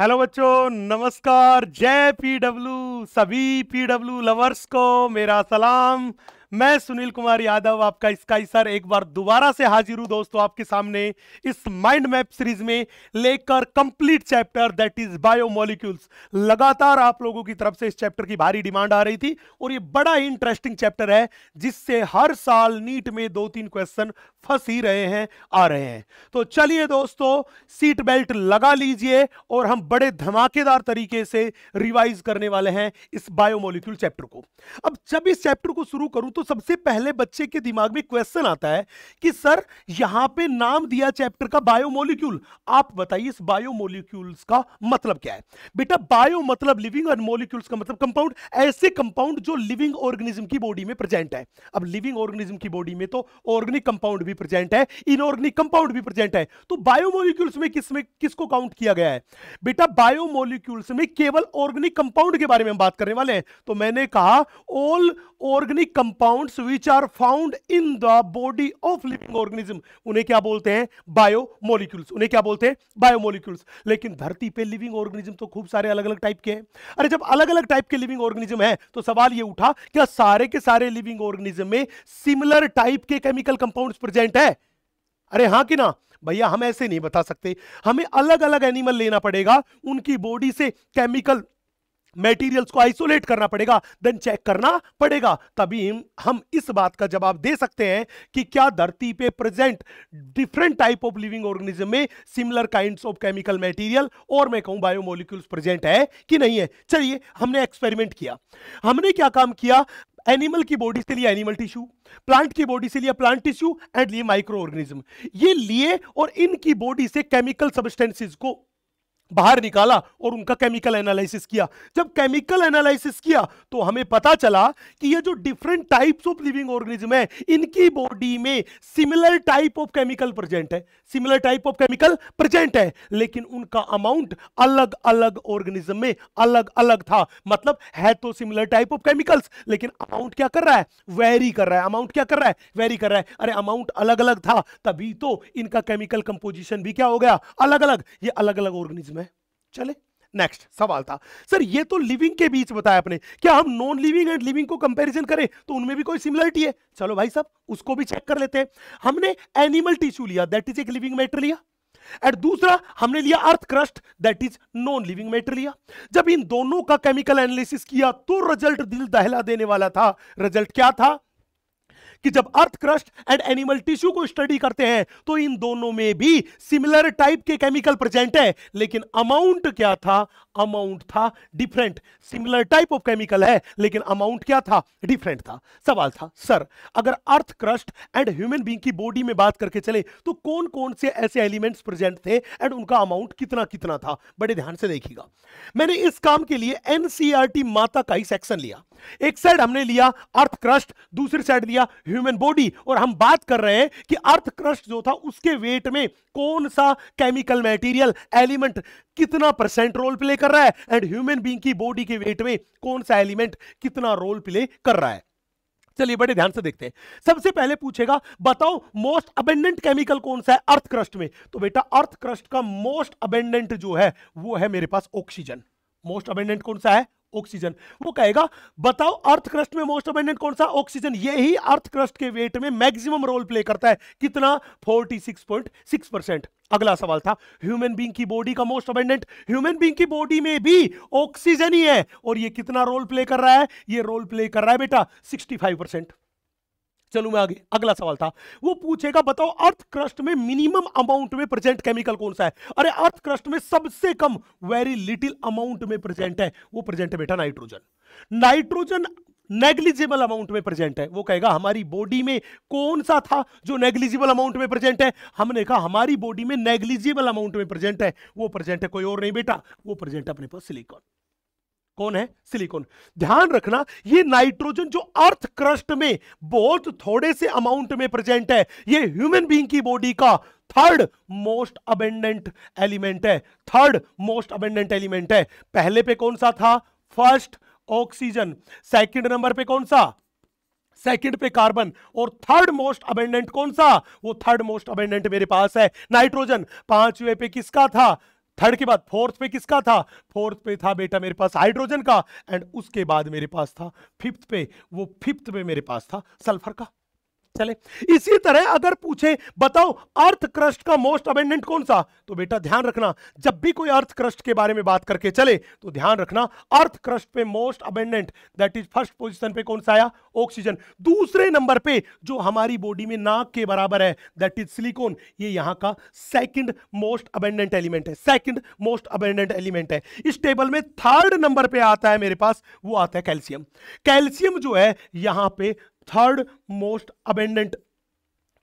Hello बच्चों नमस्कार जय पीडब्ल्यू सभी पीडब्ल्यू लवर्स को मेरा सलाम मैं सुनील कुमार यादव आपका स्काई सर एक बार दोबारा से हाजिर हूं दोस्तों आपके सामने इस माइंड मैप सीरीज में लेकर complete chapter that is biomolecules लगातार आप लोगों की तरफ से इस चैप्टर की भारी डिमांड आ रही थी और ये बड़ा इंटरेस्टिंग चैप्टर है जिससे हर साल नीट में दो तीन क्वेश्चन फंस ही रहे हैं आ रहे हैं तो चलिए दोस्तों सीट बेल्ट लगा लीजिए और हम बड़े धमाकेदार तरीके से रिवाइज करने वाले हैं इस बायोमोलिक्यूल चैप्टर को अब जब इस चैप्टर को शुरू करूं तो तो सबसे पहले बच्चे के दिमाग में क्वेश्चन आता है कि सर यहां पे नाम दिया चैप्टर का बायोमोलिक्यूल आप बताइए इस बायोमोलिक्यूल्स का मतलब क्या है बेटा बायो मतलब लिविंग और मोलिक्यूल्स का मतलब कंपाउंड ऐसे कंपाउंड जो लिविंग ऑर्गेनिज्म की बॉडी में प्रेजेंट है अब लिविंग ऑर्गेनिज्म की बॉडी में तो ऑर्गेनिक कंपाउंड भी प्रेजेंट है इनऑर्गेनिक कंपाउंड भी प्रेजेंट है तो बायोमोलिक्यूल्स में किस में किसको काउंट किया गया है बेटा बायोमोलिक्यूल्स में केवल ऑर्गेनिक कंपाउंड के बारे में हम बात करने वाले हैं तो मैंने कहा all organic compounds which are found in the body of living organism उन्हें क्या बोलते हैं बायोमोलिक्यूल्स उन्हें क्या बोलते हैं बायोमोलिक्यूल्स लेकिन धरती पे लिविंग ऑर्गेनिज्म तो खूब सारे अलग अलग टाइप के हैं अरे जब अलग अलग टाइप के लिविंग ऑर्गेनिज्म है तो सवाल ये उठा क्या सारे के सारे लिविंग ऑर्गेनिज्म में सिमिलर टाइप के केमिकल कंपाउंड प्रेजेंट है अरे हाँ कि ना भैया हम ऐसे नहीं बता सकते हमें अलग अलग एनिमल लेना पड़ेगा उनकी बॉडी से केमिकल मेटीरियल्स को आइसोलेट करना पड़ेगा देन चेक करना पड़ेगा तभी हम इस बात का जवाब दे सकते हैं कि क्या धरती पे present different type of living organism में similar kind of chemical material और मैं कहूं बायोमोलिक्यूल्स प्रेजेंट है कि नहीं है चलिए हमने एक्सपेरिमेंट किया हमने क्या काम किया एनिमल की बॉडी से लिया एनिमल टिश्यू प्लांट की बॉडी से लिया प्लांट टिश्यू एंड लिए माइक्रो ऑर्गेनिज्म ये लिए और इनकी बॉडी से केमिकल सब्सटेंसेस को बाहर निकाला और उनका केमिकल एनालिसिस किया जब केमिकल एनालिसिस किया तो हमें पता चला कि ये जो different types of living organism है इनकी बॉडी में similar type of chemical present है similar type of chemical present है लेकिन उनका अमाउंट अलग अलग ऑर्गेनिज्म में अलग अलग था मतलब है तो सिमिलर टाइप ऑफ केमिकल्स लेकिन अमाउंट क्या कर रहा है वेरी कर रहा है अमाउंट क्या कर रहा है वेरी कर रहा है अरे अमाउंट अलग अलग था तभी तो इनका केमिकल कंपोजिशन भी क्या हो गया अलग अलग ये अलग अलग ऑर्गेनिज्म चले नेक्स्ट सवाल था सर ये तो लिविंग के बीच बताया आपने क्या हम नॉन लिविंग एंड लिविंग को कंपैरिजन करें तो उनमें भी कोई सिमिलरिटी है चलो भाई साहब उसको भी चेक कर लेते हैं हमने एनिमल टिश्यू लिया दैट इज एक लिविंग मैटर लिया और दूसरा हमने लिया earth crust that is non living matter लिया जब इन दोनों का केमिकल एनालिसिस किया तो रिजल्ट दिल दहला देने वाला था रिजल्ट क्या था कि जब earth crust and animal tissue को स्टडी करते हैं तो इन दोनों में भी सिमिलर टाइप के केमिकल प्रेजेंट है लेकिन अमाउंट क्या था अमाउंट था different similar type of chemical है लेकिन अमाउंट क्या था डिफरेंट था सवाल था सर अगर earth crust and human being की बॉडी में बात करके चले तो कौन कौन से ऐसे एलिमेंट्स प्रेजेंट थे एंड उनका अमाउंट कितना कितना था बड़े ध्यान से देखिएगा मैंने इस काम के लिए एनसीआर e माता का ही सेक्शन लिया एक साइड हमने लिया अर्थ क्रस्ट दूसरी साइड लिया ह्यूमन बॉडी और हम बात कर रहे हैं कि अर्थ क्रस्ट जो था उसके वेट में कौन सा केमिकल मटेरियल एलिमेंट कितना परसेंट रोल प्ले कर रहा है एंड ह्यूमन बींग की बॉडी के वेट में कौन सा एलिमेंट कितना रोल प्ले कर रहा है चलिए बड़े ध्यान से देखते हैं सबसे पहले पूछेगा बताओ मोस्ट अबेंडेंट केमिकल कौन सा है अर्थ क्रस्ट में तो बेटा अर्थ क्रस्ट का मोस्ट अबेंडेंट जो है वो है मेरे पास ऑक्सीजन मोस्ट अबेंडेंट कौन सा है ऑक्सीजन वो कहेगा बताओ अर्थ क्रस्ट में मोस्ट अबेंडेंट कौन सा ऑक्सीजन यही अर्थ क्रस्ट के वेट में मैक्सिमम रोल प्ले करता है कितना 46.6 परसेंट अगला सवाल था ह्यूमन बींग की बॉडी का मोस्ट अबेंडेंट ह्यूमन बींग की बॉडी में भी ऑक्सीजन ही है और ये कितना रोल प्ले कर रहा है ये रोल प्ले कर रहा है बेटा सिक्सटी परसेंट चलू मैं आगे अगला सवाल था वो पूछेगा बताओ अर्थ क्रस्ट में मिनिमम अमाउंट में प्रेजेंट केमिकल कौन सा है अरे अर्थ क्रस्ट में सबसे कम वेरी लिटिल अमाउंट में प्रेजेंट है वो प्रेजेंट है बेटा नाइट्रोजन नाइट्रोजन नेग्लिजिबल अमाउंट में प्रेजेंट है वो कहेगा हमारी बॉडी में कौन सा था जो नेग्लिजिबल अमाउंट में प्रेजेंट है हमने कहा हमारी बॉडी में नेग्लिजिबल अमाउंट में प्रेजेंट है वो प्रेजेंट है कोई और नहीं बेटा वो प्रेजेंट है अपने पास सिलिकॉन कौन है सिलिकॉन ध्यान रखना ये नाइट्रोजन जो अर्थ क्रस्ट में बहुत थोड़े से अमाउंट में प्रेजेंट है ये ह्यूमन बीइंग की बॉडी का थर्ड मोस्ट अबेंडेंट एलिमेंट है थर्ड मोस्ट अबेंडेंट एलिमेंट है पहले पे कौन सा था फर्स्ट ऑक्सीजन सेकंड नंबर पे कौन सा सेकंड पे कार्बन और थर्ड मोस्ट अबेंडेंट कौन सा वो थर्ड मोस्ट अबेंडेंट मेरे पास है नाइट्रोजन पांचवे पे किसका था थर्ड के बाद फोर्थ पे किसका था फोर्थ पे था बेटा मेरे पास हाइड्रोजन का एंड उसके बाद मेरे पास था फिफ्थ पे वो फिफ्थ पे मेरे पास था सल्फर का चले इसी तरह अगर पूछे बताओ अर्थ क्रस्ट का मोस्ट अबेंडेंट कौन सा तो बेटा ध्यान रखना जब भी कोई अर्थ क्रस्ट के बारे में बात करके चले तो ध्यान रखना अर्थ क्रस्ट पे most abundant that is first position पे कौन सा आया ऑक्सीजन दूसरे नंबर पे जो हमारी बॉडी में नाक के बराबर है दैट इज सिलिकॉन ये यहां का सेकंड मोस्ट अबेंडेंट एलिमेंट है सेकंड मोस्ट अबेंडेंट एलिमेंट है इस टेबल में थर्ड नंबर पे आता है मेरे पास वो आता है कैल्शियम कैल्शियम जो है यहां पे थर्ड मोस्ट अबेंडेंट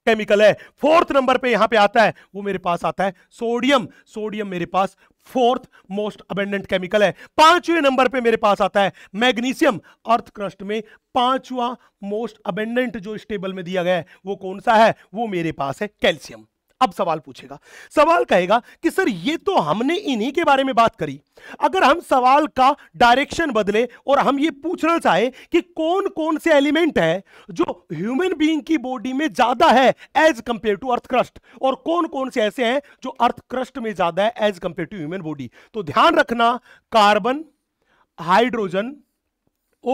केमिकल है फोर्थ नंबर पे यहां पे आता है वो मेरे पास आता है सोडियम सोडियम मेरे पास फोर्थ मोस्ट अबेंडेंट केमिकल है पांचवें नंबर पे मेरे पास आता है मैग्नीशियम अर्थ क्रस्ट में पांचवा मोस्ट अबेंडेंट जो इस टेबल में दिया गया है वो कौन सा है वो मेरे पास है कैल्शियम अब सवाल पूछेगा सवाल कहेगा कि सर ये तो हमने इन्हीं के बारे में बात करी अगर हम सवाल का डायरेक्शन बदले और हम ये पूछना चाहे कि कौन कौन से एलिमेंट है जो ह्यूमन बीइंग की बॉडी में ज्यादा है as compare to earth crust और कौन कौन से ऐसे हैं जो अर्थ क्रस्ट में ज्यादा है as compare to human body तो ध्यान रखना carbon hydrogen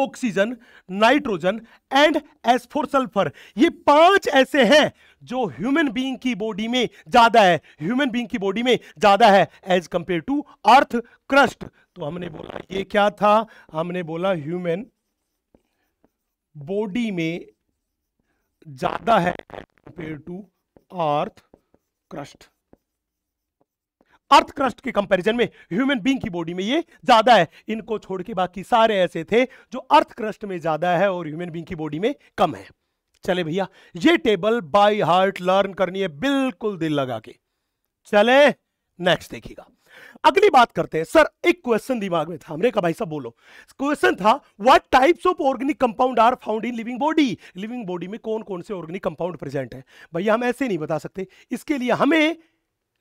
oxygen nitrogen and एसफोर सल्फर ये पांच ऐसे हैं जो ह्यूमन बीइंग की बॉडी में ज्यादा है ह्यूमन बीइंग की बॉडी में ज्यादा है as compare to earth crust तो हमने बोला ये क्या था हमने बोला ह्यूमन बॉडी में ज्यादा है compare to earth crust earth crust के कंपैरिजन में ह्यूमन बींग की बॉडी में ये ज़्यादा है इनको छोड़ के बाकी सारे ऐसे थे जो अर्थ क्रस्ट में ज़्यादा है और ह्यूमन बींग की बॉडी में कम है चले भैया ये टेबल बाई हार्ट लर्न करनी है बिल्कुल दिल लगा के चले नेक्स्ट देखिएगा अगली बात करते हैं सर एक क्वेश्चन दिमाग में था हमने कहा भाई साहब बोलो क्वेश्चन था what types of organic compound are found in living body living body में कौन कौन से ऑर्गेनिक कंपाउंड प्रेजेंट है भैया हम ऐसे नहीं बता सकते इसके लिए हमें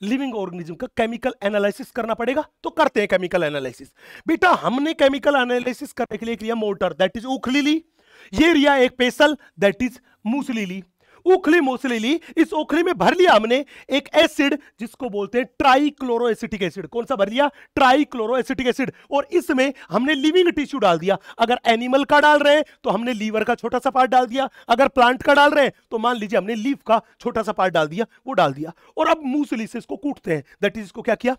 लिविंग ऑर्गेनिज्म का केमिकल एनालिसिस करना पड़ेगा तो करते हैं केमिकल एनालिसिस बेटा हमने केमिकल एनालिसिस करने के लिए लिया मोटर दैट इज उखली ली ये रिया एक पेसल दैट इज मूसली ली उखली मोसली ली इस ओखली में भर लिया हमने एक एसिड जिसको बोलते हैं ट्राईक्लोरो एसिटिक एसिड कौन सा भर लिया ट्राईक्लोरो एसिटिक एसिड और इसमें हमने लिविंग टिश्यू डाल दिया अगर एनिमल का डाल रहे हैं तो हमने लीवर का छोटा सा पार्ट डाल दिया अगर प्लांट का डाल रहे हैं तो मान लीजिए हमने लीफ का छोटा सा पार्ट डाल दिया वो डाल दिया और अब मूसली से इसको कूटते हैं दैट इज इसको क्या किया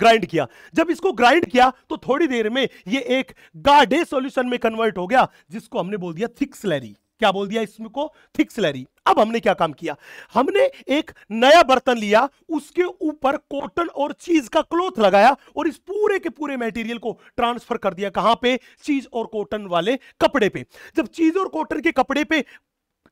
ग्राइंड किया जब इसको ग्राइंड किया तो थोड़ी देर में ये एक गाढ़े सॉल्यूशन में कन्वर्ट हो गया जिसको हमने बोल दिया थिक स्लैरी क्या बोल दिया इसमें को थिक स्लैरी अब हमने क्या काम किया हमने एक नया बर्तन लिया उसके ऊपर कॉटन और चीज का क्लोथ लगाया और इस पूरे के पूरे मटेरियल को ट्रांसफर कर दिया कहां पे चीज और कॉटन वाले कपड़े पे जब चीज और कॉटन के कपड़े पे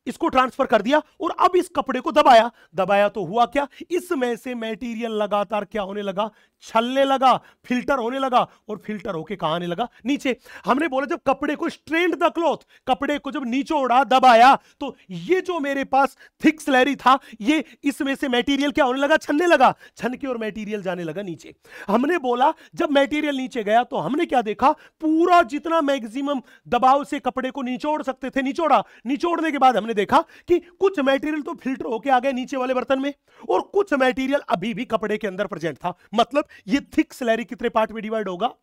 इसको ट्रांसफर कर दिया और अब इस कपड़े को दबाया दबाया तो हुआ क्या इसमें से मेटीरियल लगातार क्या होने लगा छलने लगा फिल्टर होने लगा और फिल्टर होके कहा आने लगा नीचे हमने बोला जब कपड़े को स्ट्रेंड द क्लॉथ कपड़े को जब नीचे उड़ा दबाया तो ये जो मेरे पास थिक स्लैरी था ये इसमें से मेटीरियल क्या होने लगा छलने लगा छन के और मेटीरियल जाने लगा नीचे हमने बोला जब मेटीरियल नीचे गया तो हमने क्या देखा पूरा जितना मैक्सिमम दबाव से कपड़े को निचोड़ सकते थे निचोड़ा निचोड़ने के बाद हमने देखा कि कुछ मेटीरियल तो फिल्टर होके आ गया नीचे वाले बर्तन में और कुछ मेटीरियल अभी भी कपड़े के अंदर प्रेजेंट था मतलब ये थिक सिलैरी कितने पार्ट में डिवाइड होगा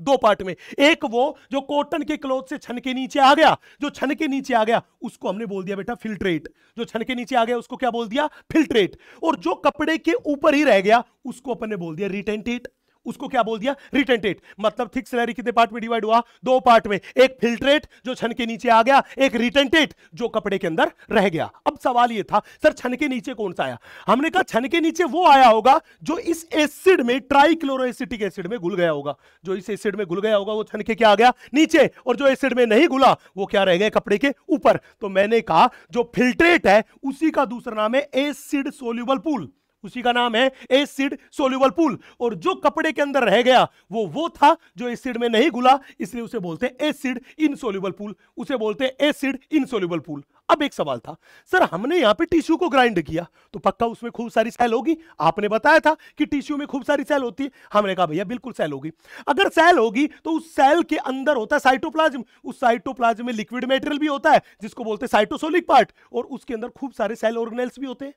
दो पार्ट में एक वो जो कॉटन के क्लोथ से छन के नीचे आ गया जो छन के नीचे आ गया उसको हमने बोल दिया बेटा फिल्ट्रेट जो छन के नीचे आ गया उसको क्या बोल दिया फिल्ट्रेट और जो कपड़े के ऊपर ही रह गया उसको अपन ने बोल दिया रिटेंटेट उसको क्या बोल दिया रिटेंटेट मतलब थिक सैलरी कितने पार्ट में डिवाइड हुआ दो पार्ट में एक फिल्ट्रेट जो छन के नीचे आ गया एक रिटेंटेट जो कपड़े के अंदर रह गया अब सवाल ये था सर छन के नीचे कौन सा आया हमने कहा छन के नीचे वो आया होगा जो इस एसिड में ट्राइक्लोरोसिटिक एसिड में घुल गया होगा जो इस एसिड में घुल गया होगा वो छन के क्या आ गया नीचे और जो एसिड में नहीं घुला वो क्या रह गए कपड़े के ऊपर तो मैंने कहा जो फिल्ट्रेट है उसी का दूसरा नाम है एसिड सोल्यूबल पुल उसी का नाम है एसिड सोल्यूबल पूल और जो कपड़े के अंदर रह गया वो वो था जो एसिड में नहीं घुला इसलिए उसे बोलते हैं एसिड इनसोल्यूबल पूल उसे बोलते हैं एसिड इनसोल्यूबल पूल अब एक सवाल था सर हमने यहां पे टिश्यू को ग्राइंड किया तो पक्का उसमें खूब सारी सेल होगी आपने बताया था कि टिश्यू में खूब सारी सेल होती है हमने कहा भैया बिल्कुल सेल होगी अगर सेल होगी तो उस सेल के अंदर होता है साइटोप्लाज्म उस साइटोप्लाज्म में लिक्विड मेटेरियल भी होता है जिसको बोलते हैं साइटोसोलिक पार्ट और उसके अंदर खूब सारे सेल ऑर्गेनेल्स भी होते हैं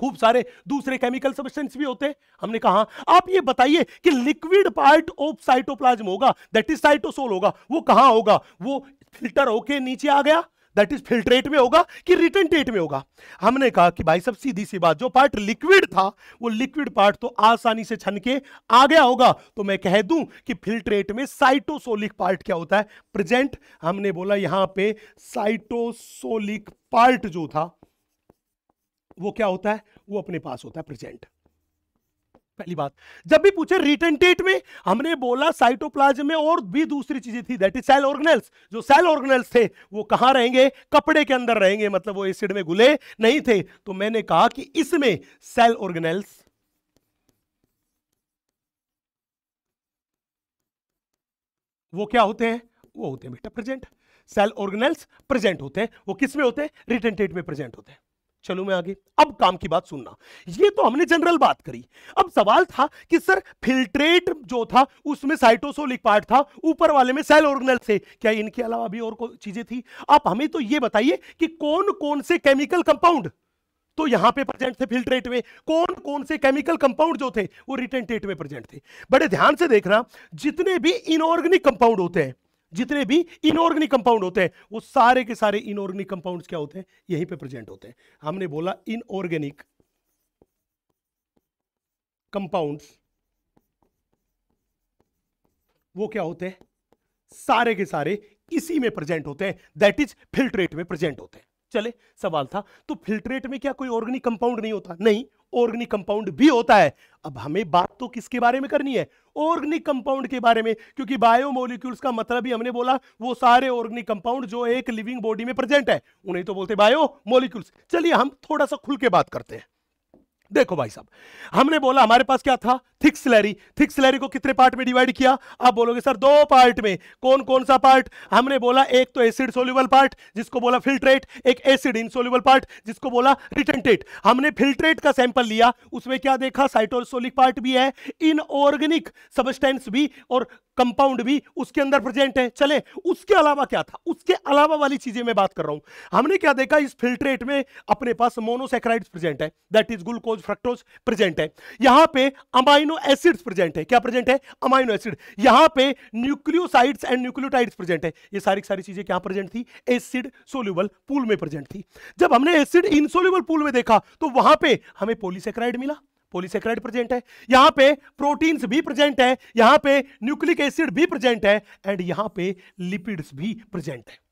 खूब सारे दूसरे केमिकल सब्सटेंस भी होते हैं हमने कहा आप ये बताइए कि लिक्विड पार्ट ऑफ साइटोप्लाज्म होगा दैट इज साइटोसोल होगा वो कहां होगा वो फिल्टर होके नीचे आ गया दैट इज फिल्ट्रेट में होगा कि रिटेंटेट में होगा हमने कहा कि भाई सब सीधी सी बात जो पार्ट लिक्विड था वो लिक्विड पार्ट तो आसानी से छन के आ गया होगा तो मैं कह दूं कि फिल्ट्रेट में साइटोसोलिक पार्ट क्या होता है प्रेजेंट हमने बोला यहां पे साइटोसोलिक पार्ट जो था वो क्या होता है वो अपने पास होता है प्रेजेंट पहली बात जब भी पूछे रिटेंटेट में हमने बोला साइटोप्लाज्म में और भी दूसरी चीजें थी दैट इज सेल ऑर्गेनल्स जो सेल ऑर्गेनल्स थे वो कहां रहेंगे कपड़े के अंदर रहेंगे मतलब वो एसिड में घुले नहीं थे तो मैंने कहा कि इसमें सेल ऑर्गेनल्स वो क्या होते हैं वो होते हैं बेटा प्रेजेंट सेल ऑर्गेनल्स प्रेजेंट होते हैं वो किस में होते हैं रिटेंटेट में प्रेजेंट होते हैं चलो मैं आगे अब काम की बात सुनना ये तो हमने जनरल बात करी अब सवाल था कि सर फिल्ट्रेट जो था उसमें साइटोसोलिक पार्ट था ऊपर वाले में सेल ऑर्गेनल से क्या इनके अलावा भी और कोई चीजें थी आप हमें तो ये बताइए कि कौन कौन से केमिकल कंपाउंड तो यहां पे प्रेजेंट थे फिल्ट्रेट में कौन कौन से केमिकल कंपाउंड जो थे वो रिटेंटेट में प्रेजेंट थे बड़े ध्यान से देखना जितने भी इनऑर्गेनिक कंपाउंड होते हैं जितने भी इनऑर्गेनिक कंपाउंड होते हैं वो सारे के सारे इनऑर्गेनिक कंपाउंड्स क्या होते हैं यहीं पे प्रेजेंट होते हैं हमने बोला इनऑर्गेनिक कंपाउंड्स वो क्या होते हैं सारे के सारे इसी में प्रेजेंट होते हैं दैट इज फिल्ट्रेट में प्रेजेंट होते हैं चले सवाल था तो फिल्ट्रेट में क्या कोई ऑर्गेनिक कंपाउंड नहीं होता नहीं ऑर्गेनिक कंपाउंड भी होता है अब हमें बात तो किसके बारे में करनी है ऑर्गेनिक कंपाउंड के बारे में क्योंकि बायोमोलिक्यूल्स का मतलब ही हमने बोला वो सारे ऑर्गेनिक कंपाउंड जो एक लिविंग बॉडी में प्रेजेंट है उन्हें तो बोलते बायोमोलिक्यूल्स चलिए हम थोड़ा सा खुल के बात करते हैं देखो भाई साहब हमने बोला हमारे पास क्या था थिक स्लैरी थिक स्लैरी को कितने पार्ट में डिवाइड किया आप बोलोगे सर दो पार्ट में कौन कौन सा पार्ट हमने बोला एक तो एसिड सोल्यूबल पार्ट जिसको बोला फिल्ट्रेट एक एसिड इनसोल्यूबल पार्ट जिसको बोला रिटेंटेट हमने फिल्ट्रेट का सैंपल लिया उसमें क्या देखा साइटोसोलिक पार्ट भी है इनऑर्गेनिक सबस्टेंस भी और कंपाउंड भी उसके अंदर प्रेजेंट है चले उसके अलावा क्या था उसके अलावा वाली चीजें मैं बात कर रहा हूं हमने क्या देखा इस फिल्ट्रेट में अपने पास मोनोसेक्राइड प्रेजेंट है that is glucose glucose fructose present है यहां पे अमाइनो एसिड्स प्रेजेंट है क्या प्रेजेंट है अमाइनो एसिड यहां पे न्यूक्लियोसाइड्स एंड न्यूक्लियोटाइड्स प्रेजेंट है ये सारी सारी चीजें क्या प्रेजेंट थी एसिड सोल्यूबल पूल में प्रेजेंट थी जब हमने एसिड इनसोल्यूबल पूल में देखा तो वहां पे हमें पोलिसेक्राइड मिला पोलिसेक्राइड प्रेजेंट है यहां पे प्रोटीन्स भी प्रेजेंट है यहां पे न्यूक्लिक एसिड भी प्रेजेंट है एंड यहां पे लिपिड्स भी प्रेजेंट है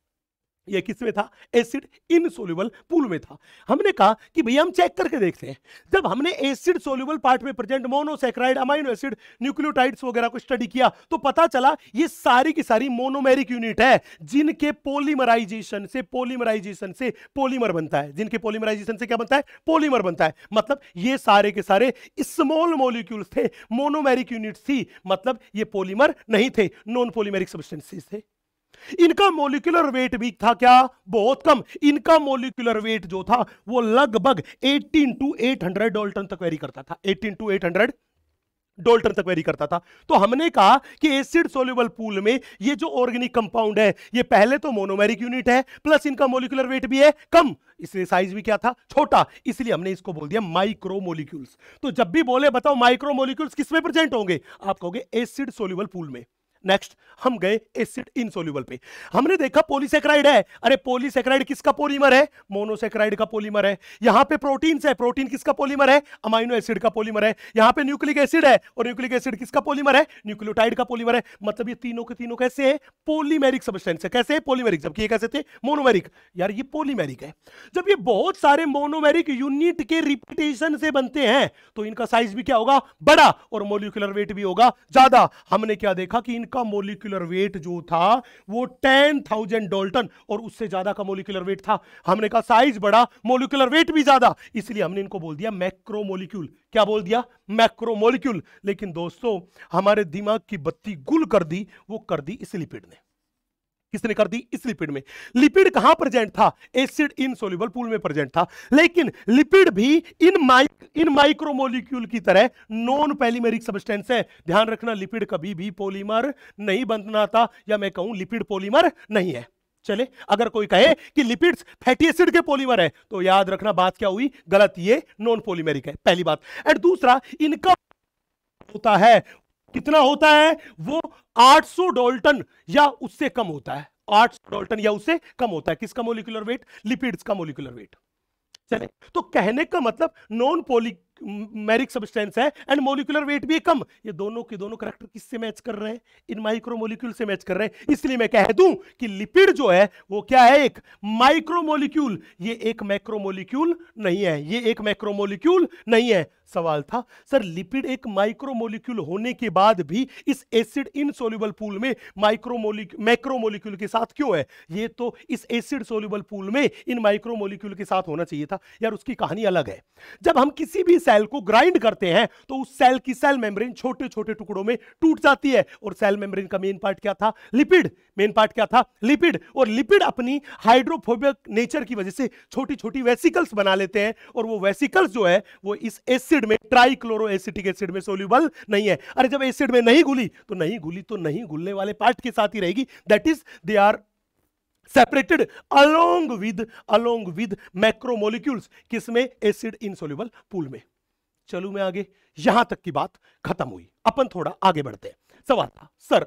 ये किस में था एसिड इन सोल्यूबल पूल में था हमने कहा कि भैया हम चेक करके देखते हैं जब हमने एसिड सोल्यूबल पार्ट में present monosaccharide amino acid nucleotides वगैरह को स्टडी किया तो पता चला ये सारी की सारी मोनोमेरिक यूनिट है जिनके पोलीमराइजेशन से पोलीमराइजेशन से पोलीमर बनता है जिनके पोलीमराइजेशन से क्या बनता है पोलीमर बनता है मतलब ये सारे के सारे स्मॉल मोलिक्यूल्स थे मोनोमेरिक यूनिट थी मतलब ये पोलीमर नहीं थे नॉन पोलीमेरिक सब्सटेंसेस थे इनका मोलिकुलर वेट भी था क्या बहुत कम इनका मोलिकुलर वेट जो था वो लगभग 18 टू 800 डोल्टन तक वेरी करता था 18 टू 800 डोल्टन तक वेरी करता था तो हमने कहा कि एसिड सोल्यूबल पूल में ये जो ऑर्गेनिक कंपाउंड है ये पहले तो मोनोमेरिक यूनिट है प्लस इनका मोलिकुलर वेट भी है कम इसलिए साइज भी क्या था छोटा इसलिए हमने इसको बोल दिया माइक्रोमोलिक्यूल्स तो जब भी बोले बताओ माइक्रोमोलिक्यूल्स किसमें प्रेजेंट होंगे आप कहोगे एसिड सोल्यूबल पूल में नेक्स्ट हम गए एसिड इनसोल्यूबल पे हमने देखा पोलीसेक्राइड है अरे पोलीसेक्राइड किसका पॉलीमर है मोनोसेक्राइड का पॉलीमर है यहां पे प्रोटीन है प्रोटीन किसका पॉलीमर है अमाइनो एसिड का पॉलीमर है यहां पे न्यूक्लिक एसिड है और न्यूक्लिक एसिड किसका पॉलीमर है न्यूक्लियोटाइड का पॉलीमर है मतलब ये तीनों के तीनों कैसे है पोलीमेरिक सबस्टेंस है कैसे है पोलीमेरिक जबकि ये कैसे थे मोनोमेरिक यार ये पोलीमेरिक है जब ये बहुत सारे मोनोमेरिक यूनिट के रिपीटेशन से बनते हैं तो इनका साइज भी क्या होगा बड़ा और मोलिकुलर वेट भी होगा ज्यादा हमने क्या देखा कि इन का मोलिकुलर वेट जो था वो टेन थाउजेंड डोल्टन और उससे ज्यादा का मोलिकुलर वेट था हमने कहा साइज बड़ा मोलिकुलर वेट भी ज्यादा इसलिए हमने इनको बोल दिया मैक्रोमोलिक्यूल क्या बोल दिया मैक्रोमोलिक्यूल लेकिन दोस्तों हमारे दिमाग की बत्ती गुल कर दी वो कर दी इस लिपिड ने किसने कर दी इस लिपिड में लिपिड कहां प्रेजेंट था एसिड इन सोल्यूबल पूल में प्रेजेंट था लेकिन लिपिड भी इन माइक इन माइक्रोमोलिक्यूल की तरह नॉन पैलीमेरिक सब्सटेंस है ध्यान रखना लिपिड कभी भी पॉलीमर नहीं बनना था या मैं कहूं लिपिड पॉलीमर नहीं है चले अगर कोई कहे कि लिपिड्स फैटी एसिड के पॉलीमर है तो याद रखना बात क्या हुई गलत ये नॉन पॉलीमेरिक है पहली बात एंड दूसरा इनका होता है कितना होता है वो 800 डोल्टन या उससे कम होता है 800 डोल्टन या उससे कम होता है किसका मोलिकुलर वेट लिपिड्स का मोलिकुलर वेट चले तो कहने का मतलब नॉन पोलिक मैरिक सब्सटेंस है एंड मोलिकुलर वेट भी कम ये दोनों के दोनों करेक्टर किससे मैच कर रहे हैं इन माइक्रोमोलिक्यूल से मैच कर रहे हैं इसलिए मैं कह दूं कि लिपिड जो है वो क्या है एक माइक्रोमोलिक्यूल ये एक मैक्रोमोलिक्यूल नहीं है ये एक मैक्रोमोलिक्यूल नहीं है सवाल था सर लिपिड एक माइक्रोमोलिक्यूल होने के बाद भी इस एसिड इन सोल्यूबल पूल में माइक्रोमोलिक मैक्रोमोलिक्यूल के साथ क्यों है ये तो इस एसिड सोल्यूबल पूल में इन माइक्रोमोलिक्यूल के साथ होना चाहिए था यार उसकी कहानी अलग है जब हम किसी भी सेल को ग्राइंड करते हैं तो उस सेल की सेल मेम्ब्रेन छोटे छोटे टुकड़ों में टूट जाती है और सेल मेम्ब्रेन का मेन पार्ट क्या था लिपिड मेन पार्ट क्या था लिपिड और लिपिड अपनी हाइड्रोफोबिक नेचर की वजह से छोटी छोटी वेसिकल्स बना लेते हैं और वो वेसिकल्स जो है वो इस एसिड में ट्राइक्लोरो एसिटिक एसिड में सोल्यूबल नहीं है अरे जब एसिड में नहीं घुली तो नहीं घुली तो नहीं घुलने वाले पार्ट के साथ ही रहेगी that is they are separated along with along with macromolecules किसमें एसिड इनसोल्यूबल पूल में चलू मैं आगे यहां तक की बात खत्म हुई अपन थोड़ा आगे बढ़ते हैं सवाल था सर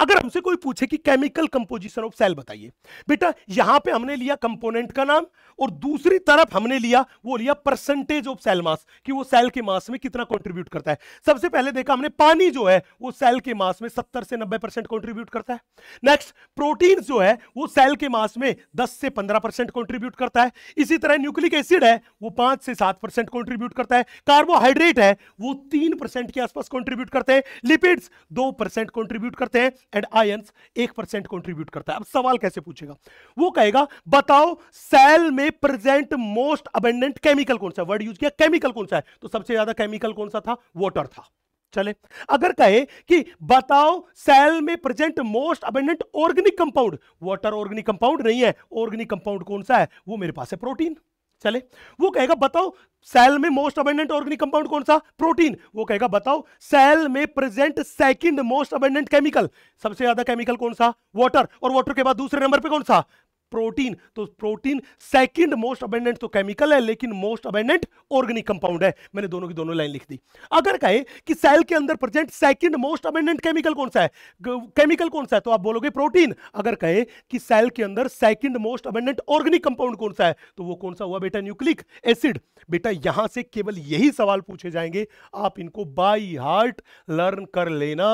अगर हमसे कोई पूछे कि केमिकल कंपोजिशन ऑफ सेल बताइए बेटा यहां पे हमने लिया कंपोनेंट का नाम और दूसरी तरफ हमने लिया वो लिया परसेंटेज ऑफ सेल मास कि वो सेल के मास में कितना कंट्रीब्यूट करता है सबसे पहले देखा हमने पानी जो है वो सेल के मास में 70 से 90 परसेंट कॉन्ट्रीब्यूट करता है नेक्स्ट प्रोटीन जो है वो सेल के मास में दस से पंद्रह परसेंट कॉन्ट्रीब्यूट करता है इसी तरह न्यूक्लिक एसिड है वो पांच से सात परसेंट कॉन्ट्रीब्यूट करता है कार्बोहाइड्रेट है वो तीन परसेंट के आसपास कॉन्ट्रीब्यूट करते हैं लिपिड्स दो परसेंट कॉन्ट्रीब्यूट करते हैं एंड आयंस एक परसेंट कॉन्ट्रीब्यूट करता है अब सवाल कैसे पूछेगा वो कहेगा बताओ सेल में प्रेजेंट मोस्ट अबेंडेंट केमिकल कौन सा वर्ड यूज किया केमिकल कौन सा है तो सबसे ज्यादा केमिकल कौन सा था वॉटर था चले अगर कहे कि बताओ सेल में present most abundant organic compound water organic compound नहीं है ऑर्गेनिक कंपाउंड कौन सा है वो मेरे पास है प्रोटीन चले वो कहेगा बताओ सेल में मोस्ट अबेंडेंट ऑर्गेनिक कंपाउंड कौन सा प्रोटीन वो कहेगा बताओ सेल में present second most abundant chemical सबसे ज्यादा केमिकल कौन सा वाटर और वाटर के बाद दूसरे नंबर पे कौन सा प्रोटीन तो प्रोटीन सेकंड मोस्ट अबेंडेंट तो केमिकल है लेकिन मोस्ट अबेंडेंट ऑर्गेनिक कंपाउंड है मैंने दोनों की दोनों लाइन लिख दी अगर कहे कि सेल के अंदर present second most abundant chemical कौन सा है केमिकल कौन सा है तो आप बोलोगे प्रोटीन अगर कहे कि सेल के अंदर second most abundant organic compound कौन सा है तो वो कौन सा हुआ बेटा न्यूक्लिक एसिड बेटा यहां से केवल यही सवाल पूछे जाएंगे आप इनको बाई हार्ट लर्न कर लेना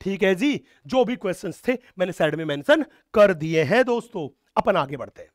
ठीक है जी जो भी क्वेश्चंस थे मैंने साइड में मेंशन कर दिए हैं दोस्तों अपन आगे बढ़ते हैं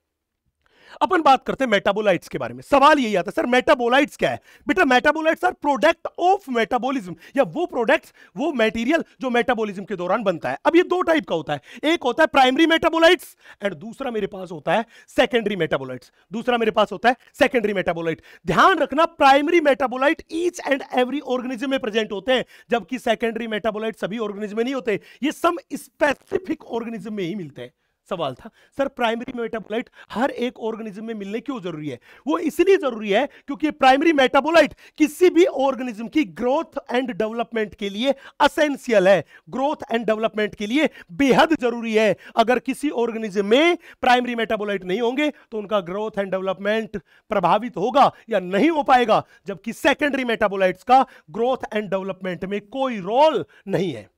अपन बात करते हैं मेटाबोलाइट्स के बारे में सवाल यही आता है सर मेटाबोलाइट्स क्या है बेटा metabolites are product of metabolism या वो प्रोडक्ट्स वो मटेरियल जो मेटाबोलिज्म के दौरान बनता है अब ये दो टाइप का होता है एक होता है प्राइमरी मेटाबोलाइट्स एंड दूसरा मेरे पास होता है सेकेंडरी मेटाबोलाइट्स दूसरा मेरे पास होता है सेकेंडरी मेटाबोलाइट ध्यान रखना primary metabolite each and every organism में प्रेजेंट होते हैं जबकि सेकेंडरी मेटाबोलाइट सभी ऑर्गेनिज्म में नहीं होते ये सम स्पेसिफिक ऑर्गेनिज्म में ही मिलते हैं सवाल था सर प्राइमरी मेटाबोलाइट हर एक ऑर्गेनिज्म में मिलने क्यों जरूरी है वो इसलिए जरूरी है क्योंकि प्राइमरी मेटाबोलाइट किसी भी ऑर्गेनिज्म की ग्रोथ एंड डेवलपमेंट के लिए असेंशियल है ग्रोथ एंड डेवलपमेंट के लिए बेहद जरूरी है अगर किसी ऑर्गेनिज्म में प्राइमरी मेटाबोलाइट नहीं होंगे तो उनका ग्रोथ एंड डेवलपमेंट प्रभावित होगा या नहीं हो पाएगा जबकि सेकेंडरी मेटाबोलाइट्स का ग्रोथ एंड डेवलपमेंट में कोई रोल नहीं है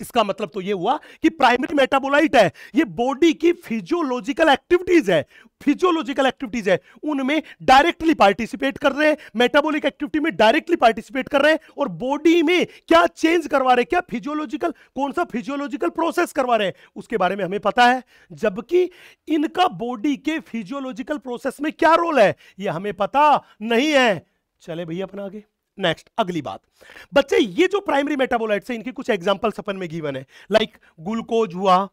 इसका मतलब तो ये हुआ कि प्राइमरी मेटाबोलाइट है ये बॉडी की फिजियोलॉजिकल एक्टिविटीज है फिजियोलॉजिकल एक्टिविटीज है उनमें डायरेक्टली पार्टिसिपेट कर रहे हैं मेटाबॉलिक एक्टिविटी में डायरेक्टली पार्टिसिपेट कर रहे हैं और बॉडी में क्या चेंज करवा रहे हैं क्या फिजियोलॉजिकल कौन सा फिजियोलॉजिकल प्रोसेस करवा रहे हैं उसके बारे में हमें पता है जबकि इनका बॉडी के फिजियोलॉजिकल प्रोसेस में क्या रोल है यह हमें पता नहीं है चले भैया अपना आगे नेक्स्ट अगली बात बच्चे ये जो प्राइमरी मेटाबोलाइट्स है इनके कुछ एग्जाम्पल्स अपन में गिवन है लाइक like, ग्लूकोज हुआ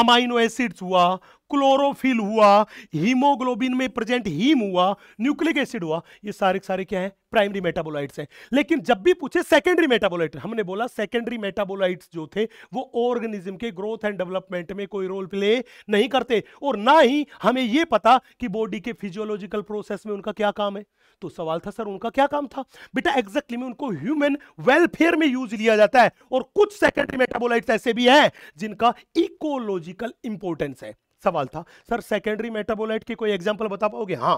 अमाइनो एसिड्स हुआ क्लोरोफिल हुआ हीमोग्लोबिन में प्रेजेंट हीम हुआ न्यूक्लिक एसिड हुआ ये सारे सारे क्या है प्राइमरी मेटाबोलाइट्स हैं लेकिन जब भी पूछे सेकेंडरी मेटाबोलाइट हमने बोला सेकेंडरी मेटाबोलाइट्स जो थे वो ऑर्गेनिज्म के ग्रोथ एंड डेवलपमेंट में कोई रोल प्ले नहीं करते और ना ही हमें ये पता कि बॉडी के फिजियोलॉजिकल प्रोसेस में उनका क्या काम है तो सवाल था सर उनका क्या काम था बेटा एग्जैक्टली में उनको ह्यूमन वेलफेयर में यूज लिया जाता है और कुछ सेकेंडरी मेटाबोलाइट्स ऐसे भी हैं जिनका इकोलॉजिकल इंपॉर्टेंस है सवाल था सर सेकेंडरी मेटाबोलाइट की कोई एग्जाम्पल बता पाओगे हाँ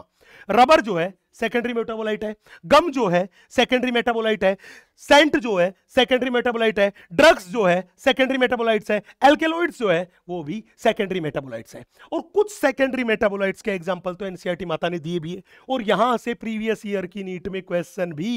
रबर जो है सेकेंडरी मेटाबोलाइट है गम जो है सेकेंडरी मेटाबोलाइट है सेंट जो है सेकेंडरी मेटाबोलाइट है ड्रग्स जो है सेकेंडरी मेटाबोलाइट्स है एल्केलॉइड्स जो है वो भी सेकेंडरी मेटाबोलाइट्स है और कुछ सेकेंडरी मेटाबोलाइट्स के एग्जाम्पल तो एनसीआर e माता ने दिए भी है और यहां से प्रीवियस ईयर की नीट में क्वेश्चन भी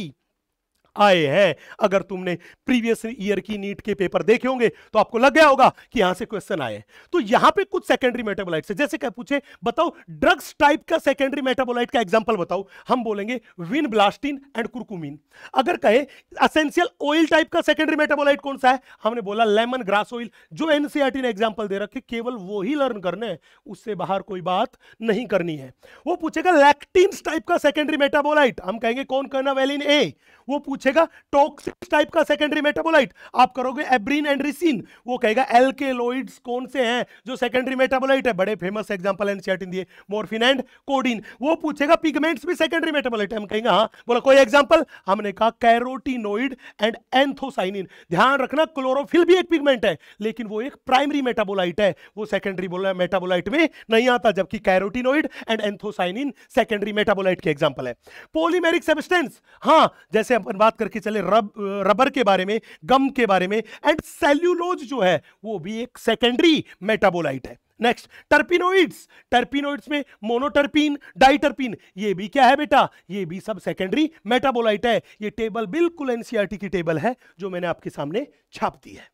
आए हैं अगर तुमने प्रीवियस ईयर की नीट के पेपर देखे होंगे तो आपको लग गया होगा कि यहां से क्वेश्चन आए तो यहां पे कुछ सेकेंडरी मेटाबोलाइट से जैसे क्या पूछे बताओ ड्रग्स टाइप का सेकेंडरी मेटाबोलाइट का एग्जाम्पल बताओ हम बोलेंगे विन ब्लास्टिन एंड कुरकुमिन अगर कहे असेंशियल ऑयल टाइप का सेकेंडरी मेटाबोलाइट कौन सा है हमने बोला लेमन ग्रास ऑयल जो एनसीआरटी e ने एग्जाम्पल दे रखे केवल वो ही लर्न करने उससे बाहर कोई बात नहीं करनी है वो पूछेगा लैक्टिन टाइप का सेकेंडरी मेटाबोलाइट हम कहेंगे कौन करना वेलिन ए वो पूछ पूछेगा टॉक्सिक टाइप का सेकेंडरी मेटाबोलाइट आप करोगे एब्रीन एंड रिसीन वो कहेगा एल्केलोइड्स कौन से हैं जो सेकेंडरी मेटाबोलाइट है बड़े फेमस एग्जांपल एनसीईआरटी दिए मोरफिन एंड कोडिन वो पूछेगा पिगमेंट्स भी सेकेंडरी मेटाबोलाइट हम कहेंगे हाँ बोला कोई एग्जाम्पल हमने कहा कैरोटीनोइड एंड एंथोसाइनिन ध्यान रखना क्लोरोफिल भी एक पिगमेंट है लेकिन वो एक प्राइमरी मेटाबोलाइट है वो सेकेंडरी बोला मेटाबोलाइट में नहीं आता जबकि carotenoid and anthocyanin secondary metabolite के एग्जाम्पल है पोलीमेरिक सबस्टेंस हाँ जैसे अपन बात बात करके चले रब रबर के बारे में गम के बारे में एंड सेल्यूलोज जो है वो भी एक सेकेंडरी मेटाबोलाइट है नेक्स्ट टर्पिनोइड्स टर्पिनोइड्स में मोनोटर्पिन डाइटर्पिन ये भी क्या है बेटा ये भी सब सेकेंडरी मेटाबोलाइट है ये टेबल बिल्कुल एनसीईआरटी e की टेबल है जो मैंने आपके सामने छाप दी है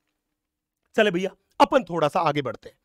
चले भैया अपन थोड़ा सा आगे बढ़ते हैं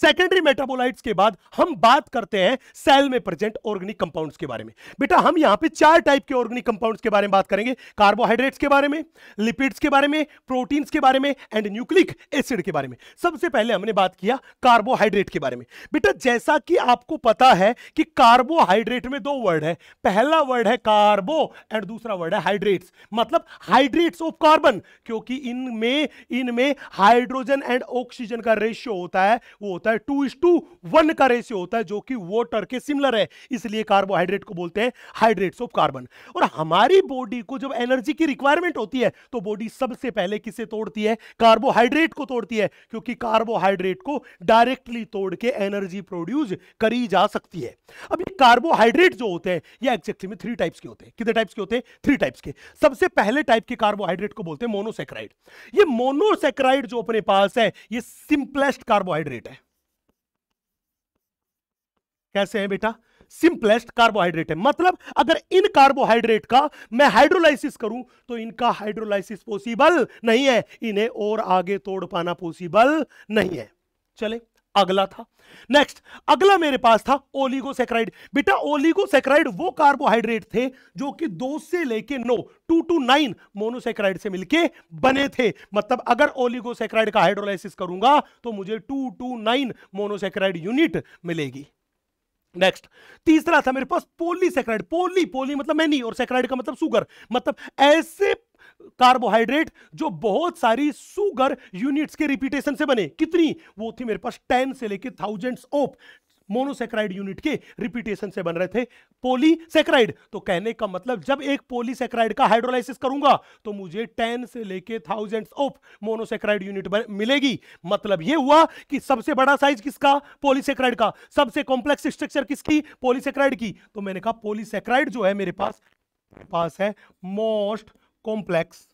सेकेंडरी मेटाबोलाइट्स के बाद हम बात करते हैं सेल में प्रेजेंट ऑर्गेनिक कंपाउंड्स के बारे में बेटा हम यहां पे चार टाइप के ऑर्गेनिक कंपाउंड्स के बारे में बात करेंगे कार्बोहाइड्रेट्स के बारे में लिपिड्स के बारे में प्रोटीन्स के बारे में एंड न्यूक्लिक एसिड के बारे में सबसे पहले हमने बात किया कार्बोहाइड्रेट के बारे में बेटा जैसा कि आपको पता है कि कार्बोहाइड्रेट में दो वर्ड है पहला वर्ड है कार्बो एंड दूसरा वर्ड है हाइड्रेट्स मतलब हाइड्रेट्स ऑफ कार्बन क्योंकि इनमें इनमें हाइड्रोजन एंड ऑक्सीजन का रेशियो होता है वो होता है टू इज टू वन का रेशियो होता है जो कि वोटर के सिमिलर है इसलिए कार्बोहाइड्रेट को बोलते हैं हाइड्रेट्स ऑफ कार्बन और हमारी बॉडी को जब एनर्जी की रिक्वायरमेंट होती है तो बॉडी सबसे पहले किसे तोड़ती है कार्बोहाइड्रेट को तोड़ती है क्योंकि कार्बोहाइड्रेट को डायरेक्टली तोड़ के एनर्जी प्रोड्यूस करी जा सकती है अब ये कार्बोहाइड्रेट जो होते हैं ये एक्जेक्टली में थ्री टाइप्स के होते हैं कितने टाइप्स के होते हैं थ्री टाइप्स के सबसे पहले टाइप के कार्बोहाइड्रेट को बोलते हैं मोनोसेक्राइड ये मोनोसेक्राइड जो अपने पास है ये सिंपलेस्ट कार्बोहाइड्रेट है कैसे हैं बेटा सिंपलेस्ट कार्बोहाइड्रेट है मतलब अगर इन कार्बोहाइड्रेट का मैं हाइड्रोलाइसिस करूं तो इनका हाइड्रोलाइसिस पॉसिबल नहीं है इन्हें और आगे तोड़ पाना पॉसिबल नहीं है चले अगला था नेक्स्ट अगला मेरे पास था ओलिगोसेक्राइड बेटा ओलिगोसेक्राइड वो कार्बोहाइड्रेट थे जो कि दो से लेके नो टू टू नाइन मोनोसेक्राइड से मिलके बने थे मतलब अगर ओलिगोसेक्राइड का हाइड्रोलाइसिस करूंगा तो मुझे two to nine monosaccharide unit मिलेगी नेक्स्ट तीसरा था मेरे पास पोली सेक्राइड पोली पोली मतलब मैनी और सेक्राइड का मतलब सुगर मतलब ऐसे कार्बोहाइड्रेट जो बहुत सारी सुगर यूनिट्स के रिपीटेशन से बने कितनी वो थी मेरे पास टेन से लेके थाउजेंड्स ऑफ मोनोसेक्राइड यूनिट के रिपीटेशन से बन रहे थे पोलीसेक्राइड तो कहने का मतलब जब एक पोलीसेक्राइड का हाइड्रोलाइसिस करूंगा तो मुझे टेन से लेके थाउजेंड ऑफ मोनोसेक्राइड यूनिट मिलेगी मतलब यह हुआ कि सबसे बड़ा साइज किसका पोलीसेक्राइड का सबसे कॉम्प्लेक्स स्ट्रक्चर किसकी पोलीसेक्राइड की तो मैंने कहा पोलीसेक्राइड जो है मेरे पास पास है मोस्ट कॉम्प्लेक्स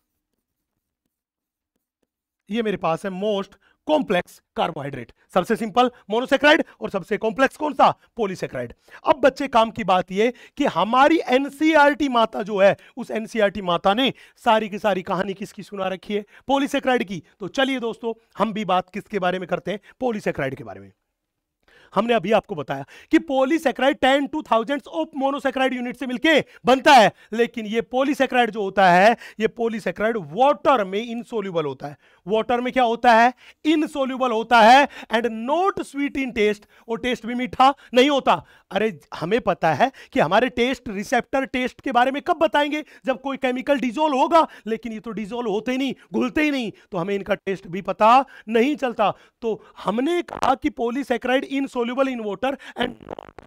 ये मेरे पास है मोस्ट कॉम्प्लेक्स कार्बोहाइड्रेट सबसे सिंपल मोनोसेक्राइड और सबसे कॉम्प्लेक्स कौन सा पोलीसेक्राइड अब बच्चे काम की बात यह कि हमारी एनसीआरटी e माता जो है उस एनसीआरटी e माता ने सारी की सारी कहानी किसकी सुना रखी है पोलीसेक्राइड की तो चलिए दोस्तों हम भी बात किसके बारे में करते हैं पोलीसेक्राइड के बारे में हमने अभी आपको बताया कि polysaccharide ten to thousand of monosaccharide unit से मिलके बनता है लेकिन ये पोलीसेक्राइड जो होता है ये पोलीसेक्राइड वाटर में इनसोल्यूबल होता है वाटर में क्या होता है इनसोल्यूबल होता है and not sweet in taste और टेस्ट भी मीठा नहीं होता अरे हमें पता है कि हमारे टेस्ट रिसेप्टर टेस्ट के बारे में कब बताएंगे जब कोई केमिकल डिजोल्व होगा लेकिन ये तो डिजोल्व होते ही नहीं घुलते ही नहीं तो हमें इनका टेस्ट भी पता नहीं चलता तो हमने कहा कि insoluble in water and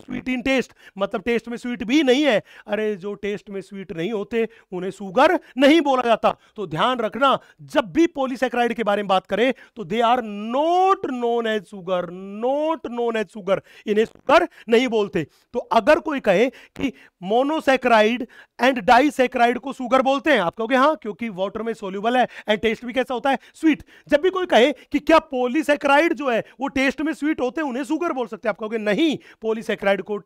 sweet in taste मतलब टेस्ट में स्वीट भी नहीं है अरे जो टेस्ट में स्वीट नहीं होते उन्हें सुगर नहीं बोला जाता तो ध्यान रखना जब भी पोलीसेक्राइड के बारे में बात करें तो they are not known as sugar not known as sugar इन्हें सुगर नहीं बोलते बोलते तो अगर कोई कहे कि मोनोसेक्राइड एंड डाइसेक्राइड को सुगर बोलते हैं आप कहोगे हाँ क्योंकि वाटर में सोल्यूबल है एंड टेस्ट भी कैसा होता है स्वीट जब भी कोई कहे कि क्या पोलीसेक्राइड जो है वो टेस्ट में स्वीट होते हैं उन्हें सुगर बोल सकते हैं आप कहोगे नहीं पोलीसेक्राइड को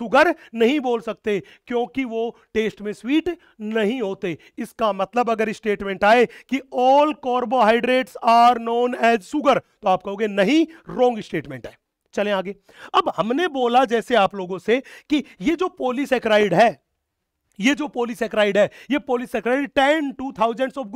सुगर नहीं बोल सकते क्योंकि वो टेस्ट में स्वीट नहीं होते इसका मतलब अगर स्टेटमेंट आए कि all carbohydrates are known as sugar तो आप कहोगे नहीं रोंग स्टेटमेंट है चलें आगे अब हमने बोला जैसे आप लोगों से कि ये जो पोलिसक्राइड है ये जो पोलिसक्राइड है ये polysaccharide ten to thousand of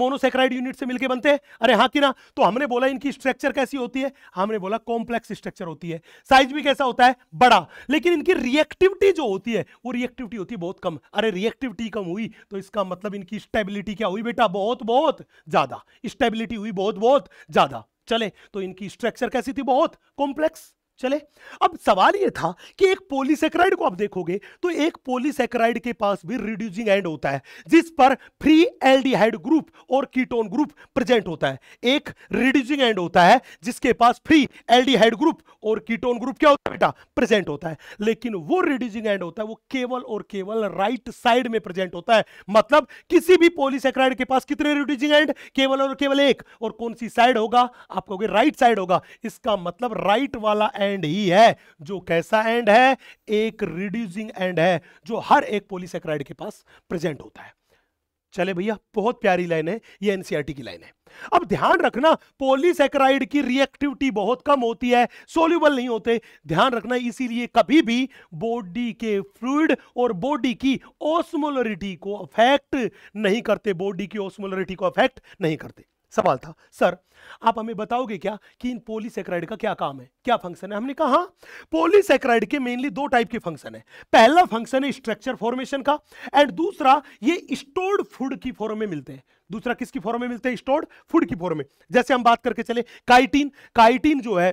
monosaccharide unit से मिलके बनते हैं अरे हाँ कि ना तो हमने बोला इनकी स्ट्रक्चर कैसी होती है हमने बोला कॉम्प्लेक्स स्ट्रक्चर होती है साइज भी कैसा होता है बड़ा लेकिन इनकी रिएक्टिविटी जो होती है वो रिएक्टिविटी होती है बहुत कम अरे रिएक्टिविटी कम हुई तो इसका मतलब इनकी स्टेबिलिटी क्या हुई बेटा बहुत बहुत ज्यादा स्टेबिलिटी हुई बहुत बहुत ज्यादा चले तो इनकी स्ट्रक्चर कैसी थी बहुत कॉम्प्लेक्स चले अब सवाल ये था कि एक पोलिसक्राइड को आप देखोगे तो एक पोलिसक्राइड के पास भी रिड्यूसिंग एंड होता है जिस पर फ्री एल्डिहाइड ग्रुप और कीटोन ग्रुप प्रेजेंट होता है एक रिड्यूसिंग एंड होता है जिसके पास फ्री एल्डिहाइड ग्रुप और कीटोन ग्रुप क्या होता है बेटा प्रेजेंट होता है लेकिन वो रिड्यूसिंग एंड होता है वो केवल और केवल राइट साइड में प्रेजेंट होता है मतलब किसी भी पोलिसक्राइड के पास कितने रिड्यूसिंग एंड केवल और केवल एक और कौन सी साइड होगा आप कहोगे राइट साइड होगा इसका मतलब राइट वाला एंड ही है जो कैसा एंड है एक रिड्यूसिंग एंड है जो हर एक पोलिसक्राइड के पास प्रेजेंट होता है चले भैया बहुत प्यारी लाइन है ये एनसीआरटी e की लाइन है अब ध्यान रखना पोलिसक्राइड की रिएक्टिविटी बहुत कम होती है सोल्यूबल नहीं होते ध्यान रखना इसीलिए कभी भी बॉडी के फ्लूड और बॉडी की ओस्मोलरिटी को अफेक्ट नहीं करते बॉडी की ओस्मोलरिटी को अफेक्ट नहीं करते सवाल था सर आप हमें बताओगे क्या कि इन पोलीसेक्राइड का क्या काम है क्या फंक्शन है हमने कहा हाँ पोलीसेक्राइड के मेनली दो टाइप के फंक्शन है पहला फंक्शन है स्ट्रक्चर फॉर्मेशन का एंड दूसरा ये स्टोर्ड फूड की फॉर्म में मिलते हैं दूसरा किसकी फॉर्म में मिलते हैं स्टोर्ड फूड की फॉर्म में जैसे हम बात करके चले काइटीन काइटीन जो है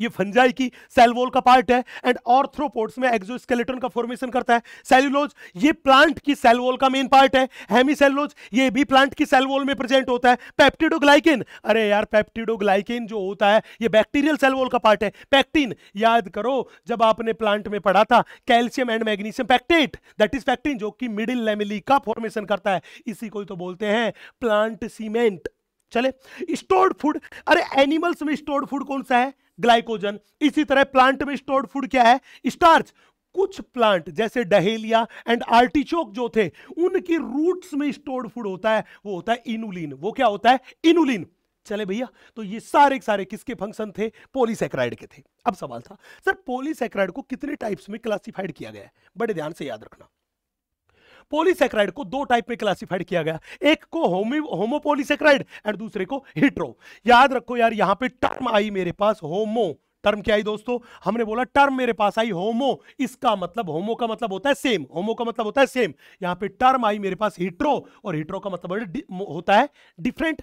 ये फंजाई की सेलवोल का पार्ट है एंड ऑर्थ्रोपोड्स में एक्सोस्केलेटन का फॉर्मेशन करता है सेल्यूलोज ये प्लांट की सेलवोल का मेन पार्ट है हेमी सेलुलोज ये भी प्लांट की सेलवोल में प्रेजेंट होता है पेप्टिडोग्लाइकिन अरे यार पेप्टिडोग्लाइकिन जो होता है ये बैक्टीरियल सेलवोल का पार्ट है पैक्टिन याद करो जब आपने प्लांट में पढ़ा था calcium and magnesium pectate that is pectin जो कि मिडिल लेमिली का फॉर्मेशन करता है इसी को तो बोलते हैं प्लांट सीमेंट चले स्टोर्ड फूड अरे एनिमल्स में स्टोर्ड फूड कौन सा है ग्लाइकोजन इसी तरह प्लांट में स्टोर्ड फूड क्या है स्टार्च कुछ प्लांट जैसे डहेलिया एंड आर्टिचोक जो थे उनकी रूट्स में स्टोर्ड फूड होता है वो होता है इनुलिन वो क्या होता है इनुलिन चले भैया तो ये सारे सारे किसके फंक्शन थे पोलीसेक्राइड के थे अब सवाल था सर पोलीसेक्राइड को कितने टाइप्स में क्लासिफाइड किया गया है बड़े ध्यान से याद रखना पोलीसेक्राइड को दो टाइप में क्लासिफाइड किया गया एक को होमोपोलीसेक्राइड एंड दूसरे को हिट्रो याद रखो यार यहां पे टर्म आई मेरे पास होमो टर्म क्या आई दोस्तों हमने बोला टर्म मेरे पास आई होमो इसका मतलब होमो का मतलब होता है सेम होमो का मतलब होता है सेम यहां पे टर्म आई मेरे पास हिट्रो और हिट्रो का मतलब होता है डिफरेंट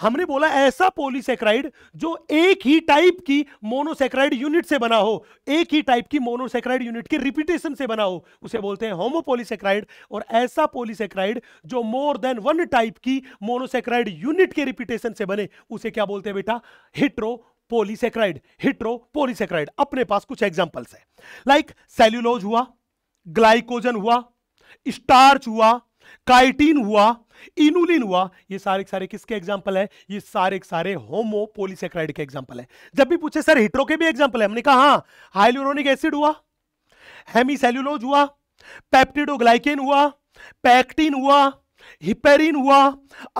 हमने बोला ऐसा पोलिसक्राइड जो एक ही टाइप की मोनोसेक्राइड यूनिट से बना हो एक ही टाइप की मोनोसेक्राइड यूनिट के रिपीटेशन से बना हो उसे बोलते हैं होमो पोलिसक्राइड और ऐसा पोलिसक्राइड जो मोर देन वन टाइप की मोनोसेक्राइड यूनिट के रिपीटेशन से बने उसे क्या बोलते हैं बेटा हिट्रो पोलिसेक्राइड हिट्रो पोलिसेक्राइड अपने पास कुछ एग्जाम्पल्स है लाइक like, सेल्यूलोज हुआ ग्लाइकोजन हुआ स्टार्च हुआ काइटीन हुआ इनुलिन हुआ ये सारे सारे किसके एग्जाम्पल है ये सारे सारे होमो होमोपोलिसेक्राइड के एग्जाम्पल है जब भी पूछे सर हिट्रो के भी एग्जाम्पल है हमने कहा हाँ हाइलोरोनिक एसिड हुआ हेमी सेल्यूलोज हुआ पैप्टिडोग्लाइकेन हुआ पैक्टिन हुआ हिपेरिन हुआ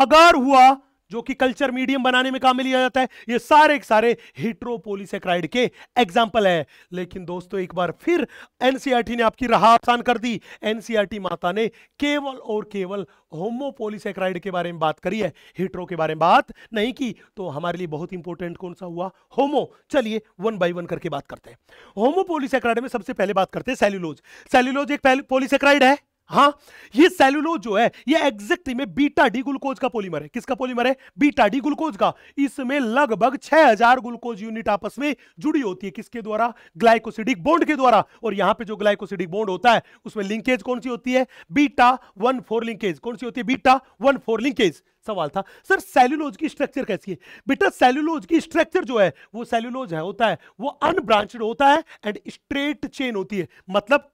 अगर हुआ जो कि कल्चर मीडियम बनाने में काम में लिया जाता है ये सारे के सारे हिट्रोपोलिसक्राइड के एग्जाम्पल है लेकिन दोस्तों एक बार फिर एनसीआरटी ने आपकी राह आसान कर दी एनसीआरटी माता ने केवल और केवल होमोपोलिसक्राइड के बारे में बात करी है हिट्रो के बारे में बात नहीं की तो हमारे लिए बहुत इंपॉर्टेंट कौन सा हुआ होमो चलिए वन बाई वन करके बात करते हैं होमोपोलिसक्राइड में सबसे पहले बात करते हैं सेल्यूलोज सेल्यूलोज एक पोलिसक्राइड है हाँ ये सेलुलोज जो है ये एग्जैक्टली में बीटा डी ग्लूकोज का पोलीमर है किसका पोलीमर है बीटा डी ग्लूकोज का इसमें लगभग 6000 ग्लूकोज यूनिट आपस में जुड़ी होती है किसके द्वारा ग्लाइकोसिडिक बॉन्ड के द्वारा और यहां पे जो ग्लाइकोसिडिक बॉन्ड होता है उसमें लिंकेज कौन सी होती है बीटा वन फोर लिंकेज कौन सी होती है बीटा वन फोर लिंकेज सवाल था सर सेल्यूलोज की स्ट्रक्चर कैसी है बेटा सेल्यूलोज की स्ट्रक्चर जो है वो सेल्यूलोज है होता है वो अनब्रांचड होता है एंड स्ट्रेट चेन होती है मतलब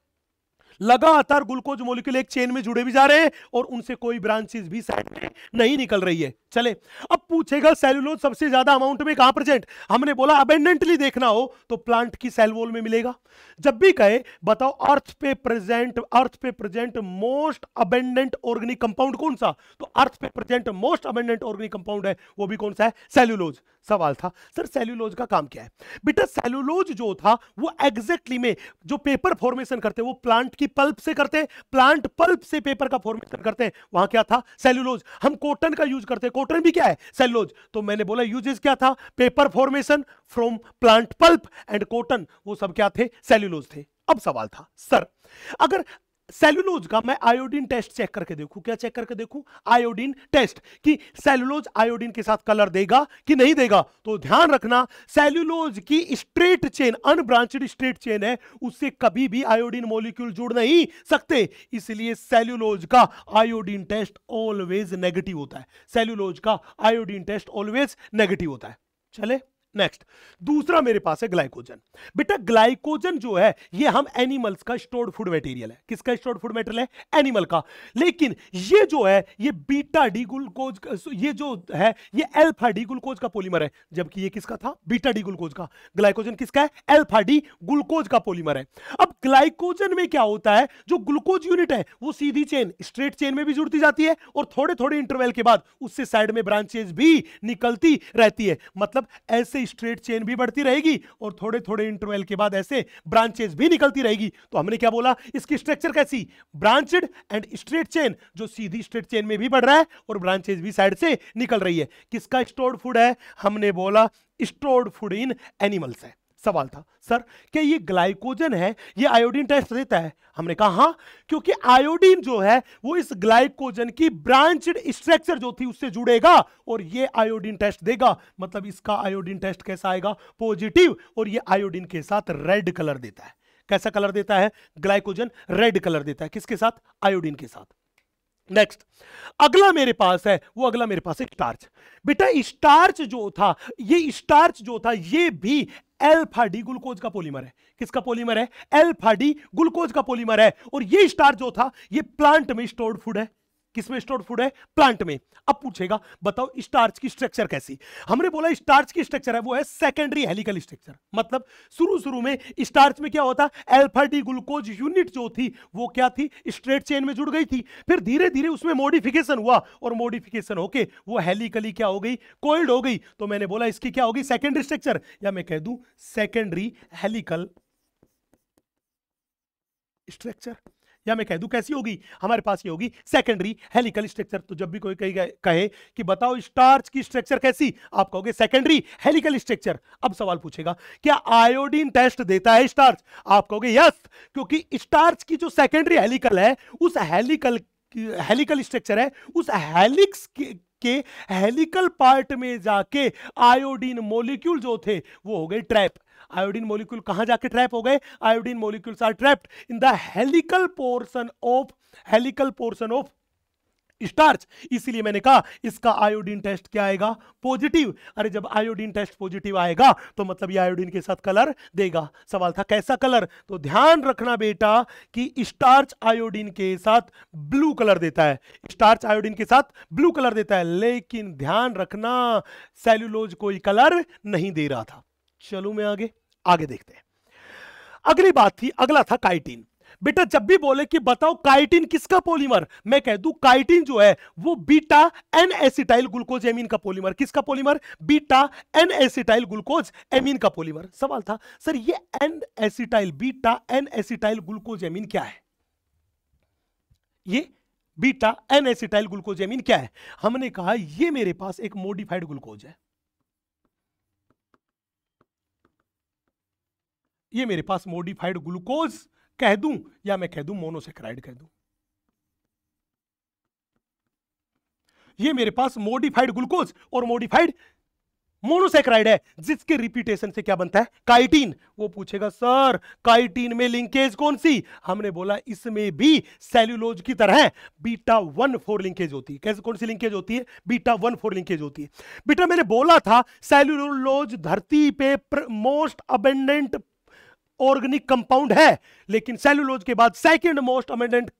लगातार ग्लूकोज मोलिक्यूल एक चेन में जुड़े भी जा रहे हैं और उनसे कोई ब्रांचेस भी साइड में नहीं निकल रही है चले अब पूछेगा सेलुलोज सबसे ज्यादा अमाउंट में कहां प्रेजेंट हमने बोला अबेंडेंटली देखना हो तो प्लांट की सेलवोल में मिलेगा जब भी कहे बताओ अर्थ पे प्रेजेंट अर्थ पे present most abundant organic compound कौन सा तो अर्थ पे present most abundant organic compound है वो भी कौन सा है सेल्यूलोज सवाल था सर सेल्यूलोज का काम क्या है बेटा सेल्यूलोज जो था वो एग्जैक्टली में जो पेपर फॉर्मेशन करते वो प्लांट की पल्प से करते प्लांट पल्प से पेपर का फॉर्मेशन करते वहां क्या था सेल्यूलोज हम कॉटन का यूज करते हैं कोटन भी क्या है सेलोज तो मैंने बोला यूजेस क्या था paper formation from plant pulp and cotton वो सब क्या थे सेल्यूलोज थे अब सवाल था सर अगर सेलुलोज का मैं आयोडीन टेस्ट चेक करके देखूं क्या चेक करके देखूं आयोडीन टेस्ट कि सेलुलोज आयोडीन के साथ कलर देगा कि नहीं देगा तो ध्यान रखना सेलुलोज की straight chain unbranched straight chain है उससे कभी भी आयोडीन मोलिक्यूल जुड़ नहीं सकते इसलिए सेल्यूलोज का आयोडीन टेस्ट ऑलवेज नेगेटिव होता है सेल्यूलोज का आयोडीन टेस्ट ऑलवेज नेगेटिव होता है चले नेक्स्ट दूसरा मेरे पास है ग्लाइकोजन बेटा ग्लाइकोजन जो है ये हम एनिमल्स का स्टोर्ड फूड मटेरियल है किसका स्टोर्ड फूड मटेरियल है एनिमल का लेकिन ये जो है ये बीटा डी ग्लूकोज ये जो है ये अल्फा डी ग्लूकोज का पॉलीमर है जबकि ये किसका था बीटा डी ग्लूकोज का ग्लाइकोजन किसका है अल्फा डी ग्लूकोज का पॉलीमर है अब ग्लाइकोजन में क्या होता है जो ग्लूकोज यूनिट है वो सीधी चेन स्ट्रेट चेन में भी जुड़ती जाती है और थोड़े थोड़े इंटरवल के बाद उससे साइड में ब्रांचेज भी निकलती रहती है मतलब ऐसे ऐसे स्ट्रेट चेन भी बढ़ती रहेगी और थोड़े थोड़े इंटरवल के बाद ऐसे ब्रांचेज भी निकलती रहेगी तो हमने क्या बोला इसकी स्ट्रक्चर कैसी ब्रांचेड एंड स्ट्रेट चेन जो सीधी स्ट्रेट चेन में भी बढ़ रहा है और ब्रांचेज भी साइड से निकल रही है किसका स्टोर्ड फूड है हमने बोला स्टोर्ड फूड इन एनिमल्स है सवाल था सर क्या ये ग्लाइकोजन है ये आयोडीन टेस्ट देता है हमने कहा हाँ क्योंकि आयोडीन जो है वो इस ग्लाइकोजन की ब्रांचड स्ट्रक्चर जो थी उससे जुड़ेगा और ये आयोडीन टेस्ट देगा मतलब इसका आयोडीन टेस्ट कैसा आएगा पॉजिटिव और ये आयोडीन के साथ रेड कलर देता है कैसा कलर देता है ग्लाइकोजन रेड कलर देता है किसके साथ आयोडीन के साथ नेक्स्ट अगला मेरे पास है वो अगला मेरे पास है स्टार्च बेटा स्टार्च जो था ये स्टार्च जो था ये भी एल्फा डी ग्लूकोज का पॉलीमर है किसका पॉलीमर है एल्फा डी ग्लूकोज का पॉलीमर है और ये स्टार्च जो था ये प्लांट में स्टोर्ड फूड है किसमें स्टोर फूड है प्लांट में अब पूछेगा बताओ स्टार्च की स्ट्रक्चर कैसी हमने बोला स्टार्च की स्ट्रक्चर है वो है सेकेंडरी हेलिकल स्ट्रक्चर मतलब शुरू शुरू में स्टार्च में क्या होता एल्फा डी ग्लूकोज यूनिट जो थी वो क्या थी स्ट्रेट चेन में जुड़ गई थी फिर धीरे धीरे उसमें मॉडिफिकेशन हुआ और मॉडिफिकेशन होके वो हेलिकली क्या हो गई कोल्ड हो गई तो मैंने बोला इसकी क्या होगी सेकेंडरी स्ट्रक्चर या मैं कह दू सेकेंडरी हेलिकल स्ट्रक्चर या मैं कह दूं कैसी होगी हमारे पास ये होगी सेकेंडरी हेलिकल स्ट्रक्चर तो जब भी कोई कही कहे कि बताओ स्टार्च की स्ट्रक्चर कैसी आप कहोगे सेकेंडरी हेलिकल स्ट्रक्चर अब सवाल पूछेगा क्या आयोडीन टेस्ट देता है स्टार्च आप कहोगे यस क्योंकि स्टार्च की जो सेकेंडरी हेलिकल है उस हेलिकल हेलिकल स्ट्रक्चर है उस हेलिक्स के के हेलिकल पार्ट में जाके आयोडीन मोलिक्यूल जो थे वो हो गए ट्रैप आयोडीन मोलिक्यूल कहाँ जाके ट्रैप हो गए iodine molecules are trapped in the helical portion of helical portion of starch इसीलिए मैंने कहा इसका आयोडीन टेस्ट क्या आएगा पॉजिटिव अरे जब आयोडीन टेस्ट पॉजिटिव आएगा तो मतलब ये आयोडीन के साथ कलर देगा सवाल था कैसा कलर तो ध्यान रखना बेटा कि स्टार्च आयोडीन के साथ ब्लू कलर देता है स्टार्च आयोडीन के साथ ब्लू कलर देता है लेकिन ध्यान रखना सेल्यूलोज कोई कलर नहीं दे रहा था चलू मैं आगे आगे देखते हैं अगली बात थी अगला था काइटिन बेटा जब भी बोले कि बताओ काइटिन किसका पॉलीमर मैं कह दू काइटिन जो है वो beta N acetyl glucosamine का पॉलीमर किसका polymer beta N acetyl glucosamine का पॉलीमर सवाल था सर ये N acetyl beta N acetyl glucosamine क्या है ये beta N acetyl glucosamine क्या है हमने कहा ये मेरे पास एक मोडिफाइड ग्लूकोज है ये मेरे पास मोडिफाइड ग्लूकोज कह दूं या मैं कह दूं मोनोसेक्राइड कह दूं ये मेरे पास मोडिफाइड ग्लूकोज और मोडिफाइड मोनोसेक्राइड है जिसके रिपीटेशन से क्या बनता है काइटीन वो पूछेगा सर काइटीन में लिंकेज कौन सी हमने बोला इसमें भी सेल्यूलोज की तरह बीटा वन फोर लिंकेज होती है कैसे कौन सी लिंकेज होती है बीटा वन फोर लिंकेज होती है बेटा मैंने बोला था सेल्यूलोज धरती पे मोस्ट अबेंडेंट ऑर्गेनिक कंपाउंड है लेकिन सेल्यूलोज के बाद second most abundant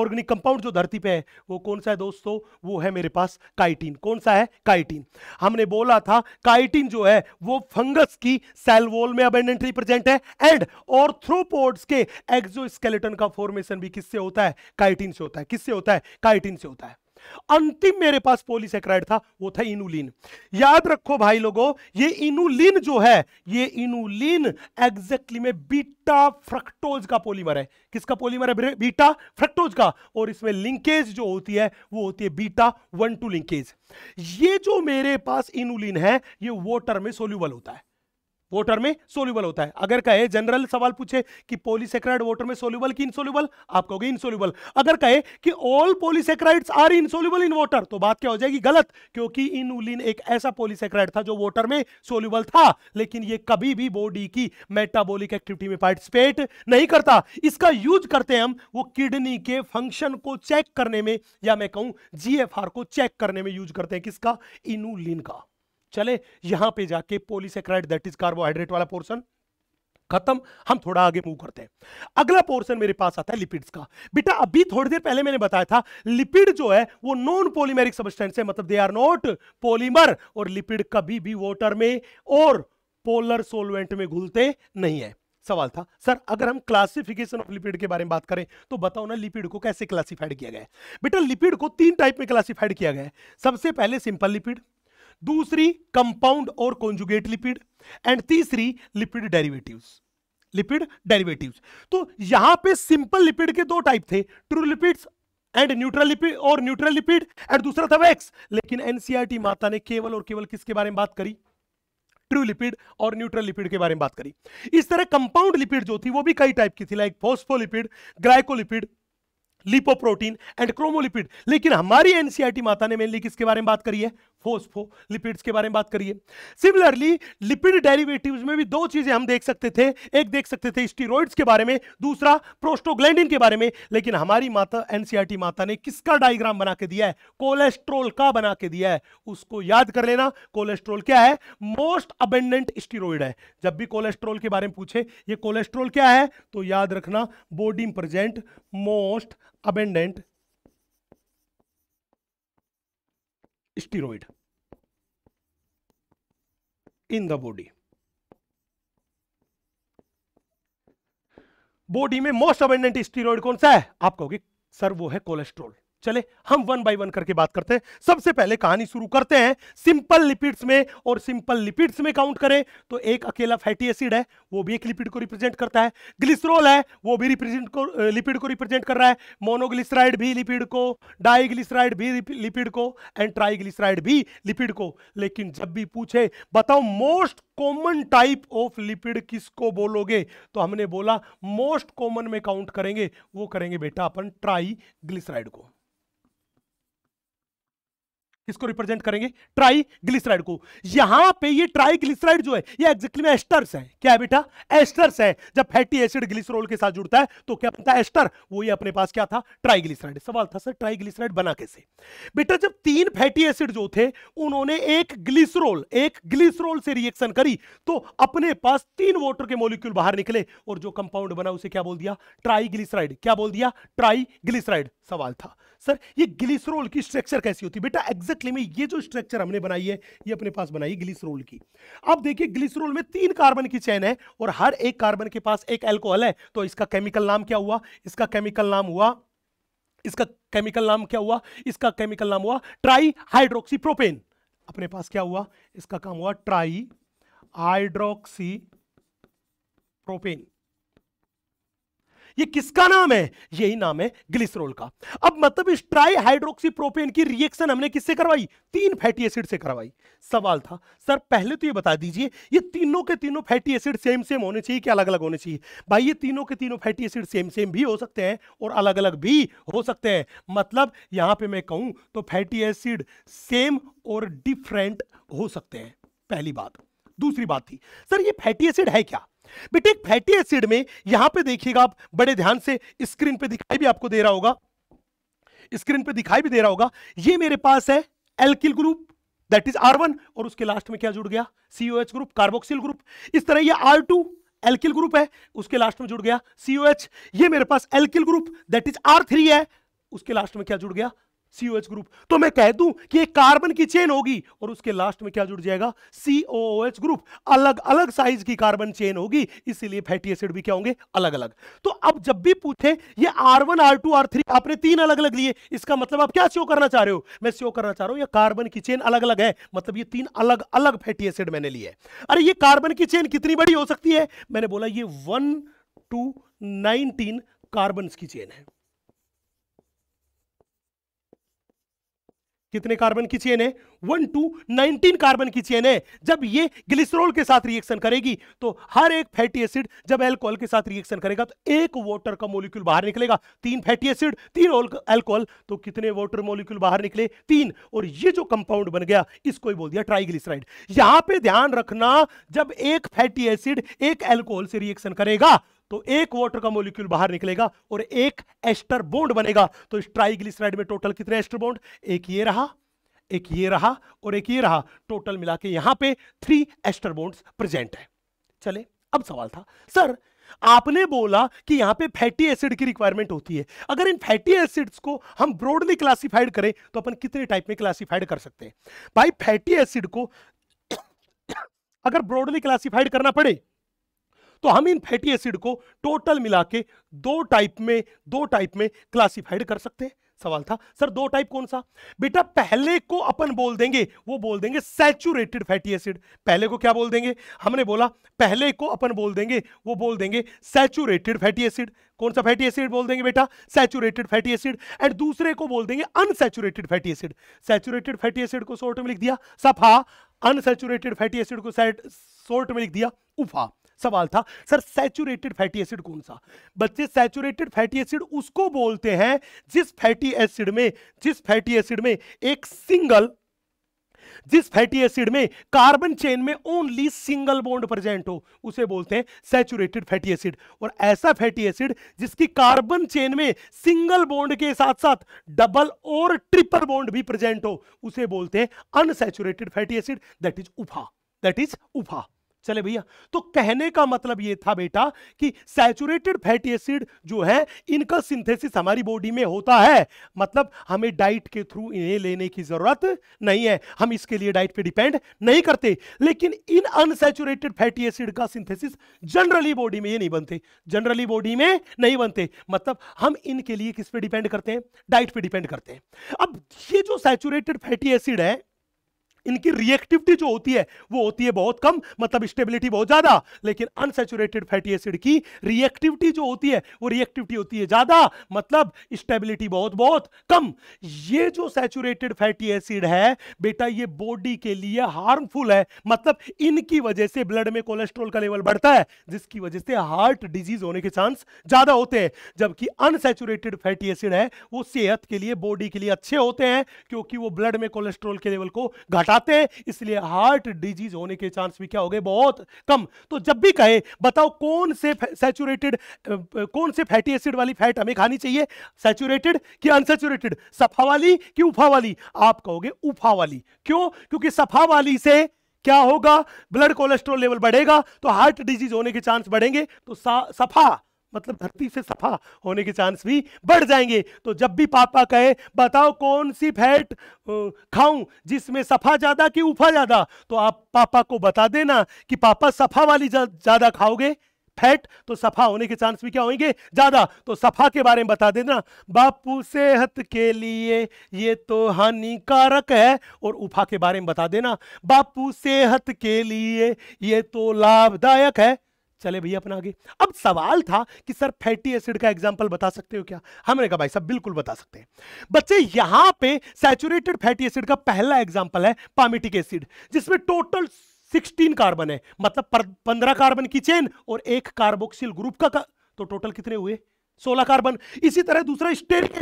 organic compound जो धरती पे है वो कौन सा है दोस्तों वो है मेरे पास काइटीन कौन सा है काइटीन हमने बोला था काइटीन जो है वो फंगस की सेल वॉल में अबेंडेंटली प्रेजेंट है एंड ऑर्थ्रोपोड्स के एक्सोस्केलेटन का फॉर्मेशन भी किससे होता है काइटीन से होता है किससे होता है काइटीन से होता है अंतिम मेरे पास पोलिसेक्राइड था वो था इनुलिन याद रखो भाई लोगों ये इनुलिन जो है ये इनुलिन एग्जैक्टली में बीटा फ्रक्टोज का पोलीमर है किसका पोलीमर है बीटा फ्रक्टोज का और इसमें लिंकेज जो होती है वो होती है बीटा वन टू लिंकेज ये जो मेरे पास इनुलिन है ये वाटर में सोल्यूबल होता है वोटर में सोल्यूबल होता है अगर कहे जनरल सवाल पूछे कि पोलिसेक्राइड वोटर में सोल्यूबल की इनसोल्यूबल आप कहोगे इनसोल्यूबल अगर कहे कि all polysaccharides are insoluble in water तो बात क्या हो जाएगी गलत क्योंकि उलिन एक ऐसा पोलिसेक्राइड था जो वोटर में सोल्यूबल था लेकिन ये कभी भी बॉडी की मेटाबोलिक एक्टिविटी में पार्टिसिपेट नहीं करता इसका यूज करते हैं हम वो किडनी के फंक्शन को चेक करने में या मैं कहूं जीएफआर को चेक करने में यूज करते हैं किसका इनुलिन का चले यहां पे जाके पोलिसक्राइड दैट इज कार्बोहाइड्रेट वाला पोर्शन खत्म हम थोड़ा आगे मूव करते हैं अगला पोर्शन मेरे पास आता है लिपिड्स का बेटा अभी थोड़ी देर पहले मैंने बताया था लिपिड जो है वो नॉन पोलीमेरिक सब्सटेंस है मतलब दे आर नॉट पोलीमर और लिपिड कभी भी वाटर में और पोलर सोलवेंट में घुलते नहीं है सवाल था सर अगर हम क्लासिफिकेशन ऑफ लिपिड के बारे में बात करें तो बताओ ना लिपिड को कैसे क्लासिफाइड किया गया है बेटा लिपिड को तीन टाइप में क्लासिफाइड किया गया है सबसे पहले सिंपल लिपिड दूसरी कंपाउंड और कॉन्जुगेट लिपिड एंड तीसरी लिपिड डेरिवेटिव्स लिपिड डेरिवेटिव्स तो यहां पे सिंपल लिपिड के दो टाइप थे true lipids and neutral lipid और न्यूट्रल लिपिड एंड दूसरा था वैक्स लेकिन एनसीआरटी e माता ने केवल और केवल किसके बारे में बात करी ट्रू लिपिड और न्यूट्रल लिपिड के बारे में बात करी इस तरह कंपाउंड लिपिड जो थी वो भी कई टाइप की थी like phospholipid glycolipid lipoprotein and chromolipid लेकिन हमारी एनसीआरटी माता ने मेनली किसके बारे में बात करी है लिपिड्स के बारे में बात करिए सिमिलरली लिपिड डेरिवेटिव्स में भी दो चीजें हम देख सकते थे एक देख सकते थे स्टीरोइड्स के बारे में दूसरा प्रोस्टोग्लैंडिन के बारे में लेकिन हमारी माता एनसीआरटी माता ने किसका डायग्राम बना के दिया है कोलेस्ट्रोल का बना के दिया है उसको याद कर लेना कोलेस्ट्रोल क्या है मोस्ट अबेंडेंट स्टीरोइड है जब भी कोलेस्ट्रोल के बारे में पूछे ये कोलेस्ट्रोल क्या है तो याद रखना body present most abundant steroid in the body body में मोस्ट अबेंडेंट स्टीरोइड कौन सा है आप कहोगे सर वो है कोलेस्ट्रॉल चले हम वन बाय वन करके बात करते हैं सबसे पहले कहानी शुरू करते हैं सिंपल लिपिड्स में और सिंपल लिपिड्स में काउंट करें तो एक अकेला फैटी एसिड है वो भी एक लिपिड को रिप्रेजेंट करता है ग्लिसरॉल है वो भी रिप्रेजेंट को लिपिड को रिप्रेजेंट कर रहा है मोनोग्लिसराइड भी लिपिड को डाइग्लिसराइड भी लिपिड को एंड ट्राइग्लिसराइड भी लिपिड को लेकिन जब भी पूछे बताओ most common type of lipid किसको बोलोगे तो हमने बोला मोस्ट कॉमन में काउंट करेंगे वो करेंगे बेटा अपन ट्राई ग्लिसराइड को किसको रिप्रेजेंट करेंगे ट्राई ग्लिसराइड को यहां पे ये ट्राई ग्लिसराइड जो है ये एग्जैक्टली में एस्टर्स है क्या है बेटा एस्टर्स है जब फैटी एसिड ग्लिसरोल के साथ जुड़ता है तो क्या बनता है एस्टर वो ये अपने पास क्या था ट्राई ग्लिसराइड सवाल था सर ट्राई ग्लिसराइड बना कैसे बेटा जब तीन फैटी एसिड जो थे उन्होंने एक ग्लिसरोल एक ग्लिसरोल से रिएक्शन करी तो अपने पास तीन वाटर के मोलिक्यूल बाहर निकले और जो कंपाउंड बना उसे क्या बोल दिया ट्राई ग्लिसराइड क्या बोल दिया ट्राई ग्लिसराइड सवाल था सर ये ग्लिसरोल की स्ट्रक्चर कैसी होती है बेटा एग्जैक्टली में ये जो स्ट्रक्चर हमने बनाई है ये अपने पास बनाई है ग्लिसरोल की अब देखिए ग्लिसरोल में तीन कार्बन की चैन है और हर एक कार्बन के पास एक एल्कोहल है तो इसका केमिकल नाम क्या हुआ इसका केमिकल नाम हुआ इसका केमिकल नाम क्या हुआ इसका केमिकल नाम हुआ ट्राई हाइड्रोक्सी प्रोपेन अपने पास क्या हुआ इसका काम हुआ ट्राई हाइड्रोक्सी प्रोपेन ये किसका नाम है यही नाम है ग्लिसरोल का अब मतलब इस ट्राई प्रोपेन की रिएक्शन हमने किससे करवाई तीन फैटी एसिड से करवाई सवाल था सर पहले तो ये बता दीजिए ये तीनों के तीनों फैटी एसिड सेम सेम होने चाहिए कि अलग अलग होने चाहिए भाई ये तीनों के तीनों फैटी एसिड सेम सेम भी हो सकते हैं और अलग अलग भी हो सकते हैं मतलब यहां पर मैं कहूं तो फैटी एसिड सेम और डिफरेंट हो सकते हैं पहली बात दूसरी बात थी सर ये फैटी एसिड है क्या बेटे फैटी एसिड में यहां पे देखिएगा आप बड़े ध्यान से स्क्रीन पे दिखाई भी आपको दे रहा होगा स्क्रीन पे दिखाई भी दे रहा होगा ये मेरे पास है alkyl group that is R one और उसके लास्ट में क्या जुड़ गया सीओएच ग्रुप कार्बोक्सिल ग्रुप इस तरह यह आर टू एल्किल ग्रुप है उसके लास्ट में जुड़ गया सीओएच ये मेरे पास alkyl group that is R three है उसके लास्ट में क्या जुड़ गया एच ग्रुप तो मैं कह दूं कि एक कार्बन की चेन होगी और उसके लास्ट में क्या जुड़ जाएगा एच ग्रुप अलग अलग साइज की कार्बन चेन होगी इसीलिए फैटी एसिड भी क्या होंगे अलग अलग तो अब जब भी पूछे ये R one R two R three आपने तीन अलग अलग लिए इसका मतलब आप क्या शो करना चाह रहे हो मैं शो करना चाह रहा हूं ये कार्बन की चेन अलग अलग है मतलब ये तीन अलग अलग फैटी एसिड मैंने लिए अरे ये कार्बन की चेन कितनी बड़ी हो सकती है मैंने बोला ये वन टू नाइनटीन कार्बन की चेन है कितने कार्बन की चेन है वन टू नाइनटीन कार्बन की चेन है जब ये ग्लिसरॉल के साथ रिएक्शन करेगी तो हर एक फैटी एसिड जब एल्कोहल के साथ रिएक्शन करेगा तो एक वाटर का मॉलिक्यूल बाहर निकलेगा तीन फैटी एसिड तीन एल्कोहल तो कितने वाटर मॉलिक्यूल बाहर निकले तीन और ये जो कंपाउंड बन गया इसको ही बोल दिया ट्राइग्लिसराइड यहां पर ध्यान रखना जब एक फैटी एसिड एक एल्कोहल से रिएक्शन करेगा तो एक वाटर का मोलिक्यूल बाहर निकलेगा और एक एस्टर बोन्ड बनेगा तो इस ट्राइग्लिसराइड में टोटल कितने एस्टर बोन्ड एक ये रहा एक ये रहा और एक ये रहा टोटल मिला के यहां पर थ्री एस्टर बोन्ड प्रेजेंट है चले अब सवाल था सर आपने बोला कि यहां पे फैटी एसिड की रिक्वायरमेंट होती है अगर इन फैटी एसिड्स को हम ब्रॉडली क्लासिफाइड करें तो अपन कितने टाइप में क्लासिफाइड कर सकते हैं भाई फैटी एसिड को अगर ब्रॉडली क्लासिफाइड करना पड़े तो हम इन फैटी एसिड को टोटल मिला के दो टाइप में दो टाइप में क्लासिफाइड कर सकते हैं सवाल था सर दो टाइप कौन सा बेटा पहले को अपन बोल देंगे वो बोल देंगे सैचुरेटेड फैटी एसिड पहले को क्या बोल देंगे हमने बोला पहले को अपन बोल देंगे वो बोल देंगे सैचुरेटेड फैटी एसिड कौन सा फैटी एसिड बोल देंगे बेटा सैचुरेटेड फैटी एसिड एंड दूसरे को बोल देंगे unsaturated fatty acid saturated fatty acid को शॉर्ट में लिख दिया सफा अनसैचुरेटेड फैटी एसिड को शॉर्ट में लिख दिया उफा सवाल था सर सैचुरेटेड फैटी एसिड कौन सा बच्चे सैचुरेटेड फैटी एसिड उसको बोलते हैं जिस फैटी एसिड में जिस फैटी एसिड में एक सिंगल जिस फैटी एसिड में कार्बन चेन में ओनली सिंगल बॉन्ड प्रेजेंट हो उसे बोलते हैं सैचुरेटेड फैटी एसिड और ऐसा फैटी एसिड जिसकी कार्बन चेन में सिंगल बॉन्ड के साथ साथ डबल और ट्रिपल बॉन्ड भी प्रेजेंट हो उसे बोलते हैं unsaturated fatty acid that is UFA that is UFA चले भैया तो कहने का मतलब ये था बेटा कि सैचुरेटेड फैटी एसिड जो है इनका सिंथेसिस हमारी बॉडी में होता है मतलब हमें डाइट के थ्रू इन्हें लेने की जरूरत नहीं है हम इसके लिए डाइट पे डिपेंड नहीं करते लेकिन इन अनसेचुरेटेड फैटी एसिड का सिंथेसिस जनरली बॉडी में ये नहीं बनते जनरली बॉडी में नहीं बनते मतलब हम इनके लिए किस पे डिपेंड करते हैं डाइट पर डिपेंड करते हैं अब ये जो सैचुरेटेड फैटी एसिड है इनकी रिएक्टिविटी जो होती है वो होती है बहुत कम मतलब स्टेबिलिटी बहुत ज़्यादा लेकिन अनसेचुरेटेड फैटी एसिड की रिएक्टिविटी जो होती है वो रिएक्टिविटी होती है ज़्यादा मतलब स्टेबिलिटी बहुत बहुत कम ये जो सेचुरेटेड फैटी एसिड है बेटा ये बॉडी के लिए हार्मफुल है मतलब इनकी वजह से ब्लड में कोलेस्ट्रोल का लेवल बढ़ता है जिसकी वजह से हार्ट डिजीज होने के चांस ज़्यादा होते हैं जबकि अनसेचुरेटेड फैटी एसिड है वो सेहत के लिए बॉडी के लिए अच्छे होते हैं क्योंकि वो ब्लड में कोलेस्ट्रोल के लेवल को घटा दिखाते इसलिए हार्ट डिजीज होने के चांस भी क्या हो गए बहुत कम तो जब भी कहे बताओ कौन से सैचुरेटेड कौन से फैटी एसिड वाली फैट हमें खानी चाहिए सैचुरेटेड कि अनसेचुरेटेड सफा वाली कि उफा वाली आप कहोगे उफा वाली क्यों क्योंकि सफा वाली से क्या होगा ब्लड कोलेस्ट्रॉल लेवल बढ़ेगा तो हार्ट डिजीज होने के चांस बढ़ेंगे तो सफा मतलब धरती से सफा होने के चांस भी बढ़ जाएंगे तो जब भी पापा कहे बताओ कौन सी फैट खाऊं जिसमें सफा ज़्यादा कि उफा ज़्यादा तो आप पापा को बता देना कि पापा सफा वाली ज़्यादा खाओगे फैट तो सफा होने के चांस भी क्या होंगे ज़्यादा तो सफा के बारे में बता देना बापू सेहत के लिए ये तो हानिकारक है और उफा के बारे में बता देना बापू सेहत के लिए ये तो लाभदायक है चले भैया अपना आगे अब सवाल था कि सर फैटी एसिड का एग्जाम्पल बता सकते हो क्या हमने कहा भाई साहब बिल्कुल बता सकते हैं बच्चे यहां पे सैचुरेटेड फैटी एसिड का पहला एग्जाम्पल है पामिटिक एसिड जिसमें टोटल 16 कार्बन है मतलब 15 कार्बन की चेन और एक कार्बोक्सिल ग्रुप का, का तो टोटल कितने हुए सोलह कार्बन इसी तरह दूसरा स्टेरिक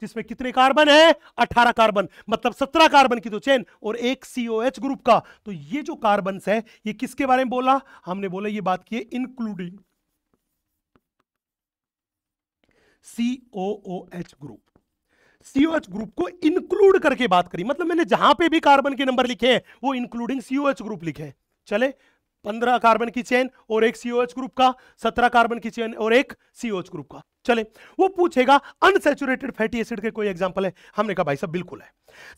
जिसमें कितने कार्बन है अठारह कार्बन मतलब सत्रह कार्बन की तो चेन और एक सीओएच ग्रुप का तो ये जो कार्बन है ये किसके बारे में बोला हमने बोला ये बात की including COOH group COH group को इंक्लूड करके बात करी मतलब मैंने जहां पे भी कार्बन के नंबर लिखे हैं वो इंक्लूडिंग COH ग्रुप लिखे हैं चले पंद्रह कार्बन की चेन और एक सीओएच ग्रुप का सत्रह कार्बन की चेन और एक सीओएच ग्रुप का चले वो पूछेगा अनसेचुरेटेड फैटी एसिड के कोई एग्जाम्पल है हमने कहा भाई सब बिल्कुल है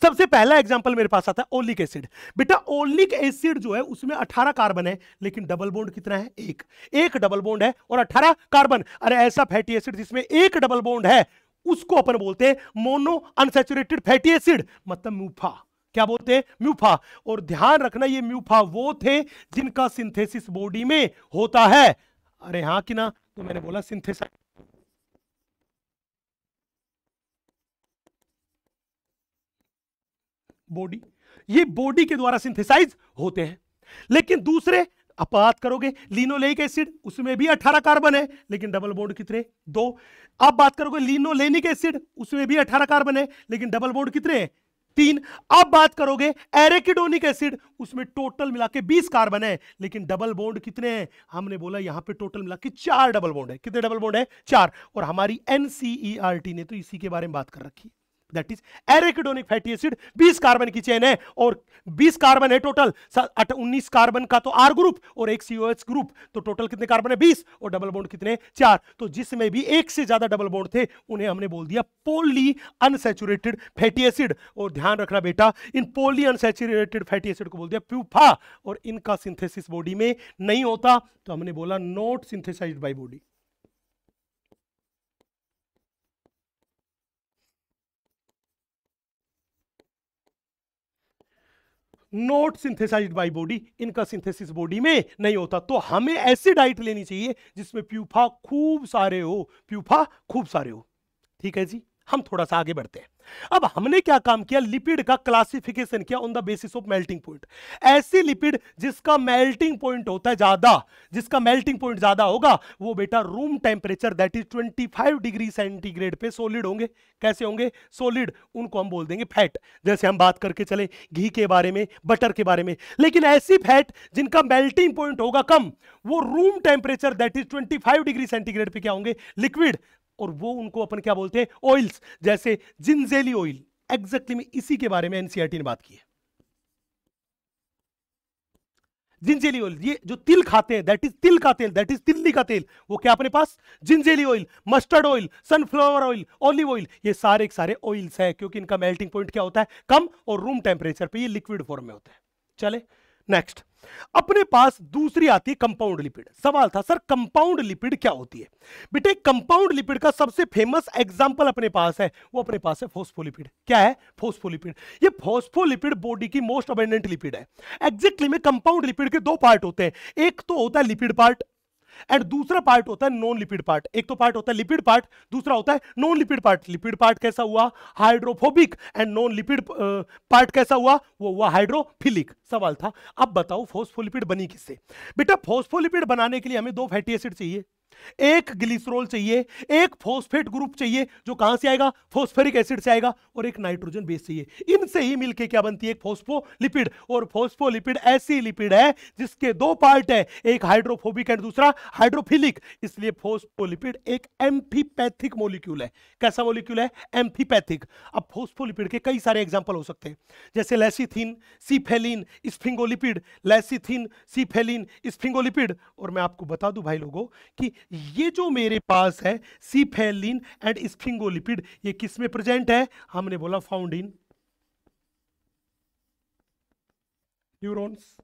सबसे पहला एग्जाम्पल मेरे पास आता है ओलिक एसिड बेटा ओलिक एसिड जो है उसमें अठारह कार्बन है लेकिन डबल बोन्ड कितना है एक एक डबल बोन्ड है और अठारह कार्बन अरे ऐसा फैटी एसिड जिसमें एक डबल बोन्ड है उसको अपन बोलते हैं मोनो अनसेचुरेटेड फैटी एसिड मतलब मूफा क्या बोलते हैं म्यूफा और ध्यान रखना ये म्यूफा वो थे जिनका सिंथेसिस बॉडी में होता है अरे हाँ कि ना तो मैंने बोला सिंथेसाइज बॉडी ये बॉडी के द्वारा सिंथेसाइज होते हैं लेकिन दूसरे आप बात करोगे लिनोलेक एसिड उसमें भी 18 कार्बन है लेकिन डबल बोर्ड कितने दो आप बात करोगे लिनोलेनिक एसिड उसमें भी 18 कार्बन है लेकिन डबल बोर्ड कितने हैं तीन अब बात करोगे एरेकिडोनिक एसिड उसमें टोटल मिला के बीस कार्बन है लेकिन डबल बोंड कितने हैं हमने बोला यहां पे टोटल मिला के चार डबल बोंड है कितने डबल बोंड है चार और हमारी एनसीईआरटी ने तो इसी के बारे में बात कर रखी है that is arachidonic fatty acid 20 carbon की चेन है और 20 कार्बन है टोटल 19 कार्बन का तो आर ग्रुप और एक सीओएच ग्रुप तो टोटल कितने कार्बन है 20 और डबल बॉन्ड कितने चार तो जिसमें भी एक से ज्यादा डबल बॉन्ड थे उन्हें हमने बोल दिया पोली अनसेचुरेटेड फैटी एसिड और ध्यान रखना बेटा इन पोली अनसेचुरेटेड फैटी एसिड को बोल दिया प्यूफा और इनका सिंथेसिस बॉडी में नहीं होता तो हमने बोला not synthesize by body not synthesize by body इनका सिंथेसिस बॉडी में नहीं होता तो हमें ऐसी डाइट लेनी चाहिए जिसमें प्यूफा खूब सारे हो प्यूफा खूब सारे हो ठीक है जी हम थोड़ा सा आगे बढ़ते हैं अब हमने क्या काम किया लिपिड का क्लासिफिकेशन किया on the basis of melting point ऐसी लिपिड जिसका मेल्टिंग पॉइंट होता है ज्यादा जिसका मेल्टिंग पॉइंट ज्यादा होगा वो बेटा room temperature that is 25 degree centigrade पे सॉलिड होंगे कैसे होंगे सॉलिड उनको हम बोल देंगे फैट जैसे हम बात करके चले घी के बारे में बटर के बारे में लेकिन ऐसी फैट जिनका मेल्टिंग पॉइंट होगा कम वो room temperature that is twenty degree centigrade पे क्या होंगे लिक्विड और वो उनको अपन क्या बोलते हैं ऑयल्स जैसे जिंजेली ऑयल एग्जैक्टली में इसी के बारे में एनसीआरटी e ने बात की है जिंजेली ऑयल ये जो तिल खाते हैं दैट इज तिल का तेल दैट इज तिल्ली का तेल वो क्या अपने पास gingelly oil mustard oil sunflower oil olive oil ये सारे सारे ऑयल्स हैं क्योंकि इनका मेल्टिंग पॉइंट क्या होता है कम और रूम टेम्परेचर पे ये लिक्विड फॉर्म में होता है चले नेक्स्ट अपने पास दूसरी आती है कंपाउंड लिपिड सवाल था सर कंपाउंड लिपिड क्या होती है बेटे कंपाउंड लिपिड का सबसे फेमस एग्जांपल अपने पास है वो अपने पास है फोस्फोलिपिड क्या है फोस्फोलिपिड ये फोस्फोलिपिड बॉडी की मोस्ट अबेंडेंट लिपिड है एग्जैक्टली में कंपाउंड लिपिड के दो पार्ट होते हैं एक तो होता है लिपिड पार्ट एंड दूसरा पार्ट होता है नॉन लिपिड पार्ट एक तो पार्ट होता है लिपिड पार्ट दूसरा होता है non lipid part lipid part कैसा हुआ hydrophobic and non lipid part कैसा हुआ वो हुआ हाइड्रोफिलिक सवाल था अब बताओ फोस्फोलिपिड बनी किससे बेटा फोस्फोलिपिड बनाने के लिए हमें दो फैटी एसिड चाहिए एक ग्लिसरोल चाहिए एक फोस्फेट ग्रुप चाहिए जो कहां से आएगा फोस्फेरिक एसिड से आएगा और एक नाइट्रोजन बेस चाहिए इनसे ही मिलके क्या बनती है एक फोस्फोलिपिड और फोस्फोलिपिड ऐसी लिपिड है जिसके दो पार्ट है एक हाइड्रोफोबिक एंड दूसरा हाइड्रोफिलिक इसलिए फोस्फोलिपिड एक एम्फीपैथिक मोलिक्यूल है कैसा मोलिक्यूल है एम्फीपैथिक अब फोस्फोलिपिड के कई सारे एग्जाम्पल हो सकते हैं जैसे lecithin cephalin sphingolipid lecithin cephalin sphingolipid और मैं आपको बता दूं भाई लोगों की ये जो मेरे पास है सीफेलिन एंड स्फिंगोलिपिड ये किस में प्रेजेंट है हमने बोला फाउंड इन न्यूरॉन्स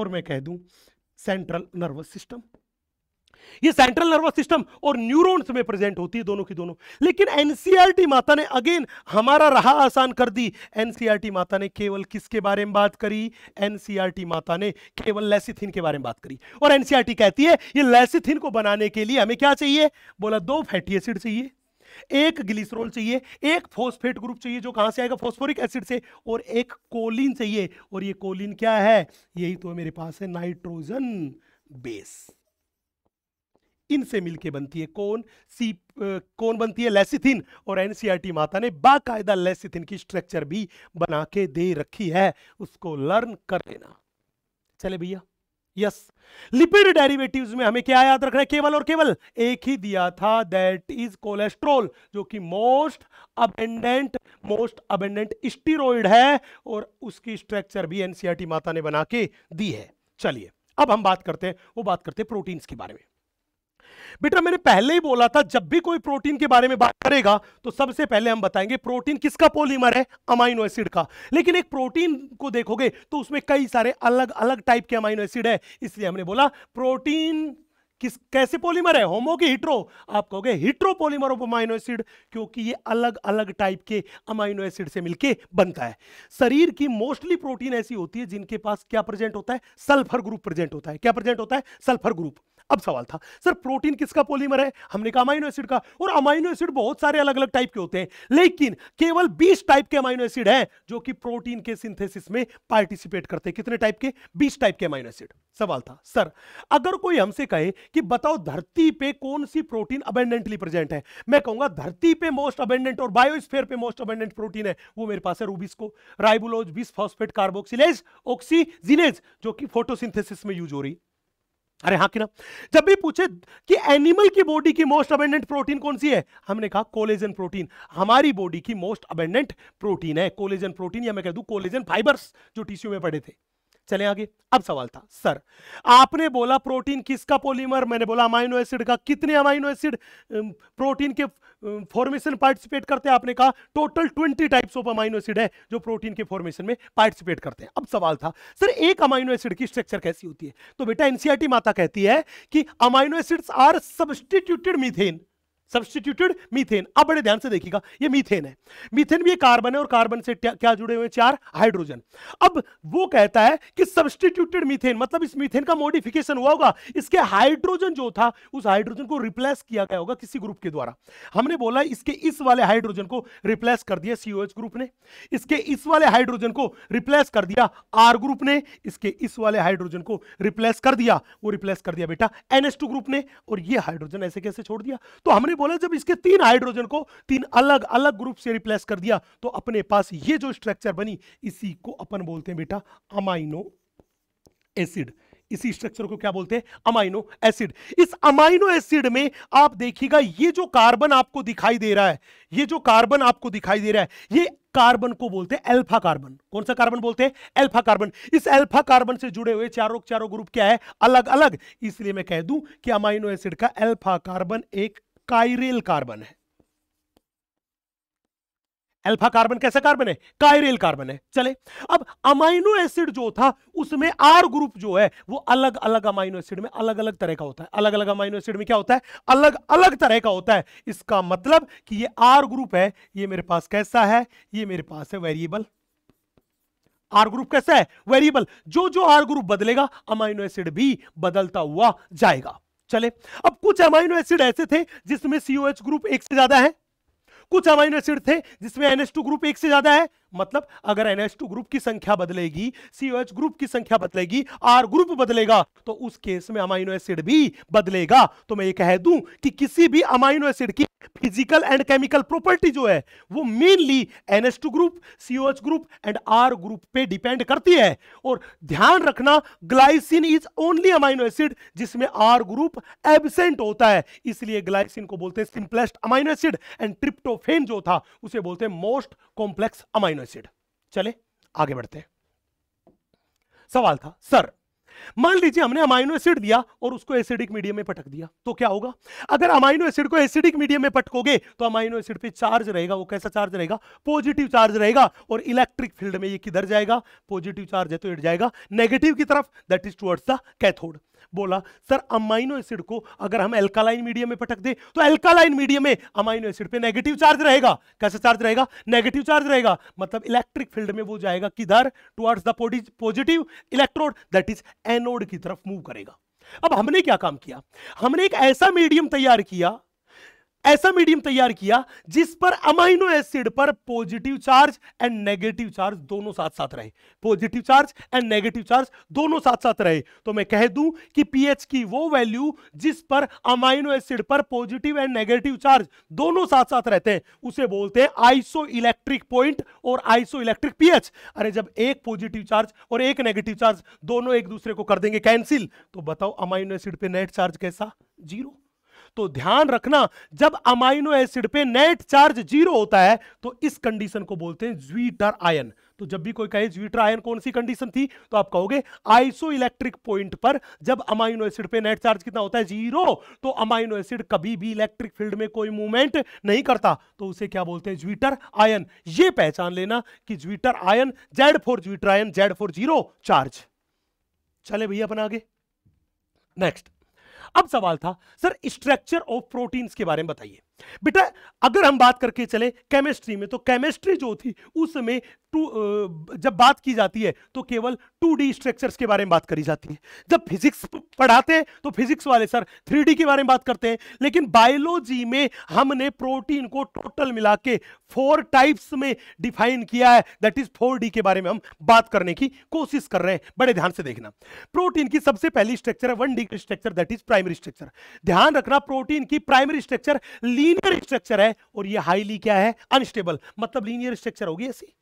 और मैं कह दूं सेंट्रल नर्वस सिस्टम ये सेंट्रल नर्वस सिस्टम और न्यूरॉन्स में प्रेजेंट होती है दोनों की दोनों लेकिन एनसीआरटी e माता ने अगेन हमारा रहा आसान कर दी एनसीआरटी e माता ने केवल किसके बारे में बात करी एनसीआरटी e माता ने केवल लेसिथिन के बारे में बात करी और एनसीआरटी कहती है ये लेसिथिन को बनाने के लिए हमें क्या चाहिए बोला दो फैटी एसिड चाहिए एक ग्लिसरोल चाहिए एक फोस्फेट ग्रुप चाहिए जो कहां से आएगा फोस्फोरिक एसिड से और एक कोलिन चाहिए और ये कोलिन क्या है यही तो मेरे पास है नाइट्रोजन बेस इनसे मिलके बनती है कौन सी कौन बनती है लेसिथिन और एनसीईआरटी माता ने बाकायदा लेसिथिन की स्ट्रक्चर भी बना के दे रखी है उसको लर्न कर लेना चले भैया यस लिपिड डेरिवेटिव्स में हमें क्या याद रखना है केवल और केवल एक ही दिया था दैट इज कोलेस्ट्रोल जो कि most abundant most abundant steroid है और उसकी स्ट्रक्चर भी एनसीआरटी माता ने बना के दी है चलिए अब हम बात करते हैं वो बात करते हैं प्रोटीन्स के बारे में बेटा मैंने पहले ही बोला था जब भी कोई प्रोटीन के बारे में बात करेगा तो सबसे पहले हम बताएंगे प्रोटीन किसका पोलीमर है अमाइनो एसिड का लेकिन एक प्रोटीन को देखोगे तो उसमें कई सारे अलग अलग टाइप के अमाइनो एसिड है इसलिए हमने बोला प्रोटीन किस कैसे पॉलीमर है होमो की हिट्रो आप कहोगे hetero polymer of amino acid क्योंकि ये अलग अलग टाइप के अमाइनो एसिड से मिलके बनता है शरीर की मोस्टली प्रोटीन ऐसी होती है जिनके पास क्या प्रेजेंट होता है सल्फर ग्रुप प्रेजेंट होता है क्या प्रेजेंट होता है सल्फर ग्रुप अब सवाल था सर प्रोटीन किसका पॉलीमर है हमने कहा अमाइनो एसिड का और अमाइनो एसिड बहुत सारे अलग अलग टाइप के होते हैं लेकिन केवल 20 टाइप के अमाइनो एसिड हैं जो कि प्रोटीन के सिंथेसिस में पार्टिसिपेट करते हैं कितने टाइप के 20 टाइप के अमाइनो एसिड सवाल था सर अगर कोई हमसे कहे कि बताओ धरती पे कौन सी प्रोटीन अबेंडेंटली प्रेजेंट है मैं कहूंगा धरती पे मोस्ट अबेंडेंट और बायोस्फेयर पे मोस्ट अबेंडेंट प्रोटीन है वो मेरे पास है RuBisCO ribulose bis phosphate carboxylase oxygenase जो कि फोटोसिंथेसिस में यूज हो रही अरे हाँ कि ना जब भी पूछे कि एनिमल की बॉडी की मोस्ट अबेंडेंट प्रोटीन कौन सी है हमने कहा कोलेजन प्रोटीन हमारी बॉडी की मोस्ट अबेंडेंट प्रोटीन है कोलेजन प्रोटीन या मैं कह दू कोलेजन फाइबर्स जो टिश्यू में पड़े थे चले आगे अब सवाल था सर आपने बोला प्रोटीन किसका पॉलीमर मैंने बोला अमाइनो एसिड का कितने अमाइनो एसिड प्रोटीन के फॉर्मेशन पार्टिसिपेट करते हैं आपने कहा total twenty types of amino acid है जो प्रोटीन के फॉर्मेशन में पार्टिसिपेट करते हैं अब सवाल था सर एक अमाइनो एसिड की स्ट्रक्चर कैसी होती है तो बेटा एनसीआरटी माता कहती है कि amino acids are substituted methane substituted methane अब बड़े ध्यान से देखिएगा ये मीथेन है मीथेन भी कार्बन है और कार्बन से क्या जुड़े हुए चार हाइड्रोजन अब वो कहता है कि सब्सटीट्यूटेड मीथेन मतलब इस मीथेन का मॉडिफिकेशन हुआ होगा इसके हाइड्रोजन जो था उस हाइड्रोजन को रिप्लेस किया गया होगा किसी ग्रुप के द्वारा हमने बोला इसके इस वाले हाइड्रोजन को रिप्लेस कर दिया सीओएच ग्रुप ने इसके इस वाले हाइड्रोजन को रिप्लेस कर दिया आर ग्रुप ने इसके इस वाले हाइड्रोजन को रिप्लेस कर दिया वो रिप्लेस कर दिया बेटा एनएस ग्रुप ने और ये हाइड्रोजन ऐसे कैसे छोड़ दिया तो हमने बोला जब इसके तीन हाइड्रोजन को तीन अलग अलग ग्रुप से रिप्लेस कर दिया तो अपने पास ये जो स्ट्रक्चर बनी इसी को अपन बोलते हैं बेटा अमाइनो एसिड इसी स्ट्रक्चर को क्या बोलते हैं अमाइनो एसिड इस अमाइनो एसिड में आप देखिएगा ये जो कार्बन आपको दिखाई दे रहा है ये जो कार्बन आपको दिखाई दे रहा है ये कार्बन को बोलते हैं अल्फा कार्बन कौन सा कार्बन बोलते हैं अल्फा कार्बन इस अल्फा कार्बन से जुड़े हुए चारों चारों ग्रुप क्या है अलग अलग इसलिए मैं कह दूं कि अमाइनो एसिड का अल्फा कार्बन एक काइरेल कार्बन है अल्फा कार्बन कैसा कार्बन है काइरेल कार्बन है चले अब अमाइनो एसिड जो था उसमें आर ग्रुप जो है वो अलग अलग अमाइनो एसिड में अलग अलग तरह का होता है अलग अलग अमाइनो एसिड में क्या होता है अलग अलग तरह का होता है इसका मतलब कि ये आर ग्रुप है ये मेरे पास कैसा है ये मेरे पास है वेरिएबल आर ग्रुप कैसा है वेरिएबल जो जो आर ग्रुप बदलेगा अमाइनो एसिड भी बदलता हुआ जाएगा चले अब कुछ अमाइनो एसिड ऐसे थे जिसमें सीओ ग्रुप एक से ज्यादा है कुछ अमाइनो एसिड थे जिसमें एनएस ग्रुप एक से ज्यादा है मतलब अगर NH2 ग्रुप की संख्या बदलेगी COH ग्रुप की संख्या बदलेगी R ग्रुप बदलेगा तो उस केस में अमाइनो एसिड भी बदलेगा तो मैं ये कह दूं कि किसी भी अमाइनो एसिड की फिजिकल एंड केमिकल प्रॉपर्टी जो है वो mainly NH2 group COH group and R group पे डिपेंड करती है और ध्यान रखना glycine is only amino acid जिसमें आर ग्रुप एबसेंट होता है इसलिए ग्लाइसिन को बोलते हैं simplest amino acid and tryptophan जो था उसे बोलते हैं most complex amino amino acid चले आगे बढ़ते हैं सवाल था सर मान लीजिए हमने अमाइनो एसिड दिया और उसको एसिडिक मीडियम में पटक दिया तो क्या होगा अगर अमाइनो एसिड को एसिडिक मीडियम में पटकोगे तो अमाइनो एसिड पे चार्ज रहेगा वो कैसा चार्ज रहेगा पॉजिटिव चार्ज रहेगा और इलेक्ट्रिक फील्ड में ये किधर जाएगा पॉजिटिव चार्ज है तो इट जाएगा नेगेटिव की तरफ that is towards the cathode बोला सर अमाइनो एसिड को अगर हम एल्कालाइन मीडियम में पटक दें तो एल्कालाइन मीडियम में अमाइनो एसिड पे नेगेटिव चार्ज रहेगा कैसा चार्ज रहेगा नेगेटिव चार्ज रहेगा मतलब इलेक्ट्रिक फील्ड में वो जाएगा किधर towards the positive electrode that is anode की तरफ मूव करेगा अब हमने क्या काम किया हमने एक ऐसा मीडियम तैयार किया ऐसा मीडियम तैयार किया जिस पर अमाइनो एसिड पर positive charge and negative charge दोनों साथ साथ रहे positive charge and negative charge दोनों साथ साथ रहे तो मैं कह दूं कि पीएच की वो वैल्यू जिस पर अमाइनो एसिड पर पॉजिटिव एंड नेगेटिव चार्ज दोनों साथ साथ रहते हैं उसे बोलते हैं आइसो इलेक्ट्रिक पॉइंट और आइसो इलेक्ट्रिक पीएच अरे जब एक पॉजिटिव चार्ज और एक नेगेटिव चार्ज दोनों एक दूसरे को कर देंगे कैंसिल तो बताओ अमाइनो एसिड पर नेट चार्ज कैसा जीरो तो ध्यान रखना जब अमाइनो एसिड पे नेट चार्ज जीरो होता है तो इस कंडीशन को बोलते हैं ज्वीटर आयन तो जब भी कोई कहे ज्वीटर आयन कौन सी कंडीशन थी तो आप कहोगे आइसो इलेक्ट्रिक पॉइंट पर जब अमाइनो एसिड पे नेट चार्ज कितना होता है जीरो तो अमाइनो एसिड कभी भी इलेक्ट्रिक फील्ड में कोई मूवमेंट नहीं करता तो उसे क्या बोलते हैं ज्वीटर आयन ये पहचान लेना कि zwitter ion Z four zwitter ion Z four zero charge चले भैया अपना आगे नेक्स्ट अब सवाल था सर स्ट्रक्चर ऑफ प्रोटीन्स के बारे में बताइए बेटा अगर हम बात करके चले केमिस्ट्री में तो केमिस्ट्री जो थी उसमें टू जब बात की जाती है तो केवल टू डी स्ट्रक्चर्स के बारे में बात करी जाती है जब फिजिक्स पढ़ाते हैं तो फिजिक्स वाले सर थ्री डी के बारे में बात करते हैं लेकिन बायोलॉजी में हमने प्रोटीन को टोटल मिला के फोर टाइप्स में डिफाइन किया है दैट इज फोर डी के बारे में हम बात करने की कोशिश कर रहे हैं बड़े ध्यान से देखना प्रोटीन की सबसे पहली स्ट्रक्चर है one D structure that is primary structure ध्यान रखना प्रोटीन की प्राइमरी स्ट्रक्चर लीनियर स्ट्रक्चर है और ये हाईली क्या है अनस्टेबल मतलब लीनियर स्ट्रक्चर होगी ऐसी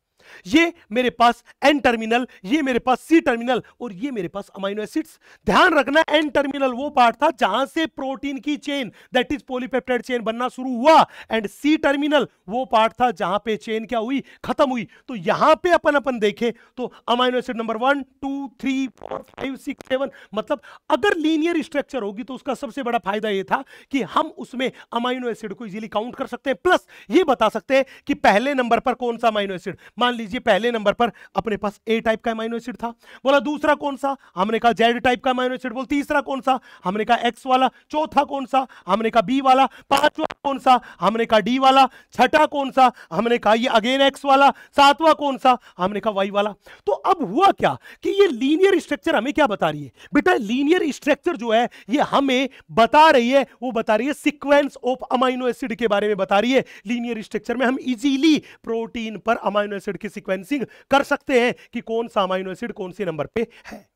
ये मेरे पास एन टर्मिनल ये मेरे पास सी टर्मिनल और ये मेरे पास अमाइनो एसिड्स ध्यान रखना एन टर्मिनल वो पार्ट था जहां से प्रोटीन की chain that is polypeptide chain बनना शुरू हुआ एंड सी टर्मिनल वो पार्ट था जहां पे चेन क्या हुई खत्म हुई तो यहां पे अपन अपन देखें तो amino acid number one two three four five six seven मतलब अगर लीनियर स्ट्रक्चर होगी तो उसका सबसे बड़ा फायदा यह था कि हम उसमें अमाइनो एसिड को इजिली काउंट कर सकते हैं प्लस ये बता सकते हैं कि पहले नंबर पर कौन सा अमाइनो एसिड मान लीजिए पहले नंबर पर अपने पास ए टाइप का अमाइनो एसिड था बोला दूसरा कौन सा हमने कहा जेड टाइप का अमाइनो एसिड बोल तीसरा कौन सा हमने कहा एक्स वाला चौथा कौन सा हमने कहा बी वाला पांचवा कौन सा हमने कहा डी वाला छठा कौन सा हमने कहा ये अगेन एक्स वाला सातवां कौन सा हमने कहा वाई वाला तो अब हुआ क्या कि ये लीनियर स्ट्रक्चर हमें क्या बता रही है बेटा लीनियर स्ट्रक्चर जो है ये हमें बता रही है वो बता रही है सिक्वेंस ऑफ अमाइनो एसिड के बारे में बता रही है लीनियर स्ट्रक्चर में हम इजीली प्रोटीन पर अमाइनो एसिड की सिक्वेंसिंग कर सकते हैं कि कौन सा अमाइनो एसिड कौन से नंबर पे है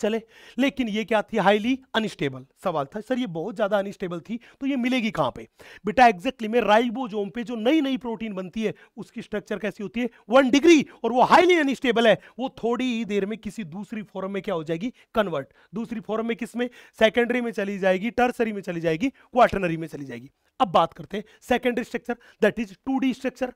चले लेकिन ये क्या थी हाईली अनस्टेबल सवाल था सर ये बहुत ज़्यादा अनस्टेबल थी तो ये मिलेगी कहां पे बेटा एग्जैक्टली में राइबोजोम पे जो नई नई प्रोटीन बनती है उसकी स्ट्रक्चर कैसी होती है वन डिग्री और वो हाईली अनस्टेबल है वो थोड़ी ही देर में किसी दूसरी फॉर्म में क्या हो जाएगी कन्वर्ट दूसरी फॉर्म में किस में सेकेंडरी में चली जाएगी टर्सरी में चली जाएगी क्वार्टनरी में चली जाएगी अब बात करते हैं secondary structure that is two structure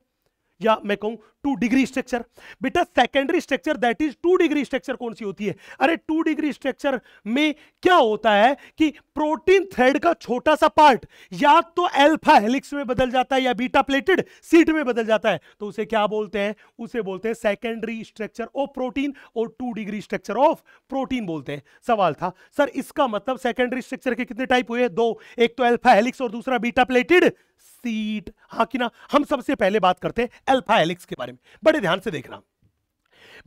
या मैं कहूं टू डिग्री स्ट्रक्चर बेटा secondary structure that is two degree structure कौन सी होती है अरे टू डिग्री स्ट्रक्चर में क्या होता है कि प्रोटीन थ्रेड का छोटा सा पार्ट या तो एल्फा हेलिक्स में बदल जाता है या बीटा प्लेटेड सीट में बदल जाता है तो उसे क्या बोलते हैं उसे बोलते हैं सेकेंडरी स्ट्रक्चर ऑफ प्रोटीन और two degree structure of protein बोलते हैं सवाल था सर इसका मतलब सेकेंडरी स्ट्रक्चर के कितने टाइप हुए दो एक तो एल्फा हेलिक्स और दूसरा बीटा प्लेटेड सीट हाँ कि ना हम सबसे पहले बात करते हैं अल्फा हेलिक्स के बारे में बड़े ध्यान से देखना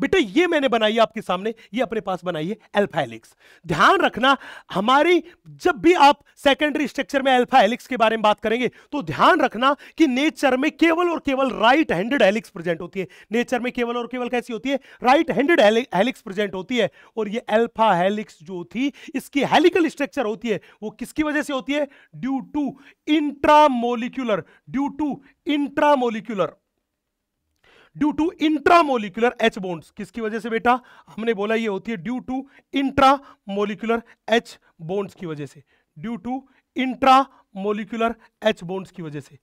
बेटा ये मैंने बनाई आपके सामने ये अपने पास बनाई है एल्फा हेलिक्स ध्यान रखना हमारी जब भी आप सेकेंडरी स्ट्रक्चर में एल्फा हेलिक्स के बारे में बात करेंगे तो ध्यान रखना कि नेचर में केवल और केवल राइट हैंडेड हेलिक्स प्रेजेंट होती है नेचर में केवल और केवल कैसी होती है राइट हैंडेड हेलिक्स प्रेजेंट होती है और ये एल्फा हेलिक्स जो थी इसकी हेलिकल स्ट्रक्चर होती है वो किसकी वजह से होती है due to intramolecular due to intramolecular due to intramolecular H bonds किसकी वजह से बेटा हमने बोला ये होती है due to intramolecular H bonds की वजह से due to intramolecular H bonds की वजह से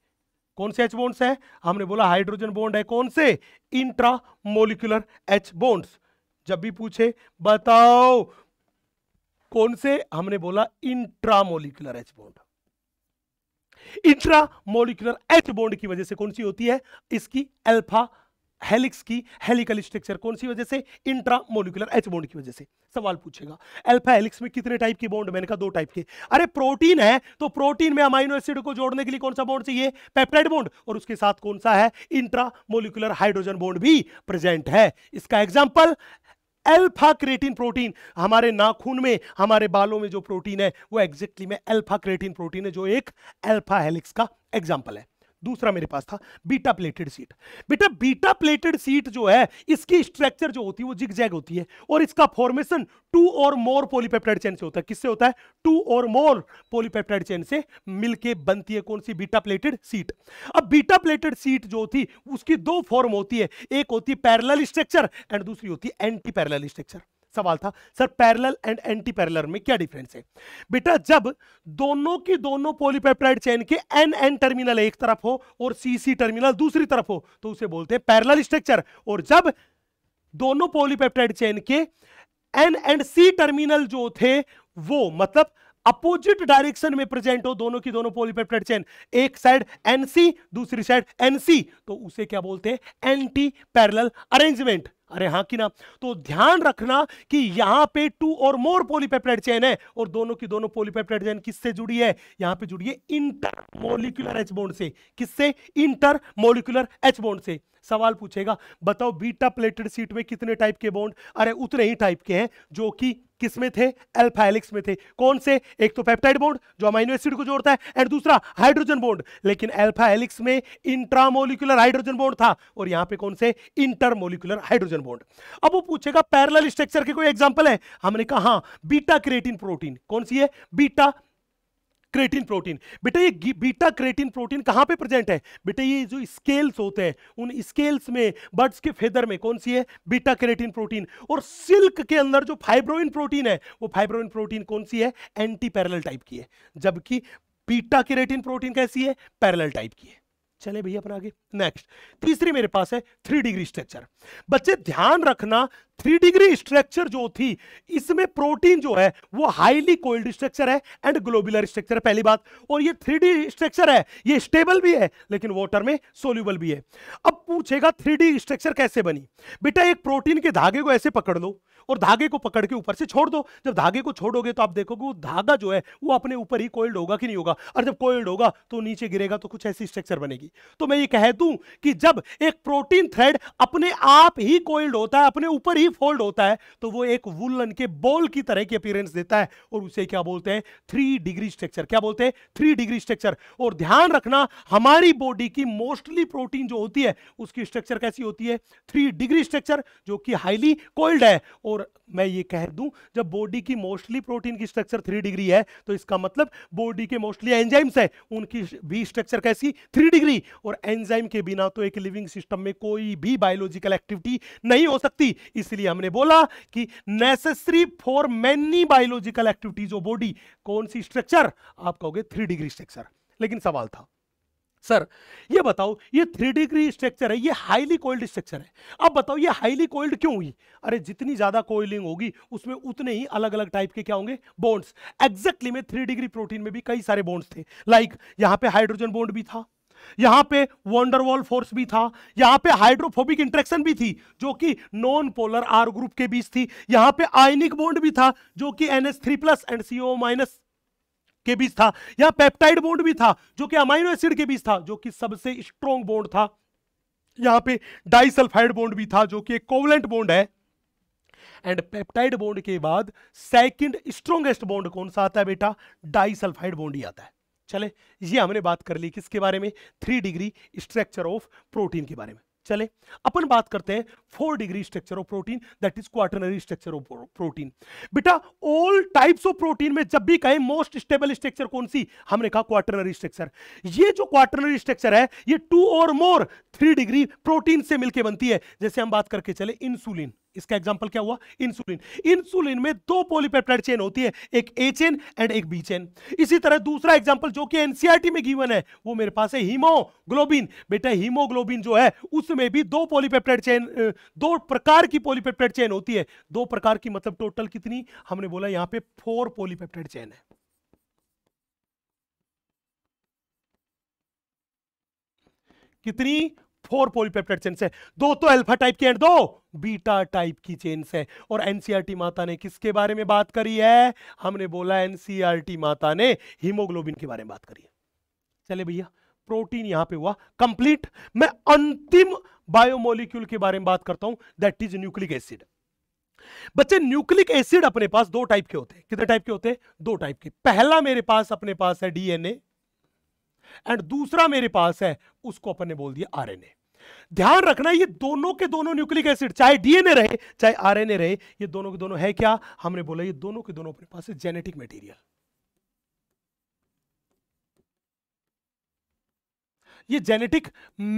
कौन से एच बोन्स है हमने बोला हाइड्रोजन बोन्ड है कौन से इंट्रामोलिकुलर एच बोन्स जब भी पूछे बताओ कौन से हमने बोला intramolecular H bond intramolecular H bond की वजह से कौन सी होती है इसकी अल्फा हेलिक्स की हेलिकल स्ट्रक्चर कौन सी वजह से इंट्रामोलिकुलर एच बॉन्ड की वजह से सवाल पूछेगा अल्फा हेलिक्स में कितने टाइप के बॉन्ड मैंने कहा दो टाइप के अरे प्रोटीन है तो प्रोटीन में अमाइनो एसिड को जोड़ने के लिए कौन सा बॉन्ड चाहिए पेप्टाइड बॉन्ड और उसके साथ कौन सा है इंट्रामोलिकुलर हाइड्रोजन बॉन्ड भी प्रेजेंट है इसका एग्जाम्पल अल्फा क्रेटिन प्रोटीन हमारे नाखून में हमारे बालों में जो प्रोटीन है वो एग्जैक्टली में अल्फा क्रेटिन प्रोटीन है जो एक अल्फा हेलिक्स का एग्जाम्पल है दूसरा मेरे पास था बीटा प्लेटेड सीट बेटा बीटा प्लेटेड सीट जो है इसकी स्ट्रक्चर जो होती है वो जिग जैग होती है और इसका फॉर्मेशन टू और मोर पोलीपेप्टाइड चेन से होता है किससे होता है टू और मोर पोलीपेप्टाइड चेन से मिलके बनती है कौन सी बीटा प्लेटेड सीट अब बीटा प्लेटेड सीट जो होती उसकी दो फॉर्म होती है एक होती है पैरल स्ट्रक्चर एंड दूसरी होती है एंटी पैरल स्ट्रक्चर सवाल था sir parallel and anti parallel में क्या डिफरेंस है बेटा जब दोनों की दोनों पॉलीपेप्टाइड चेन के एन एन टर्मिनल एक तरफ हो और सी सी टर्मिनल दूसरी तरफ हो तो उसे बोलते हैं पैरेलल स्ट्रक्चर और जब दोनों पॉलीपेप्टाइड चेन के एन एंड सी टर्मिनल जो थे वो मतलब अपोजिट डायरेक्शन में प्रेजेंट हो दोनों की दोनों पॉलीपेप्टाइड चेन एक साइड एनसी दूसरी साइड एनसी तो उसे क्या बोलते हैं एंटी पैरेलल अरेंजमेंट अरे हाँ कि ना तो ध्यान रखना कि यहां पे टू और मोर पोलीपेप्टाइड चेन है और दोनों की दोनों पोलीपेप्टाइड चेन किससे जुड़ी है यहां पे जुड़ी है इंटर मोलिकुलर एच बोन से किससे इंटर मोलिकुलर एच बोन से सवाल पूछेगा बताओ बीटा प्लेटेड सीट में कितने टाइप के बॉन्ड अरे उतने ही टाइप के हैं जो कि किस में थे एल्फा हेलिक्स में थे कौन से एक तो पेप्टाइड बॉन्ड जो अमाइनो एसिड को जोड़ता है एंड दूसरा हाइड्रोजन बॉन्ड लेकिन एल्फा हेलिक्स में इंट्रामोलिकुलर हाइड्रोजन बॉन्ड था और यहां पे कौन से इंटरमोलिकुलर हाइड्रोजन बॉन्ड अब वो पूछेगा पैरेलल स्ट्रक्चर के कोई एग्जांपल है हमने कहा हां बीटा क्रिएटिन प्रोटीन कौन सी है बीटा क्रेटिन प्रोटीन बेटा ये बीटा क्रेटिन प्रोटीन कहाँ पे प्रेजेंट है बेटा ये जो स्केल्स होते हैं उन स्केल्स में बर्ड्स के फेदर में कौन सी है बीटा क्रेटिन प्रोटीन और सिल्क के अंदर जो फाइब्रोइन प्रोटीन है वो फाइब्रोइन प्रोटीन कौन सी है एंटी पैरल टाइप की है जबकि बीटा क्रेटिन प्रोटीन कैसी है पैरल टाइप की है चले भैया अपना आगे नेक्स्ट तीसरी मेरे पास है थ्री डिग्री स्ट्रक्चर बच्चे ध्यान रखना थ्री डिग्री स्ट्रक्चर जो थी इसमें प्रोटीन जो है वो हाईली कोल्ड स्ट्रक्चर है एंड ग्लोबुलर स्ट्रक्चर है पहली बात और ये थ्री डी स्ट्रक्चर है ये स्टेबल भी है लेकिन वाटर में सोल्यूबल भी है अब पूछेगा थ्री स्ट्रक्चर कैसे बनी बेटा एक प्रोटीन के धागे को ऐसे पकड़ लो और धागे को पकड़ के ऊपर से छोड़ दो जब धागे को छोड़ोगे तो आप देखोगे वो धागा जो है वो अपने ऊपर ही कोल्ड होगा कि नहीं होगा और जब कोल्ड होगा तो नीचे गिरेगा तो कुछ ऐसी स्ट्रक्चर बनेगी तो मैं ये कह दूं कि जब एक प्रोटीन थ्रेड अपने आप ही कोल्ड होता है अपने ऊपर ही फोल्ड होता है तो वो एक वुलन के बॉल की तरह की अपीयरेंस देता है और उसे क्या बोलते हैं थ्री डिग्री स्ट्रक्चर क्या बोलते हैं थ्री डिग्री स्ट्रक्चर और ध्यान रखना हमारी बॉडी की मोस्टली प्रोटीन जो होती है उसकी स्ट्रक्चर कैसी होती है थ्री डिग्री स्ट्रक्चर जो कि हाईली कोल्ड है और और मैं ये कह दूं जब बॉडी की मोस्टली प्रोटीन की स्ट्रक्चर थ्री डिग्री है तो इसका मतलब बॉडी के मोस्टली एंजाइम्स है उनकी भी स्ट्रक्चर कैसी थ्री डिग्री और एंजाइम के बिना तो एक लिविंग सिस्टम में कोई भी बायोलॉजिकल एक्टिविटी नहीं हो सकती इसलिए हमने बोला कि necessary for many biological activities of body कौन सी स्ट्रक्चर आप कहोगे थ्री डिग्री स्ट्रक्चर लेकिन सवाल था सर ये बताओ ये थ्री डिग्री स्ट्रक्चर है ये हाईली कोल्ड स्ट्रक्चर है अब बताओ ये हाईली कोल्ड क्यों हुई अरे जितनी ज़्यादा कोयलिंग होगी उसमें उतने ही अलग अलग टाइप के क्या होंगे बॉन्ड्स एग्जैक्टली में थ्री डिग्री प्रोटीन में भी कई सारे बॉन्ड्स थे लाइक like, यहाँ पे हाइड्रोजन बॉन्ड भी था यहां पे वॉल फोर्स भी था यहां पे हाइड्रोफोबिक इंट्रेक्शन भी थी जो कि नॉन पोलर आर ग्रुप के बीच थी यहां पे आयनिक बॉन्ड भी था जो कि NH three plus and CO minus के बीच था या पेप्टाइड बॉन्ड भी था जो कि अमाइनो एसिड के बीच था जो कि सबसे स्ट्रॉन्ग बॉन्ड था यहां पे डाइसल्फाइड बॉन्ड भी था जो कि एक कोवलेंट बॉन्ड है एंड पेप्टाइड बॉन्ड के बाद सेकंड स्ट्रॉन्गेस्ट बॉन्ड कौन सा आता है बेटा डाइसल्फाइड बॉन्ड ही आता है चले ये हमने बात कर ली किसके बारे में three degree structure of protein के बारे में चले अपन बात करते हैं four degree structure of protein that is quaternary structure of protein बेटा ऑल टाइप्स ऑफ प्रोटीन में जब भी कहें मोस्ट स्टेबल स्ट्रक्चर कौन सी हमने कहा क्वार्टनरी स्ट्रक्चर ये जो क्वार्टनरी स्ट्रक्चर है ये टू और मोर थ्री डिग्री प्रोटीन से मिलकर बनती है जैसे हम बात करके चले इंसुलिन इसका एग्जाम्पल क्या हुआ इंसुलिन इंसुलिन में दो पॉलीपेप्टाइड चेन होती है एक ए चेन एंड एक बी चेन इसी तरह दूसरा एग्जाम्पल जो कि एनसीआरटी e में गिवन है वो मेरे पास है हीमोग्लोबिन बेटा हीमोग्लोबिन जो है उसमें भी दो पॉलीपेप्टाइड चेन दो प्रकार की पॉलीपेप्टाइड चेन होती है दो प्रकार की मतलब टोटल कितनी हमने बोला यहां पे फोर पॉलीपेप्टाइड चेन है कितनी फोर पॉलीपेप्टाइड चेन है दो तो अल्फा टाइप की एंड दो बीटा टाइप की चेन्स है और एनसीआरटी माता ने किसके बारे में बात करी है हमने बोला एनसीआरटी माता ने हीमोग्लोबिन के बारे में बात करी है चले भैया प्रोटीन यहां पे हुआ कंप्लीट मैं अंतिम बायोमोलिक्यूल के बारे में बात करता हूं दैट इज न्यूक्लिक एसिड बच्चे न्यूक्लिक एसिड अपने पास दो टाइप के होते हैं कितने टाइप के होते हैं दो टाइप के पहला मेरे पास अपने पास है डीएनए एंड दूसरा मेरे पास है उसको अपन ने बोल दिया आरएनए ध्यान रखना ये दोनों के दोनों न्यूक्लिक एसिड चाहे डीएनए रहे चाहे आरएनए रहे ये दोनों के दोनों है क्या हमने बोला ये दोनों के दोनों अपने पास है जेनेटिक मटेरियल ये जेनेटिक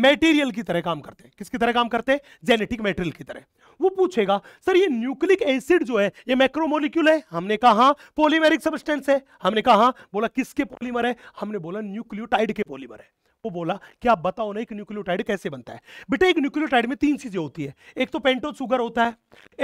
मेटीरियल की तरह काम करते हैं किसकी तरह काम करते हैं जेनेटिक मेटेरियल की तरह वो पूछेगा सर ये न्यूक्लिक एसिड जो है ये मैक्रोमोलिक्यूल है हमने कहा पोलीमेरिक सब्सटेंस है हमने कहा बोला किसके पोलीमर है हमने बोला न्यूक्लियोटाइड के पोलीमर है को बोला कि आप बताओ ना एक न्यूक्लियोटाइड कैसे बनता है बेटा एक न्यूक्लियोटाइड में तीन चीजें होती है एक तो पेंटोज सुगर होता है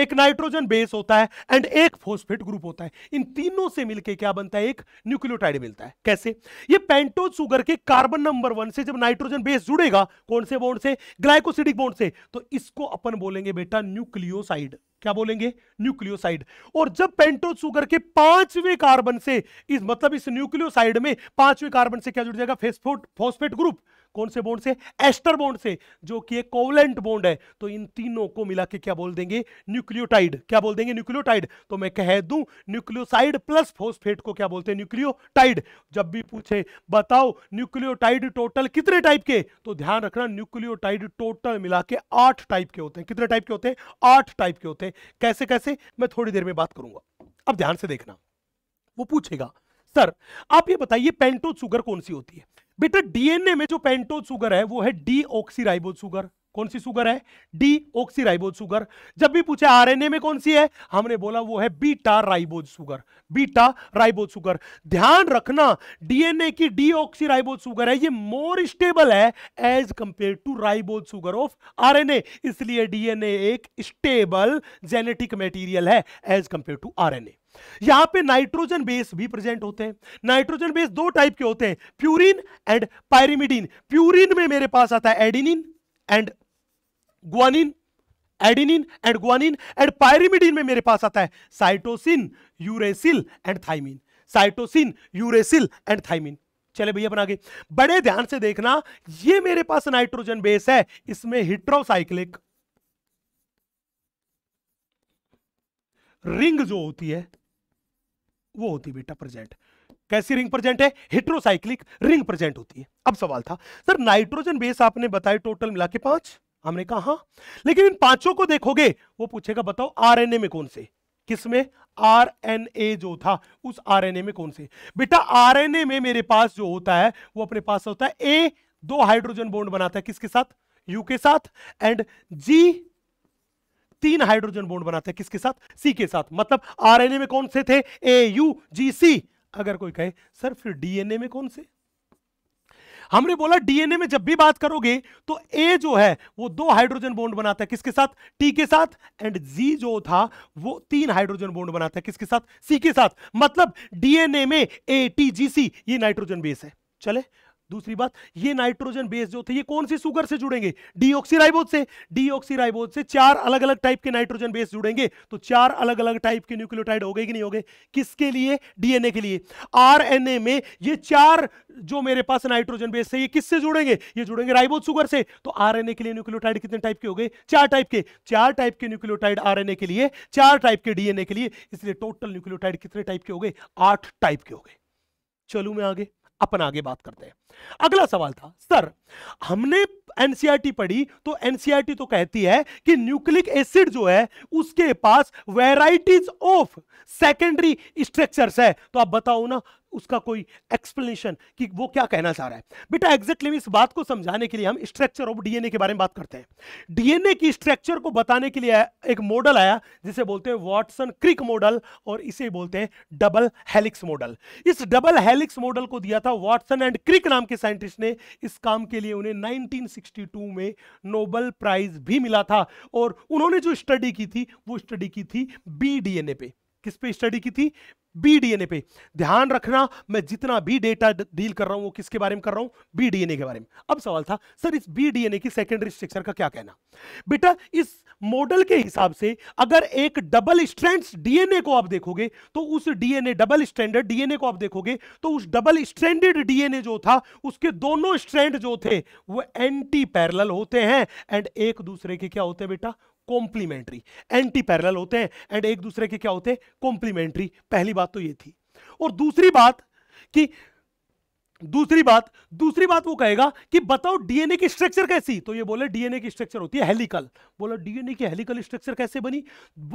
एक नाइट्रोजन बेस होता है एंड एक फोस्फेट ग्रुप होता है इन तीनों से मिलकर क्या बनता है एक न्यूक्लियोटाइड मिलता है कैसे ये पेंटोज सुगर के कार्बन नंबर वन से जब नाइट्रोजन बेस जुड़ेगा कौन से बॉन्ड से ग्लाइकोसिडिक बॉन्ड से तो इसको अपन बोलेंगे बेटा न्यूक्लियोसाइड क्या बोलेंगे न्यूक्लियोसाइड और जब पेंटोज सुगर के पांचवें कार्बन से इस मतलब इस न्यूक्लियोसाइड में पांचवें कार्बन से क्या जुड़ जाएगा फेस्फोट फॉस्फेट ग्रुप कौन से बॉन्ड से एस्टर बॉन्ड से जो कि एक कोवलेंट बॉन्ड है तो इन तीनों को मिला के क्या बोल देंगे न्यूक्लियोटाइड क्या बोल देंगे न्यूक्लियोटाइड तो मैं कह दूं न्यूक्लियोसाइड प्लस फोस्फेट को क्या बोलते हैं न्यूक्लियोटाइड जब भी पूछे बताओ न्यूक्लियोटाइड टोटल कितने टाइप के तो ध्यान रखना न्यूक्लियोटाइड टोटल मिला के आठ टाइप के होते हैं कितने टाइप के होते हैं आठ टाइप के होते हैं कैसे कैसे मैं थोड़ी देर में बात करूंगा अब ध्यान से देखना वो पूछेगा सर आप ये बताइए पेंटोज सुगर कौन सी होती है बेटा डीएनए में जो पेंटोज सुगर है वो है डी ऑक्सीराइबोज सुगर कौन सी सुगर है डी ऑक्सीराइबोज सुगर जब भी पूछे आरएनए में कौन सी है हमने बोला वो है beta ribose sugar beta ribose sugar ध्यान रखना डीएनए की डी ऑक्सीराइबोज सुगर है ये मोर स्टेबल है as compare to ribose sugar of RNA इसलिए डीएनए एक स्टेबल जेनेटिक मेटीरियल है एज कंपेयर टू आरएनए यहां पे नाइट्रोजन बेस भी प्रेजेंट होते हैं नाइट्रोजन बेस दो टाइप के होते हैं प्यूरिन एंड पायरिमिडिन प्यूरिन में मेरे पास आता है adenine and guanine adenine and guanine and pyrimidine में मेरे पास आता है cytosine uracil and thymine cytosine uracil and thymine चले भैया बना आगे बड़े ध्यान से देखना ये मेरे पास नाइट्रोजन बेस है इसमें हिट्रोसाइक्लिक रिंग जो होती है वो होती बेटा प्रेजेंट कैसी रिंग प्रेजेंट है हेट्रोसाइक्लिक रिंग प्रेजेंट होती है अब सवाल था सर नाइट्रोजन बेस आपने बताए टोटल मिला के पांच हमने कहा हाँ लेकिन इन पांचों को देखोगे वो पूछेगा बताओ आरएनए में कौन से किसमें आरएनए जो था उस आरएनए में कौन से बेटा आरएनए में मेरे पास जो होता है वो अपने पास होता है ए दो हाइड्रोजन बोन्ड बनाता है किसके साथ यू के साथ एंड जी तीन हाइड्रोजन बोन्ड बनाते हैं किसके साथ सी के साथ मतलब आरएनए में कौन से थे ए यू जी सी अगर कोई कहे सर फिर डीएनए में कौन से हमने बोला डीएनए में जब भी बात करोगे तो ए जो है वो दो हाइड्रोजन बॉन्ड बनाता है किसके साथ टी के साथ एंड जी जो था वो तीन हाइड्रोजन बॉन्ड बनाता है किसके साथ सी के साथ मतलब डीएनए में ए टी जी सी ये नाइट्रोजन बेस है चले दूसरी बात ये नाइट्रोजन बेस जो थे ये कौन सी सुगर से जुड़ेंगे डीऑक्सीराइबोज से डीऑक्सीराइबोज से चार अलग अलग टाइप के नाइट्रोजन बेस जुड़ेंगे तो चार अलग अलग टाइप के न्यूक्लियोटाइड हो गए कि नहीं हो गए किसके लिए डीएनए के लिए आरएनए में ये चार जो मेरे पास नाइट्रोजन बेस है ये किससे जुड़ेंगे ये जुड़ेंगे राइबोज सुगर से तो आरएनए के लिए न्यूक्लियोटाइड कितने टाइप के हो गए चार टाइप के चार टाइप के न्यूक्लियोटाइड आरएनए के लिए चार टाइप के डीएनए के लिए इसलिए टोटल न्यूक्लियोटाइड कितने टाइप के हो गए आठ टाइप के हो गए चलू मैं आगे अपन आगे बात करते हैं अगला सवाल था सर हमने एनसीआरटी e पढ़ी तो एनसीआरटी e तो कहती है कि न्यूक्लिक एसिड जो है उसके पास वेराइटीज ऑफ सेकेंडरी स्ट्रक्चर्स है तो आप बताओ ना उसका कोई एक्सप्लेनेशन कि वो क्या कहना चाह रहा है बेटा एग्जैक्टली इस बात को समझाने के लिए हम स्ट्रक्चर ऑफ डीएनए के बारे में बात करते हैं डीएनए की स्ट्रक्चर को बताने के लिए एक मॉडल आया जिसे बोलते हैं वॉटसन क्रिक मॉडल और इसे बोलते हैं डबल हेलिक्स मॉडल इस डबल हेलिक्स मॉडल को दिया था वॉटसन एंड क्रिक नाम के साइंटिस्ट ने इस काम के लिए उन्हें नाइनटीन में नोबल प्राइज भी मिला था और उन्होंने जो स्टडी की थी वो स्टडी की थी बी डी पे किस पे स्टडी की थी बी डीएनए पे ध्यान रखना मैं जितना भी डेटा डील कर रहा हूं वो किसके बारे में कर रहा हूं बी डीएनए के बारे में अब सवाल था सर इस बी डीएनए की सेकेंडरी स्ट्रक्चर का क्या कहना बेटा इस मॉडल के हिसाब से अगर एक डबल स्ट्रैंड डीएनए को आप देखोगे तो उस डीएनए डबल स्टैंडर्ड डीएनए को आप देखोगे तो उस डबल स्ट्रैंडेड डीएनए जो था उसके दोनों स्ट्रैंड जो थे वो एंटी पैरल होते हैं एंड एक दूसरे के क्या होते हैं बेटा कॉम्प्लीमेंट्री एंटी पैरल होते हैं एंड एक दूसरे के क्या होते हैं कॉम्प्लीमेंट्री पहली बात तो ये थी और दूसरी बात कि दूसरी बात दूसरी बात वो कहेगा कि बताओ डीएनए की स्ट्रक्चर कैसी तो ये बोले डीएनए की स्ट्रक्चर होती है हेलिकल बोला डीएनए की हेलिकल स्ट्रक्चर कैसे बनी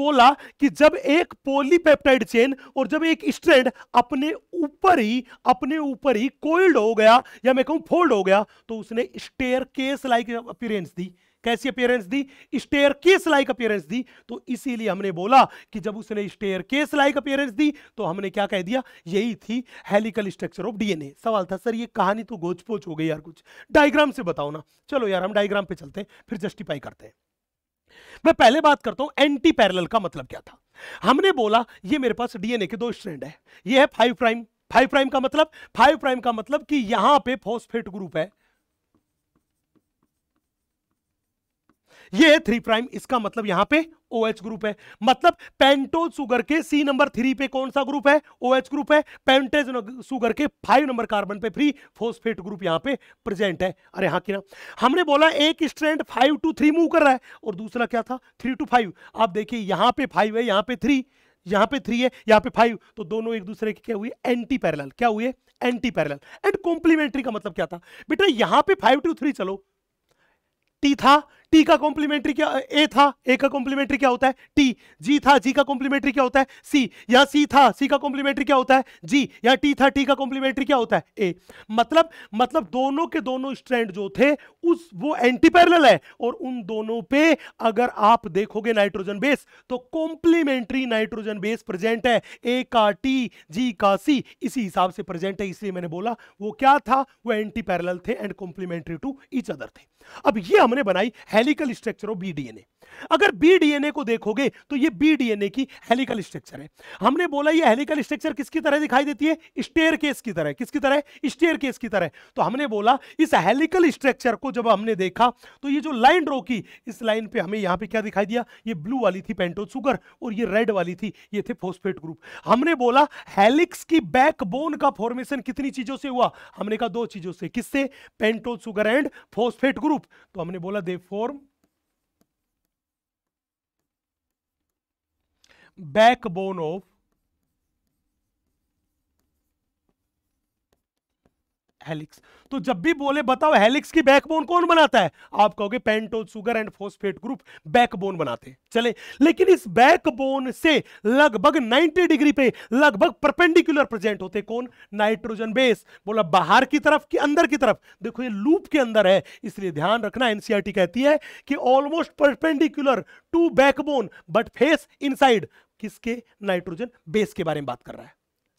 बोला कि जब एक पॉलीपेप्टाइड चेन और जब एक स्ट्रैंड अपने ऊपर ही अपने ऊपर ही कोल्ड हो गया या मैं कहूं फोल्ड हो गया तो उसने स्टेयर केस लाइक अपीरेंस दी कैसी अपियरेंस दी स्टेयर केस लाइक अपियरेंस दी तो इसीलिए हमने बोला कि जब उसने स्टेयर केस लाइक अपियरेंस दी तो हमने क्या कह दिया यही थी हेलिकल स्ट्रक्चर ऑफ डीएनए सवाल था सर ये कहानी तो गोचपोच हो गई यार कुछ डायग्राम से बताओ ना चलो यार हम डायग्राम पे चलते हैं फिर जस्टिफाई करते हैं मैं पहले बात करता हूं एंटी पैरेलल का मतलब क्या था हमने बोला ये मेरे पास डीएनए के दो स्ट्रैंड है ये है फाइव प्राइम फाइव प्राइम का मतलब फाइव प्राइम का मतलब कि यहां पे फॉस्फेट ग्रुप है ये है थ्री प्राइम इसका मतलब यहां पे OH ग्रुप है मतलब पेंटोज सुगर के सी नंबर थ्री पे कौन सा ग्रुप है OH ग्रुप है पेंटेज सुगर के फाइव नंबर कार्बन पे फ्री फोस्फेट ग्रुप यहां पे प्रेजेंट है अरे हाँ ना हमने बोला एक strand five to three move कर रहा है और दूसरा क्या था थ्री टू फाइव आप देखिए यहां पे फाइव है यहां पे थ्री यहां पे थ्री है यहां पे फाइव तो दोनों एक दूसरे के क्या हुए एंटी पैरेलल क्या हुए एंटी पैरेलल एंड कॉम्प्लीमेंट्री का मतलब क्या था बेटा यहां पे फाइव टू थ्री चलो टी था टी का कॉम्प्लीमेंट्री क्या ए था ए का कॉम्प्लीमेंट्री क्या होता है टी जी था जी का कॉम्प्लीमेंट्री क्या होता है सी या सी था सी का कॉम्प्लीमेंट्री क्या होता है जी या टी था टी का कॉम्प्लीमेंट्री क्या होता है ए मतलब मतलब दोनों के दोनों स्ट्रैंड जो थे उस वो एंटी पैरेलल है और उन दोनों पे अगर आप देखोगे नाइट्रोजन बेस तो कॉम्प्लीमेंट्री नाइट्रोजन बेस प्रेजेंट है ए का टी जी का सी इसी हिसाब से प्रेजेंट है इसलिए मैंने बोला वो क्या था वो एंटी पैरेलल थे and complementary to each other थे अब ये हमने बनाई है हेलिकल स्ट्रक्चर ऑफ बीडीएनए अगर बीडीएनए को देखोगे तो ये बीडीएनए की हेलिकल स्ट्रक्चर है हमने बोला ये हेलिकल स्ट्रक्चर किसकी तरह दिखाई देती है स्टेयर केस की तरह किसकी तरह स्टेयर केस की तरह तो हमने बोला इस हेलिकल स्ट्रक्चर को जब हमने देखा तो ये जो लाइन ड्रॉ की इस लाइन पे हमें यहां पे क्या दिखाई दिया ये ब्लू वाली थी पेंटोज सुगर और ये रेड वाली थी ये थे फोस्फेट ग्रुप हमने बोला हेलिक्स की बैकबोन का फॉर्मेशन कितनी चीजों से हुआ हमने कहा दो चीजों से किससे pentose sugar and phosphate group तो हमने बोला they form backbone of helix तो जब भी बोले बताओ हेलिक्स की बैकबोन कौन बनाता है आप कहोगे pentose sugar and phosphate group backbone बनाते हैं चले लेकिन इस बैकबोन से लगभग 90 डिग्री पे लगभग परपेंडिकुलर प्रेजेंट होते कौन नाइट्रोजन बेस बोला बाहर की तरफ की अंदर की तरफ देखो ये लूप के अंदर है इसलिए ध्यान रखना एनसीआरटी e कहती है कि almost perpendicular to backbone but face inside किसके नाइट्रोजन बेस के बारे में बात कर रहा है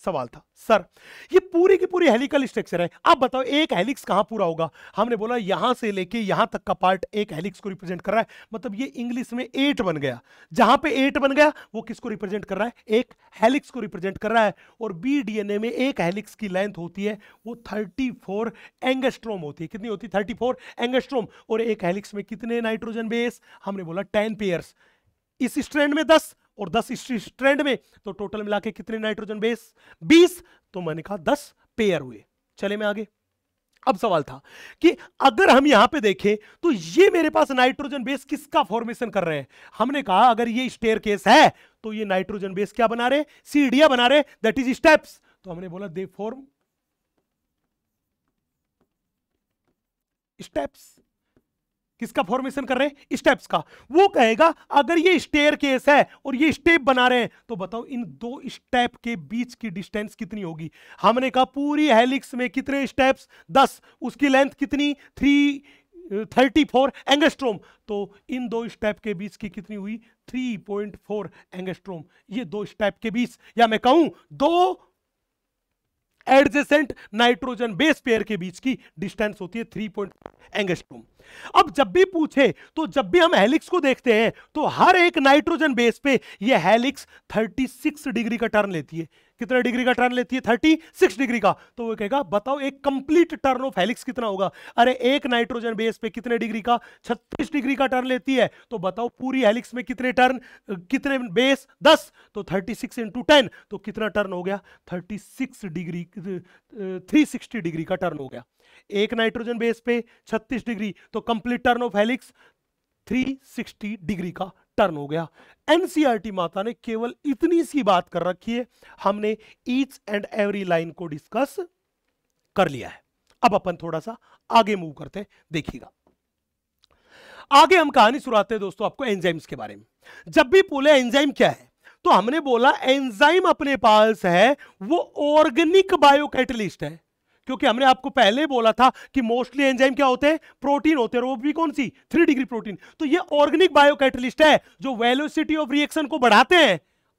सवाल था सर ये पूरी की पूरी हेलिकल स्ट्रक्चर है आप बताओ एक हेलिक्स कहां पूरा होगा हमने बोला यहां से लेके यहां तक का पार्ट एक हेलिक्स को रिप्रेजेंट कर रहा है मतलब ये इंग्लिश में एट बन गया जहां पे एट बन गया वो किसको रिप्रेजेंट कर रहा है एक हेलिक्स को रिप्रेजेंट कर रहा है और बी डीएनए में एक हेलिक्स की लेंथ होती है वो थर्टी फोर एंगस्ट्रोम होती है कितनी होती है थर्टी फोर एंगस्ट्रोम और एक हेलिक्स में कितने नाइट्रोजन बेस हमने बोला टेन पेयर्स इस स्ट्रैंड में दस और 10 हिस्ट्री स्ट्रैंड में तो टोटल मिला के कितने नाइट्रोजन बेस 20 तो मैंने कहा 10 पेयर हुए चले मैं आगे अब सवाल था कि अगर हम यहां पे देखें तो ये मेरे पास नाइट्रोजन बेस किसका फॉर्मेशन कर रहे हैं हमने कहा अगर ये स्टेयर केस है तो ये नाइट्रोजन बेस क्या बना रहे सीडिया बना रहे दैट इज स्टेप्स तो हमने बोला दे फॉर्म स्टेप्स किसका फॉर्मेशन कर रहे हैं स्टेप्स का वो कहेगा अगर ये स्टेयर केस है और ये स्टेप बना रहे हैं तो बताओ इन दो स्टेप के बीच की डिस्टेंस कितनी होगी हमने कहा पूरी हेलिक्स में कितने स्टेप्स दस उसकी लेंथ कितनी थ्री थर्टी फोर एंगेस्ट्रोम तो इन दो स्टेप के बीच की कितनी हुई थ्री पॉइंट फोर एंगेस्ट्रोम ये दो स्टेप के बीच या मैं कहूं दो एडजेसेंट नाइट्रोजन बेस पेयर के बीच की डिस्टेंस होती है थ्री पॉइंट एंगेस्ट्रोम अब जब भी पूछे तो जब भी हम हेलिक्स को देखते हैं तो हर एक नाइट्रोजन बेस पे ये हेलिक्स 36 डिग्री का टर्न लेती है कितने डिग्री का टर्न लेती है 36 डिग्री का तो वो कहेगा बताओ एक कंप्लीट टर्न ऑफ हेलिक्स कितना होगा अरे एक नाइट्रोजन बेस पे कितने डिग्री का 36 डिग्री का टर्न लेती है तो बताओ पूरी हेलिक्स में कितने टर्न कितने बेस 10 तो 36 सिक्स इंटू टेन तो कितना टर्न हो गया 36 डिग्री 360 डिग्री का टर्न हो गया एक नाइट्रोजन बेस पे 36 डिग्री तो complete turn of helix 360 degree का टर्न हो गया एनसीआरटी माता ने केवल इतनी सी बात कर रखी है हमने ईच एंड एवरी लाइन को डिस्कस कर लिया है अब अपन थोड़ा सा आगे मूव करते देखिएगा आगे हम कहानी सुनाते हैं दोस्तों आपको एंजाइम्स के बारे में जब भी बोले एंजाइम क्या है तो हमने बोला एंजाइम अपने पास है वो ऑर्गेनिक बायोकैटलिस्ट है क्योंकि हमने आपको पहले बोला था कि मोस्टली एंजाइम क्या होते हैं प्रोटीन होते हैं वो भी कौन सी थ्री डिग्री प्रोटीन तो ये ऑर्गेनिक बायोकैटलिस्ट है जो वेलोसिटी ऑफ रिएक्शन को बढ़ाते हैं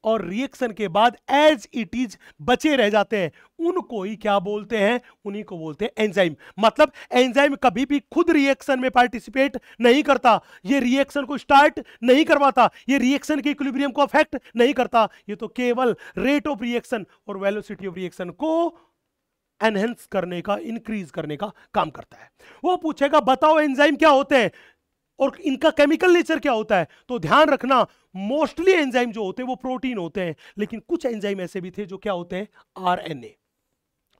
और रिएक्शन के बाद एज इट इज बचे रह जाते हैं उनको ही क्या बोलते हैं उन्हीं को बोलते हैं एंजाइम मतलब एंजाइम कभी भी खुद रिएक्शन में पार्टिसिपेट नहीं करता ये रिएक्शन को स्टार्ट नहीं करवाता ये रिएक्शन के इक्विलिब्रियम को अफेक्ट नहीं करता ये तो केवल रेट ऑफ रिएक्शन और वेलोसिटी ऑफ रिएक्शन को एनहेंस करने का इंक्रीज करने का काम करता है वो पूछेगा बताओ एंजाइम क्या होते हैं और इनका केमिकल नेचर क्या होता है तो ध्यान रखना मोस्टली एंजाइम जो होते हैं वो प्रोटीन होते हैं लेकिन कुछ एंजाइम ऐसे भी थे जो क्या होते हैं आरएनए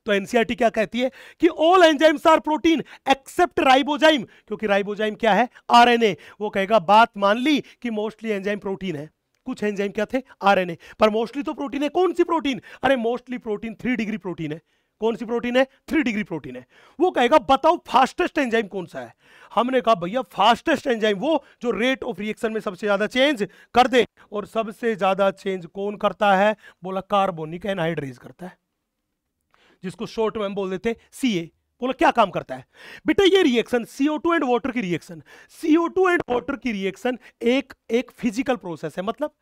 तो एनसीआरटी e क्या कहती है कि all enzymes are protein except ribozyme क्योंकि राइबोजाइम क्या है आरएनए वो कहेगा बात मान ली कि मोस्टली एंजाइम प्रोटीन है कुछ एंजाइम क्या थे आरएनए पर मोस्टली तो प्रोटीन है कौन सी प्रोटीन अरे mostly protein three degree protein है कौन सी प्रोटीन है थ्री डिग्री प्रोटीन है वो कहेगा बताओ फास्टेस्ट एंजाइम कौन सा है हमने कहा भैया फास्टेस्ट एंजाइम वो जो रेट ऑफ रिएक्शन में सबसे ज्यादा चेंज कर दे और सबसे ज्यादा चेंज कौन करता है बोला कार्बोनिक एनहाइड्रेज करता है जिसको शॉर्ट में बोल देते सी ए बोला क्या काम करता है बेटा ये रिएक्शन CO2 एंड वाटर की रिएक्शन CO2 एंड वाटर की रिएक्शन एक एक फिजिकल प्रोसेस है मतलब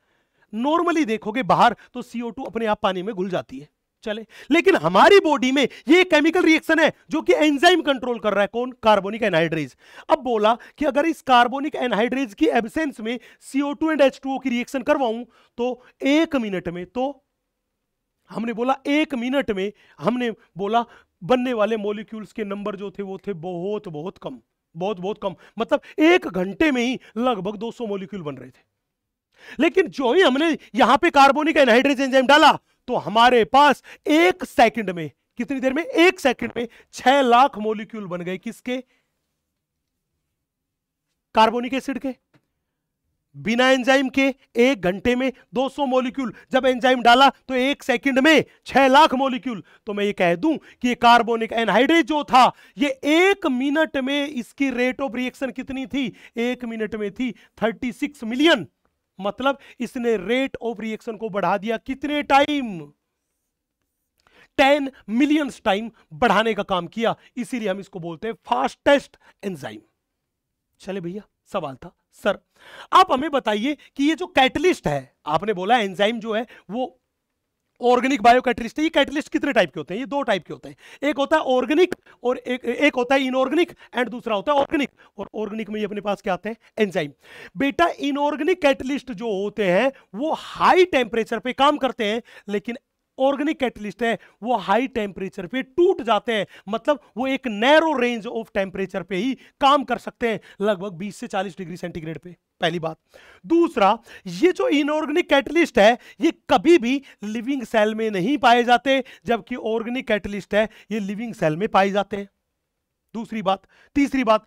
नॉर्मली देखोगे बाहर तो CO2 अपने आप पानी में घुल जाती है चले लेकिन हमारी बॉडी में ये केमिकल रिएक्शन है जो कि एंजाइम कंट्रोल कर रहा है कौन कार्बोनिक एनहाइड्रेज अब बोला कि अगर इस कार्बोनिक एनहाइड्रेज की एबसेंस में सीओ टू एंड एच की रिएक्शन करवाऊं तो एक मिनट में तो हमने बोला एक मिनट में हमने बोला बनने वाले मोलिक्यूल्स के नंबर जो थे वो थे बहुत बहुत कम बहुत बहुत कम मतलब एक घंटे में ही लगभग 200 मॉलिक्यूल बन रहे थे लेकिन जो ही हमने यहां पे कार्बोनिक एनहाइड्रेज एंजाइम डाला तो हमारे पास एक सेकंड में कितनी देर में एक सेकंड में छह लाख मोलिक्यूल बन गए किसके कार्बोनिक एसिड के बिना एंजाइम के एक घंटे में 200 मोलिक्यूल जब एंजाइम डाला तो एक सेकंड में 6 लाख मोलिक्यूल तो मैं ये कह दूं कि ये कार्बोनिक एनहाइड्रेट जो था ये एक मिनट में इसकी रेट ऑफ रिएक्शन कितनी थी एक मिनट में थी 36 मिलियन मतलब इसने रेट ऑफ रिएक्शन को बढ़ा दिया कितने टाइम टेन मिलियन टाइम बढ़ाने का काम किया इसीलिए हम इसको बोलते हैं फास्टेस्ट एंजाइम चले भैया सवाल था सर आप हमें बताइए कि ये जो कैटलिस्ट है आपने बोला एंजाइम जो है वो ऑर्गेनिक बायो कैटलिस्ट है ये कैटलिस्ट कितने टाइप के होते हैं ये दो टाइप के होते हैं एक होता है ऑर्गेनिक और एक एक होता है इनऑर्गेनिक एंड दूसरा होता है ऑर्गेनिक और ऑर्गेनिक में ये अपने पास क्या आते हैं एंजाइम बेटा इनऑर्गेनिक कैटलिस्ट जो होते हैं वो हाई टेम्परेचर पर काम करते हैं लेकिन ऑर्गेनिक कैटलिस्ट है वो हाई टेम्परेचर पे टूट जाते हैं मतलब वो एक नैरो रेंज ऑफ टेम्परेचर पे ही काम कर सकते हैं लगभग 20 से 40 डिग्री सेंटीग्रेड पे पहली बात दूसरा ये जो इनऑर्गेनिक कैटलिस्ट है ये कभी भी लिविंग सेल में नहीं पाए जाते जबकि ऑर्गेनिक कैटलिस्ट है ये लिविंग सेल में पाए जाते हैं दूसरी बात तीसरी बात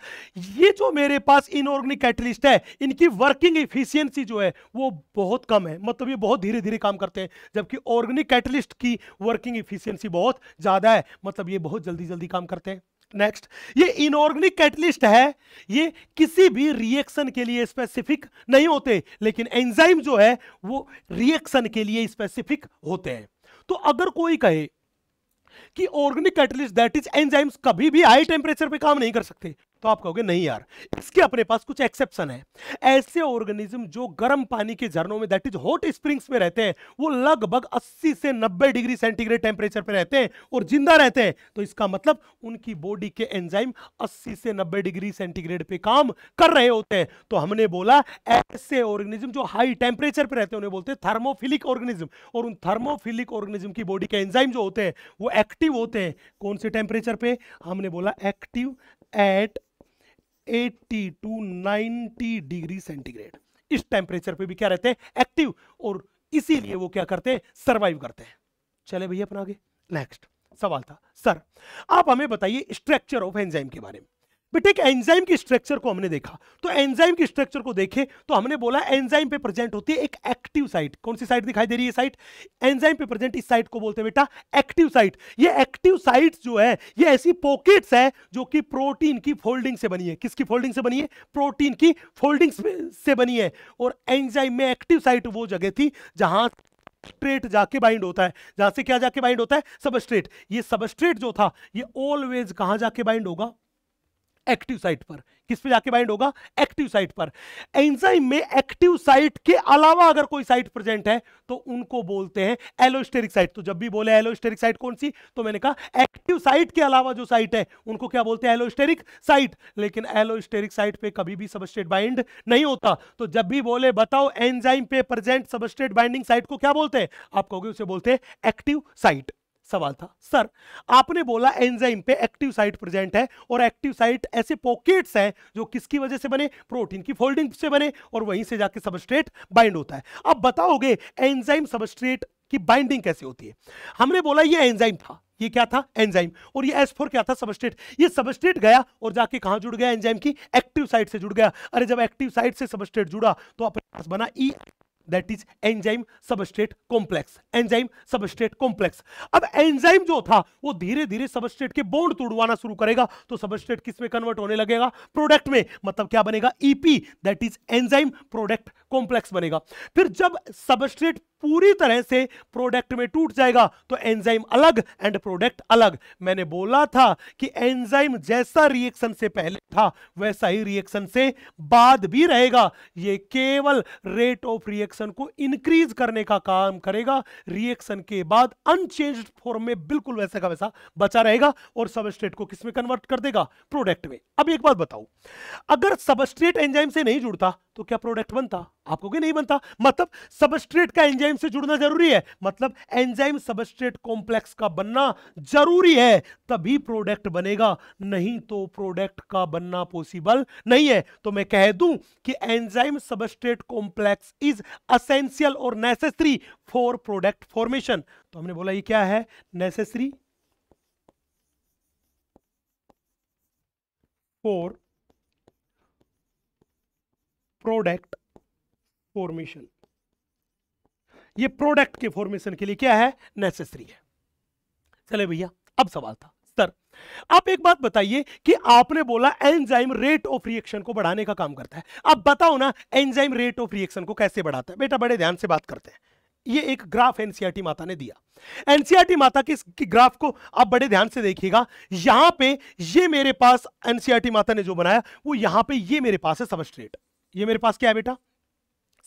ये जो मेरे पास इनऑर्गेनिक कैटलिस्ट है इनकी वर्किंग इफिशियंसी जो है वो बहुत कम है मतलब ये बहुत धीरे धीरे काम करते हैं जबकि ऑर्गेनिक कैटलिस्ट की वर्किंग इफिशियंसी बहुत ज़्यादा है मतलब ये बहुत जल्दी जल्दी काम करते हैं नेक्स्ट ये इनऑर्गेनिक कैटलिस्ट है ये किसी भी रिएक्शन के लिए स्पेसिफिक नहीं होते लेकिन एंजाइम जो है वो रिएक्शन के लिए स्पेसिफिक होते हैं तो अगर कोई कहे कि organic catalyst that is enzymes कभी भी हाई टेम्परेचर पे काम नहीं कर सकते तो आप कहोगे नहीं यार इसके अपने पास कुछ एक्सेप्शन है ऐसे ऑर्गेनिज्म जो गर्म पानी के झरनों में दैट इज हॉट स्प्रिंग्स में रहते हैं वो लगभग 80 से 90 डिग्री सेंटीग्रेड टेम्परेचर पर रहते हैं और जिंदा रहते हैं तो इसका मतलब उनकी बॉडी के एंजाइम 80 से 90 डिग्री सेंटीग्रेड पे काम कर रहे होते हैं तो हमने बोला ऐसे ऑर्गेनिज्म जो हाई टेम्परेचर पर रहते हैं उन्हें बोलते हैं थर्मोफिलिक ऑर्गेनिज्म और उन थर्मोफिलिक ऑर्गेनिज्म की बॉडी के एंजाइम जो होते हैं वो एक्टिव होते हैं कौन से टेम्परेचर पर हमने बोला active at 80 to 90 degree centigrade इस टेम्परेचर पे भी क्या रहते हैं एक्टिव और इसीलिए वो क्या करते हैं सर्वाइव करते हैं चले भैया अपना आगे नेक्स्ट सवाल था सर आप हमें बताइए स्ट्रक्चर ऑफ एंजाइम के बारे में बेटे एक एंजाइम की स्ट्रक्चर को हमने देखा तो एंजाइम की स्ट्रक्चर को देखे तो हमने बोला एंजाइम पे प्रेजेंट होती है एक एक्टिव साइट कौन सी साइट दिखाई दे रही है साइट एंजाइम पे प्रेजेंट इस साइट को बोलते हैं बेटा एक्टिव साइट ये एक्टिव साइट जो है ये ऐसी पॉकेट्स है जो कि प्रोटीन की फोल्डिंग से बनी है किसकी फोल्डिंग से बनी है प्रोटीन की फोल्डिंग से बनी है और एंजाइम में एक्टिव साइट वो जगह थी जहां स्ट्रेट जाके बाइंड होता है जहां से क्या जाके बाइंड होता है सबस्ट्रेट ये सबस्ट्रेट जो था ये ऑलवेज कहां जाके बाइंड होगा एक्टिव साइट पर किस पे जाके बाइंड होगा एक्टिव साइट पर एंजाइम में एक्टिव साइट के अलावा अगर कोई साइट प्रेजेंट है तो उनको बोलते हैं एलोस्टेरिक साइट तो जब भी बोले एलोस्टेरिक साइट कौन सी तो मैंने कहा एक्टिव साइट के अलावा जो साइट है उनको क्या बोलते हैं एलोस्टेरिक साइट लेकिन एलोस्टेरिक साइट पे कभी भी सबस्टेट बाइंड नहीं होता तो जब भी बोले बताओ एंजाइम पे प्रेजेंट सबस्टेट बाइंडिंग साइट को क्या बोलते हैं आप कहोगे उसे बोलते हैं एक्टिव साइट सवाल था सर आपने बोला एंजाइम पे एक्टिव साइट प्रेजेंट है और एक्टिव साइट ऐसे पॉकेट्स हैं जो किसकी वजह से बने प्रोटीन की फोल्डिंग से बने और वहीं से जाके सबस्ट्रेट बाइंड होता है अब बताओगे एंजाइम सबस्ट्रेट की बाइंडिंग कैसे होती है हमने बोला ये एंजाइम था ये क्या था एंजाइम और ये S4 क्या था सबस्ट्रेट ये सबस्ट्रेट गया और जाके कहाँ जुड़ गया एंजाइम की एक्टिव साइट से जुड़ गया अरे जब एक्टिव साइट से सबस्ट्रेट जुड़ा तो अपने पास बना E that is enzyme substrate complex enzyme substrate complex अब एंजाइम जो था वो धीरे धीरे सबस्ट्रेट के बोन्ड तोड़वाना शुरू करेगा तो सबस्ट्रेट किस में कन्वर्ट होने लगेगा प्रोडक्ट में मतलब क्या बनेगा EP that is enzyme product complex बनेगा फिर जब सबस्ट्रेट पूरी तरह से प्रोडक्ट में टूट जाएगा तो एंजाइम अलग एंड प्रोडक्ट अलग मैंने बोला था कि एंजाइम जैसा रिएक्शन से पहले था वैसा ही रिएक्शन से बाद भी रहेगा यह केवल रेट ऑफ रिएक्शन को इंक्रीज करने का काम करेगा रिएक्शन के बाद अनचेंज फॉर्म में बिल्कुल वैसे का वैसा बचा रहेगा और सबस्ट्रेट को किसमें कन्वर्ट कर देगा प्रोडक्ट में अब एक बात बताओ अगर सबस्ट्रेट एंजाइम से नहीं जुड़ता तो क्या प्रोडक्ट बनता आपको क्या नहीं बनता मतलब सबस्ट्रेट का एंजाइम से जुड़ना जरूरी है मतलब एंजाइम सबस्ट्रेट कॉम्प्लेक्स का बनना जरूरी है तभी प्रोडक्ट बनेगा नहीं तो प्रोडक्ट का बनना पॉसिबल नहीं है तो मैं कह दूं कि enzyme substrate complex is essential और नेसेसरी फॉर प्रोडक्ट फॉर्मेशन तो हमने बोला ये क्या है नेसेसरी फॉर प्रोडक्ट फॉर्मेशन ये प्रोडक्ट के फॉर्मेशन के लिए क्या है नेसेसरी है चले भैया अब सवाल था सर आप एक बात बताइए कि आपने बोला एंजाइम रेट ऑफ रिएक्शन को बढ़ाने का काम करता है अब बताओ ना एंजाइम रेट ऑफ रिएक्शन को कैसे बढ़ाता है बेटा बड़े ध्यान से बात करते हैं ये एक ग्राफ एनसीआरटी माता ने दिया एनसीआरटी माता के ग्राफ को आप बड़े ध्यान से देखिएगा यहां पे ये मेरे पास एनसीआरटी माता ने जो बनाया वो यहां पे ये मेरे पास है सबस्ट्रेट ये मेरे पास क्या है बेटा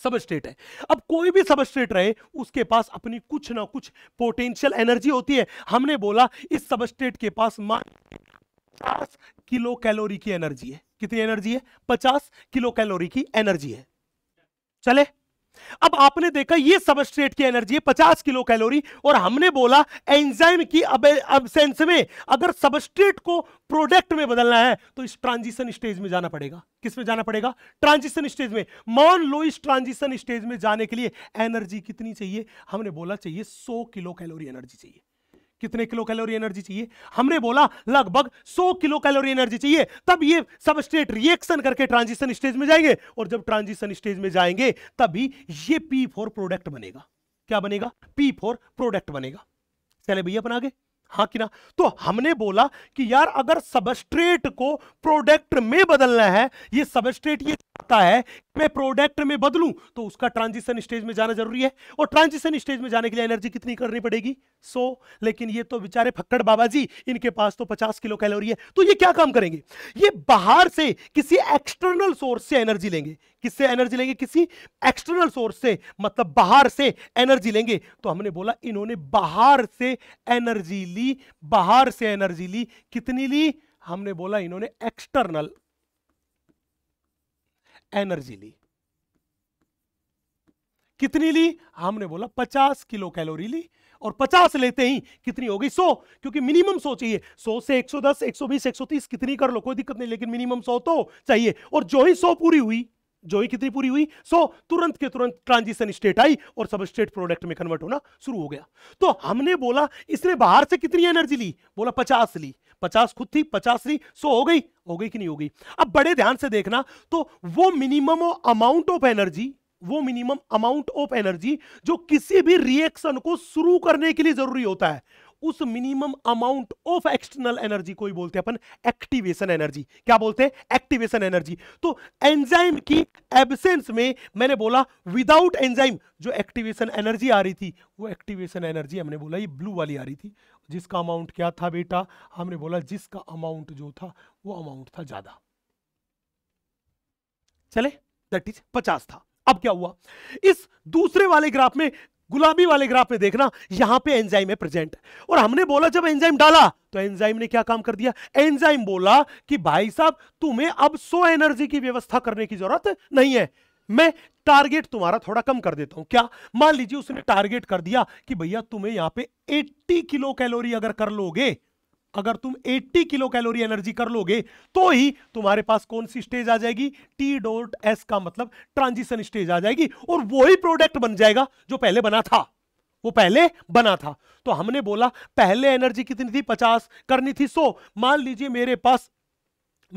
सबस्टेट है अब कोई भी सबस्टेट रहे उसके पास अपनी कुछ ना कुछ पोटेंशियल एनर्जी होती है हमने बोला इस सबस्टेट के पास मान पचास किलो कैलोरी की एनर्जी है कितनी एनर्जी है पचास किलो कैलोरी की एनर्जी है चले अब आपने देखा ये सबस्ट्रेट की एनर्जी है पचास किलो कैलोरी और हमने बोला एंजाइम की में अगर सबस्ट्रेट को प्रोडक्ट में बदलना है तो इस ट्रांजिशन स्टेज में जाना पड़ेगा किस में जाना पड़ेगा ट्रांजिशन स्टेज में मॉन लो इस ट्रांजिशन स्टेज में जाने के लिए एनर्जी कितनी चाहिए हमने बोला चाहिए सौ किलो कैलोरी एनर्जी चाहिए कितने किलो कैलोरी एनर्जी चाहिए हमने बोला लगभग 100 किलो कैलोरी एनर्जी चाहिए तब ये सब स्टेट रिएक्शन करके ट्रांजिशन स्टेज में जाएंगे और जब ट्रांजिशन स्टेज में जाएंगे तभी ये पी फोर प्रोडक्ट बनेगा क्या बनेगा पी फोर प्रोडक्ट बनेगा चले भैया अपन आगे हाँ कि ना तो हमने बोला कि यार अगर सबस्ट्रेट को प्रोडक्ट में बदलना है ये सबस्ट्रेट ये सकता है मैं प्रोडक्ट में बदलूं तो उसका ट्रांजिशन स्टेज में जाना जरूरी है और ट्रांजिशन स्टेज में जाने के लिए एनर्जी कितनी करनी पड़ेगी सो लेकिन ये तो बेचारे फक्कड़ बाबा जी इनके पास तो पचास किलो कैलोरी है तो ये क्या काम करेंगे ये बाहर से किसी एक्सटर्नल सोर्स से एनर्जी लेंगे किससे एनर्जी लेंगे किसी एक्सटर्नल सोर्स से मतलब बाहर से एनर्जी लेंगे तो हमने बोला इन्होंने बाहर से एनर्जी ली बाहर से एनर्जी ली कितनी ली हमने बोला इन्होंने एक्सटर्नल एनर्जी ली कितनी ली हमने बोला 50 किलो कैलोरी ली और 50 लेते ही कितनी हो गई 100 क्योंकि मिनिमम 100 चाहिए 100 से 110 120 130 कितनी कर लो कोई दिक्कत नहीं लेकिन मिनिमम 100 तो चाहिए और जो ही 100 पूरी हुई जो ही कितनी पूरी हुई सो तुरंत के तुरंत ट्रांजिशन स्टेट आई और सब स्टेट प्रोडक्ट में कन्वर्ट होना शुरू हो गया तो हमने बोला इसने बाहर से कितनी एनर्जी ली बोला पचास ली पचास खुद थी पचास ली सो हो गई हो गई कि नहीं हो गई अब बड़े ध्यान से देखना तो वो मिनिमम अमाउंट ऑफ एनर्जी वो मिनिमम अमाउंट ऑफ एनर्जी जो किसी भी रिएक्शन को शुरू करने के लिए जरूरी होता है उस minimum amount of external energy को ही बोलते हैं अपन एक्टिवेशन एनर्जी क्या बोलते हैं एक्टिवेशन एनर्जी तो एंजाइम की एबसेंस में मैंने बोला विदाउट एंजाइम जो एक्टिवेशन एनर्जी आ रही थी वो एक्टिवेशन एनर्जी हमने बोला ये ब्लू वाली आ रही थी जिसका अमाउंट क्या था बेटा हमने बोला जिसका अमाउंट जो था वो अमाउंट था ज्यादा चले दट इज पचास था अब क्या हुआ इस दूसरे वाले ग्राफ में गुलाबी वाले ग्राफ में देखना यहां पे एंजाइम है प्रेजेंट और हमने बोला जब एंजाइम डाला तो एंजाइम ने क्या काम कर दिया एंजाइम बोला कि भाई साहब तुम्हें अब सो एनर्जी की व्यवस्था करने की जरूरत नहीं है मैं टारगेट तुम्हारा थोड़ा कम कर देता हूं क्या मान लीजिए उसने टारगेट कर दिया कि भैया तुम्हें यहां पे 80 किलो कैलोरी अगर कर लोगे अगर तुम 80 किलो कैलोरी एनर्जी कर लोगे तो ही तुम्हारे पास कौन सी स्टेज आ जाएगी टी डॉट एस का मतलब ट्रांजिशन स्टेज आ जाएगी और वही प्रोडक्ट बन जाएगा जो पहले बना था वो पहले बना था तो हमने बोला पहले एनर्जी कितनी थी 50 करनी थी 100 मान लीजिए मेरे पास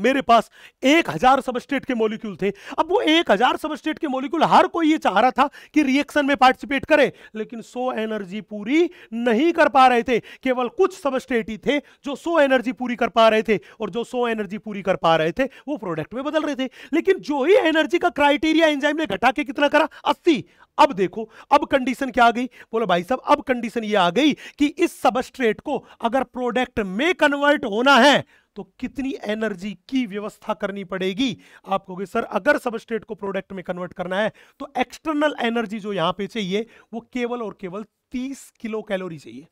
मेरे पास एक हजार सबस्टेट के मोलिक्यूल थे अब वो एक हजार सबस्टेट के मॉलिक्यूल हर कोई ये चाह रहा था कि रिएक्शन में पार्टिसिपेट करे लेकिन सो एनर्जी पूरी नहीं कर पा रहे थे केवल कुछ सबस्टेट ही थे जो सो एनर्जी पूरी कर पा रहे थे और जो सो एनर्जी पूरी कर पा रहे थे वो प्रोडक्ट में बदल रहे थे लेकिन जो ही एनर्जी का क्राइटेरिया एंजाइम ने घटा के कितना करा अस्सी अब देखो अब कंडीशन क्या आ गई बोलो भाई साहब अब कंडीशन ये आ गई कि इस सबस्ट्रेट को अगर प्रोडक्ट में कन्वर्ट होना है तो कितनी एनर्जी की व्यवस्था करनी पड़ेगी आप कहोगे सर अगर स्टेट को प्रोडक्ट में कन्वर्ट करना है तो एक्सटर्नल एनर्जी जो यहां पे चाहिए वो केवल और केवल 30 किलो कैलोरी चाहिए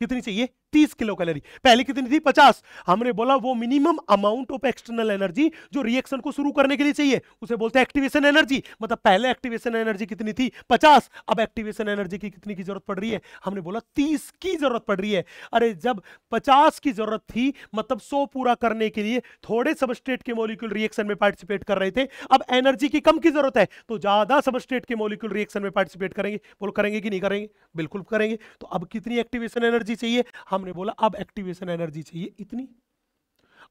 कितनी चाहिए तीस किलो कैलोरी पहले कितनी थी पचास हमने बोला वो minimum amount of external energy जो रिएक्शन को शुरू करने के लिए चाहिए उसे बोलते हैं एक्टिवेशन एनर्जी मतलब पहले एक्टिवेशन एनर्जी कितनी थी पचास अब एक्टिवेशन एनर्जी की कितनी की जरूरत पड़ रही है हमने बोला तीस की जरूरत पड़ रही है अरे जब पचास की जरूरत थी मतलब सौ पूरा करने के लिए थोड़े सबस्टेट के मोलिक्यूल रिएक्शन में पार्टिसिपेट कर रहे थे अब एनर्जी की कम की जरूरत है तो ज्यादा सबस्टेट के मोलिक्यूल रिएक्शन में पार्टिसिपेट करेंगे बोल करेंगे कि नहीं करेंगे बिल्कुल करेंगे तो अब कितनी एक्टिवेशन एनर्जी चाहिए हमने बोला अब एक्टिवेशन एनर्जी चाहिए इतनी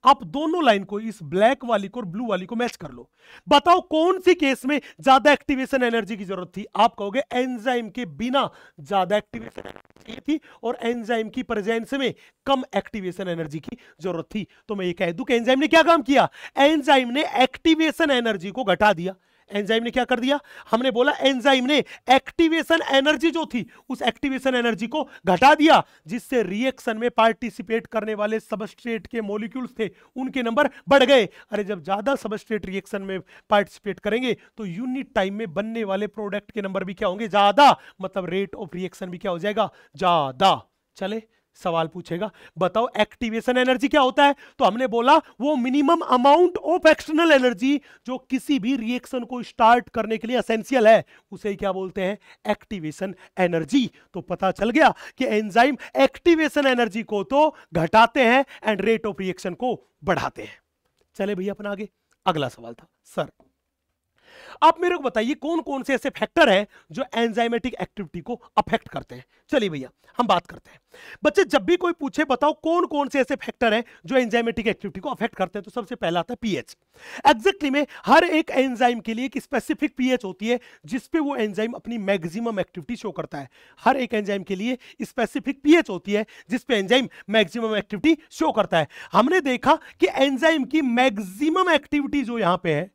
आप दोनों लाइन को इस ब्लैक वाली को और ब्लू वाली को मैच कर लो बताओ कौन सी केस में ज्यादा एक्टिवेशन एनर्जी की जरूरत थी आप कहोगे एंजाइम के बिना ज्यादा एक्टिवेशन एनर्जी थी और एंजाइम की प्रेजेंस में कम एक्टिवेशन एनर्जी की जरूरत थी तो मैं ये कह दूं कि एंजाइम ने क्या काम किया एंजाइम ने एक्टिवेशन एनर्जी को घटा दिया एंजाइम ने क्या कर दिया हमने बोला एंजाइम ने एक्टिवेशन एनर्जी जो थी उस एक्टिवेशन एनर्जी को घटा दिया जिससे रिएक्शन में पार्टिसिपेट करने वाले सबस्ट्रेट के मोलिक्यूल्स थे उनके नंबर बढ़ गए अरे जब ज़्यादा सबस्ट्रेट रिएक्शन में पार्टिसिपेट करेंगे तो यूनिट टाइम में बनने वाले प्रोडक्ट के नंबर भी क्या होंगे ज़्यादा मतलब रेट ऑफ रिएक्शन भी क्या हो जाएगा ज़्यादा चले सवाल पूछेगा बताओ एक्टिवेशन एनर्जी क्या होता है तो हमने बोला वो minimum amount of external energy जो किसी भी रिएक्शन को स्टार्ट करने के लिए असेंशियल है उसे क्या बोलते हैं एक्टिवेशन एनर्जी तो पता चल गया कि एंजाइम एक्टिवेशन एनर्जी को तो घटाते हैं एंड रेट ऑफ रिएक्शन को बढ़ाते हैं चले भैया अपना आगे अगला सवाल था सर अब मेरे को बताइए कौन कौन से ऐसे फैक्टर हैं जो एंजाइमेटिक एक्टिविटी को अफेक्ट करते हैं चलिए भैया हम बात करते हैं बच्चे जब भी कोई पूछे बताओ कौन कौन से ऐसे फैक्टर हैं जो एंजाइमेटिक एक्टिविटी को अफेक्ट करते हैं तो सबसे पहला आता है पीएच एग्जैक्टली में हर एक एंजाइम के लिए एक स्पेसिफिक पीएच होती है जिसपे वो एंजाइम अपनी मैक्सिमम एक्टिविटी शो करता है हर एक एंजाइम के लिए स्पेसिफिक पीएच होती है जिसपे एंजाइम मैक्सिमम एक्टिविटी शो करता है हमने देखा कि एंजाइम की मैक्सिमम एक्टिविटी जो यहां पे है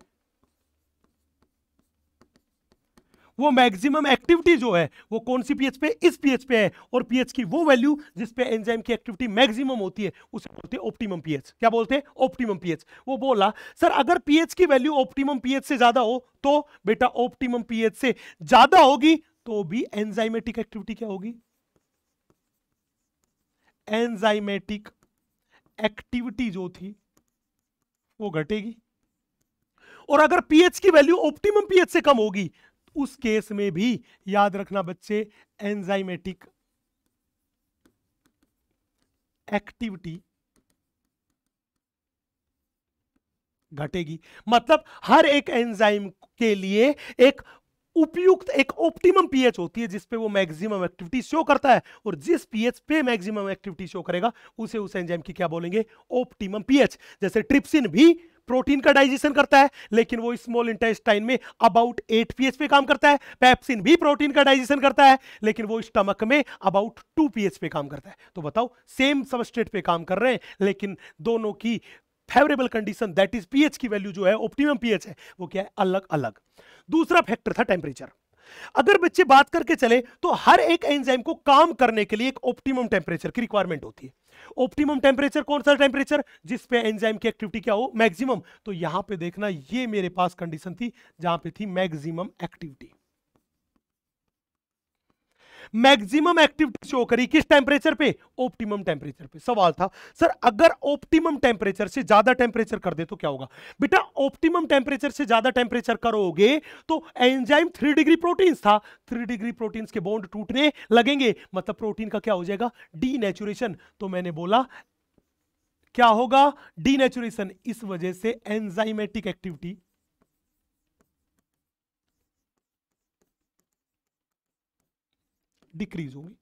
वो मैक्सिमम एक्टिविटी जो है वो कौन सी पीएच पे इस पीएच पे है और पीएच की वो वैल्यू जिस पे एंजाइम की एक्टिविटी मैक्सिमम होती है उसे बोलते हैं ऑप्टिमम पीएच क्या बोलते हैं ऑप्टिमम पीएच वो बोला सर अगर पीएच की वैल्यू ऑप्टिमम पीएच से ज्यादा हो तो बेटा ऑप्टिमम पीएच से ज्यादा होगी तो भी एंजाइमेटिक एक्टिविटी क्या होगी एंजाइमेटिक एक्टिविटी जो थी वो घटेगी और अगर पीएच की वैल्यू ऑप्टिमम पीएच से कम होगी उस केस में भी याद रखना बच्चे एंजाइमेटिक एक्टिविटी घटेगी मतलब हर एक एंजाइम के लिए एक उपयुक्त एक ऑप्टिमम पीएच होती है जिस पे वो मैक्सिमम एक्टिविटी शो करता है और जिस पीएच पे मैक्सिमम एक्टिविटी शो करेगा उसे उस एंजाइम की क्या बोलेंगे ऑप्टिमम पीएच जैसे ट्रिप्सिन भी प्रोटीन का डाइजेशन करता है लेकिन वो स्मॉल इंटेस्टाइन में अबाउट एट पी पे काम करता है पैप्सिन भी प्रोटीन का डाइजेशन करता है लेकिन वो स्टमक में अबाउट टू पी पे काम करता है तो बताओ सेम सबस्टेट पे काम कर रहे हैं लेकिन दोनों की favourable condition that is pH की वैल्यू जो है ऑप्टिमम पीएच है वो क्या है अलग अलग दूसरा फैक्टर था टेम्परेचर अगर बच्चे बात करके चले तो हर एक एंजाइम को काम करने के लिए एक ऑप्टिमम टेम्परेचर की रिक्वायरमेंट होती है ऑप्टिमम टेम्परेचर कौन सा टेम्परेचर जिस पे एंजाइम की एक्टिविटी क्या हो मैक्सिमम तो यहां पे देखना ये मेरे पास कंडीशन थी जहां पे थी maximum activity maximum activity show करी किस टेम्परेचर पे ऑप्टिमम टेम्परेचर पे सवाल था सर अगर ऑप्टिमम टेम्परेचर से ज्यादा टेम्परेचर कर दे तो क्या होगा बेटा ऑप्टिमम टेम्परेचर से ज्यादा टेम्परेचर करोगे तो एंजाइम थ्री डिग्री प्रोटीन था थ्री डिग्री प्रोटीन के बॉन्ड टूटने लगेंगे मतलब प्रोटीन का क्या हो जाएगा डीनेचुरेशन तो मैंने बोला क्या होगा डीनेचुरेशन इस वजह से एंजाइमेटिक एक्टिविटी डिक्रीज होगी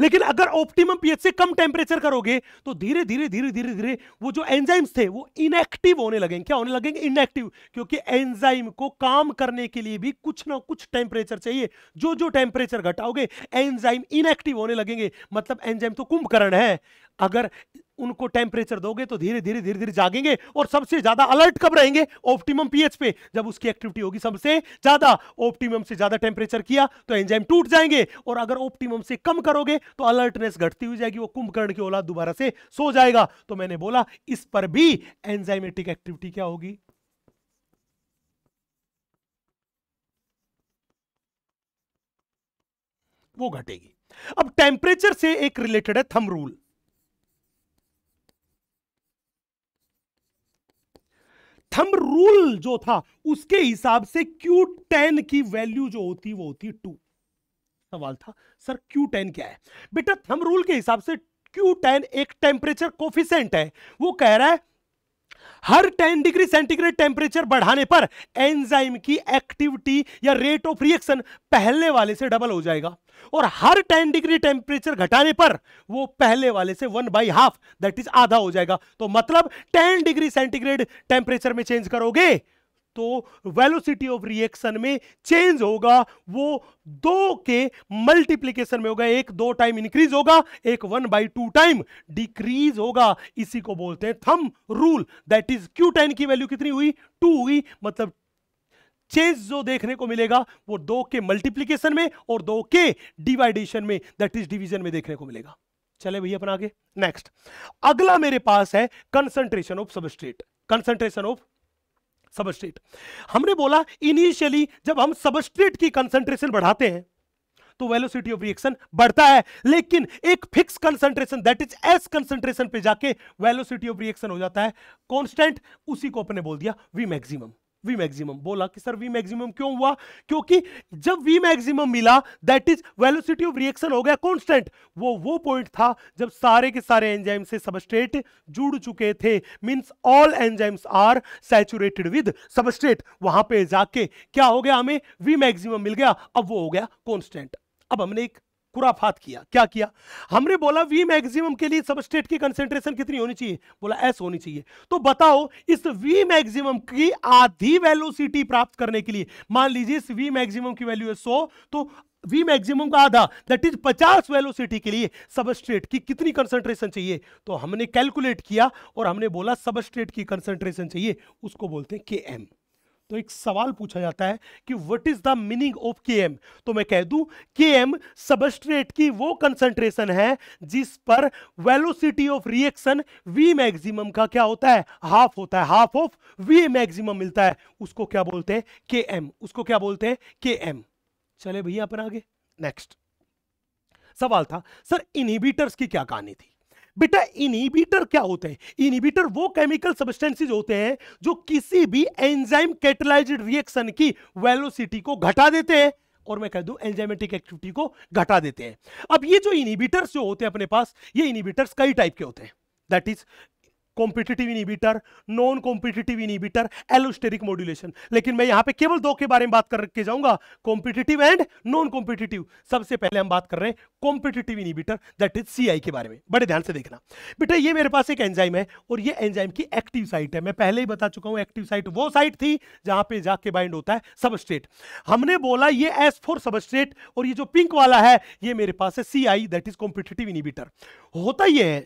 लेकिन अगर ऑप्टिमम पीएच से कम टेम्परेचर करोगे तो धीरे धीरे धीरे धीरे धीरे वो जो एंजाइम्स थे वो इनएक्टिव होने लगेंगे क्या होने लगेंगे इनएक्टिव क्योंकि एंजाइम को काम करने के लिए भी कुछ ना कुछ टेम्परेचर चाहिए जो जो टेम्परेचर घटाओगे एंजाइम इनएक्टिव होने लगेंगे मतलब एंजाइम तो कुंभकर्ण है अगर उनको टेम्परेचर दोगे तो धीरे धीरे धीरे धीरे जागेंगे और सबसे ज्यादा अलर्ट कब रहेंगे ऑप्टिमम पीएच पे जब उसकी एक्टिविटी होगी सबसे ज्यादा ऑप्टिमम से ज्यादा टेम्परेचर किया तो एंजाइम टूट जाएंगे और अगर ऑप्टिमम से कम करोगे तो अलर्टनेस घटती हुई जाएगी वो कुंभकर्ण की औलाद दोबारा से सो जाएगा तो मैंने बोला इस पर भी एंजाइमेटिक एक्टिविटी क्या होगी वो घटेगी अब टेम्परेचर से एक रिलेटेड है थम रूल थम रूल जो था उसके हिसाब से क्यू टेन की वैल्यू जो होती वो होती टू सवाल था सर क्यू टेन क्या है बेटा थम रूल के हिसाब से क्यू टेन एक टेम्परेचर कोफिशेंट है वो कह रहा है हर 10 डिग्री सेंटीग्रेड टेम्परेचर बढ़ाने पर एंजाइम की एक्टिविटी या रेट ऑफ रिएक्शन पहले वाले से डबल हो जाएगा और हर 10 डिग्री टेम्परेचर घटाने पर वो पहले वाले से one by half that is आधा हो जाएगा तो मतलब 10 डिग्री सेंटीग्रेड टेम्परेचर में चेंज करोगे तो वेलोसिटी ऑफ रिएक्शन में चेंज होगा वो दो के मल्टीप्लीकेशन में होगा एक दो टाइम इंक्रीज होगा एक one by two time decrease होगा इसी को बोलते हैं thumb rule that is Q ten की वैल्यू कितनी हुई टू हुई मतलब चेंज जो देखने को मिलेगा वो दो के मल्टीप्लीकेशन में और दो के डिवाइडेशन में दैट इज डिविजन में देखने को मिलेगा चले भैया अपना आगे नेक्स्ट अगला मेरे पास है concentration of substrate concentration of substrate हमने बोला इनिशियली जब हम सबस्ट्रेट की कंसंट्रेशन बढ़ाते हैं तो वेलोसिटी ऑफ रिएक्शन बढ़ता है लेकिन एक fix concentration that is S concentration पे जाके वेलोसिटी ऑफ रिएक्शन हो जाता है कांस्टेंट उसी को अपने बोल दिया वी मैक्सिमम वी मैक्सिमम बोला कि सर वी मैक्सिमम क्यों हुआ क्योंकि जब वी मैक्सिमम मिला that is velocity of reaction हो गया कांस्टेंट वो वो पॉइंट था जब सारे के सारे एंजाइम से सबस्ट्रेट जुड़ चुके थे means all enzymes are saturated with substrate वहां पे जाके क्या हो गया हमें वी मैक्सिमम मिल गया अब वो हो गया कॉन्स्टेंट अब हमने एक खुराफात किया क्या किया हमने बोला वी मैक्सिमम के लिए सब स्टेट की कंसेंट्रेशन कितनी होनी चाहिए बोला एस होनी चाहिए तो बताओ इस वी मैक्सिमम की आधी वेलोसिटी प्राप्त करने के लिए मान लीजिए इस वी मैक्सिमम की वैल्यू है सो तो वी मैक्सिमम का आधा दैट इज 50 वेलोसिटी के लिए सबस्ट्रेट की कितनी कंसंट्रेशन चाहिए तो हमने कैलकुलेट किया और हमने बोला सबस्ट्रेट की कंसंट्रेशन चाहिए उसको बोलते हैं के एम तो एक सवाल पूछा जाता है कि what is the meaning of K M तो मैं कह दूं के एम सबस्ट्रेट की वो कंसंट्रेशन है जिस पर velocity of reaction V maximum का क्या होता है हाफ होता है हाफ ऑफ वी मैक्सिमम मिलता है उसको क्या बोलते हैं के एम उसको क्या बोलते हैं के एम चले भैया अपन आगे नेक्स्ट सवाल था सर इनहिबिटर्स की क्या कहानी थी बेटा इनिबिटर क्या होते हैं इनिबिटर वो केमिकल सब्सटेंसेस होते हैं जो किसी भी एंजाइम कैटलाइज रिएक्शन की वेलोसिटी को घटा देते हैं और मैं कह दूं एंजाइमेटिक एक्टिविटी को घटा देते हैं अब ये जो इनिबिटर्स जो होते हैं अपने पास ये इनिबिटर्स कई टाइप के होते हैं that is competitive inhibitor non competitive inhibitor allosteric modulation लेकिन मैं यहां पे केवल दो के बारे में बात करके जाऊंगा कॉम्पिटेटिव एंड नॉन कॉम्पिटेटिव सबसे पहले हम बात कर रहे हैं competitive inhibitor that is CI के बारे में बड़े ध्यान से देखना बेटा ये मेरे पास एक एंजाइम है और ये एंजाइम की एक्टिव साइट है मैं पहले ही बता चुका हूं एक्टिव साइट वो साइट थी जहां पे जाके बाइंड होता है सबस्ट्रेट हमने बोला ये एस फोर सबस्ट्रेट और ये जो पिंक वाला है ये मेरे पास है CI that is competitive inhibitor होता यह है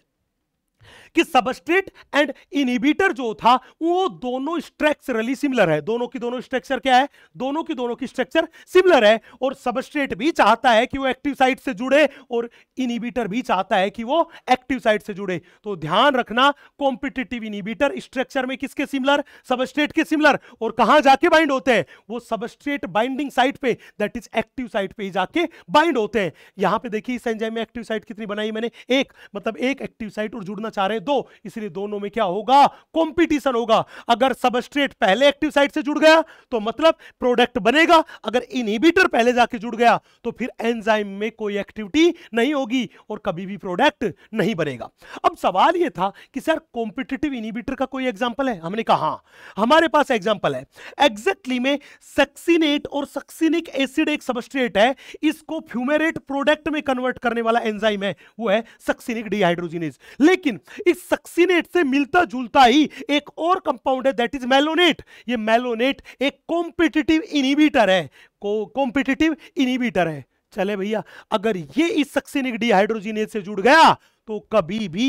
कि सबस्ट्रेट एंड इनिबिटर जो था वो दोनों स्ट्रक्चरली सिमिलर है दोनों की दोनों स्ट्रक्चर क्या है दोनों की दोनों की स्ट्रक्चर सिमिलर है और सबस्ट्रेट भी चाहता है कि वो एक्टिव साइट से जुड़े और इनिबिटर भी चाहता है कि वो एक्टिव साइट से जुड़े तो ध्यान रखना कॉम्पिटेटिव इनिबिटर स्ट्रक्चर में किसके सिमिलर सबस्ट्रेट के सिमिलर और कहां जाके बाइंड होते हैं वो सबस्ट्रेट बाइंडिंग साइट पे दैट इज एक्टिव साइट पे जाके बाइंड होते हैं यहां पे देखिए इस एंजाइम में एक्टिव साइट कितनी बनाई मैंने एक मतलब एक एक्टिव साइट और जुड़ना चाह रहे दो इसलिए दोनों में क्या होगा कॉम्पिटिशन होगा अगर सबस्ट्रेट पहले एक्टिव साइट से जुड़ गया तो मतलब प्रोडक्ट बनेगा अगर इनिबिटर पहले जाके जुड़ गया तो फिर एंजाइम में कोई एक्टिविटी नहीं होगी और कभी भी प्रोडक्ट नहीं बनेगा अब सवाल यह था कि सर कॉम्पिटेटिव इनिबिटर का कोई एग्जाम्पल है हमने कहा हाँ। हमारे पास एग्जाम्पल है एग्जैक्टली में सक्सिनेट और सक्सिनिक एसिड एक सबस्ट्रेट है इसको फ्यूमेरेट प्रोडक्ट में कन्वर्ट करने वाला एंजाइम है वो है सक्सिनिक डिहाइड्रोजिनेज लेकिन इस सक्सीनेट से मिलता जुलता ही एक और कंपाउंड है दैट इज मेलोनेट ये मेलोनेट एक कॉम्पिटिटिव इनिबीटर है कॉम्पिटिटिव इनिबीटर है चले भैया अगर ये इस सक्सीनिक डिहाइड्रोजिनेज से जुड़ गया तो कभी भी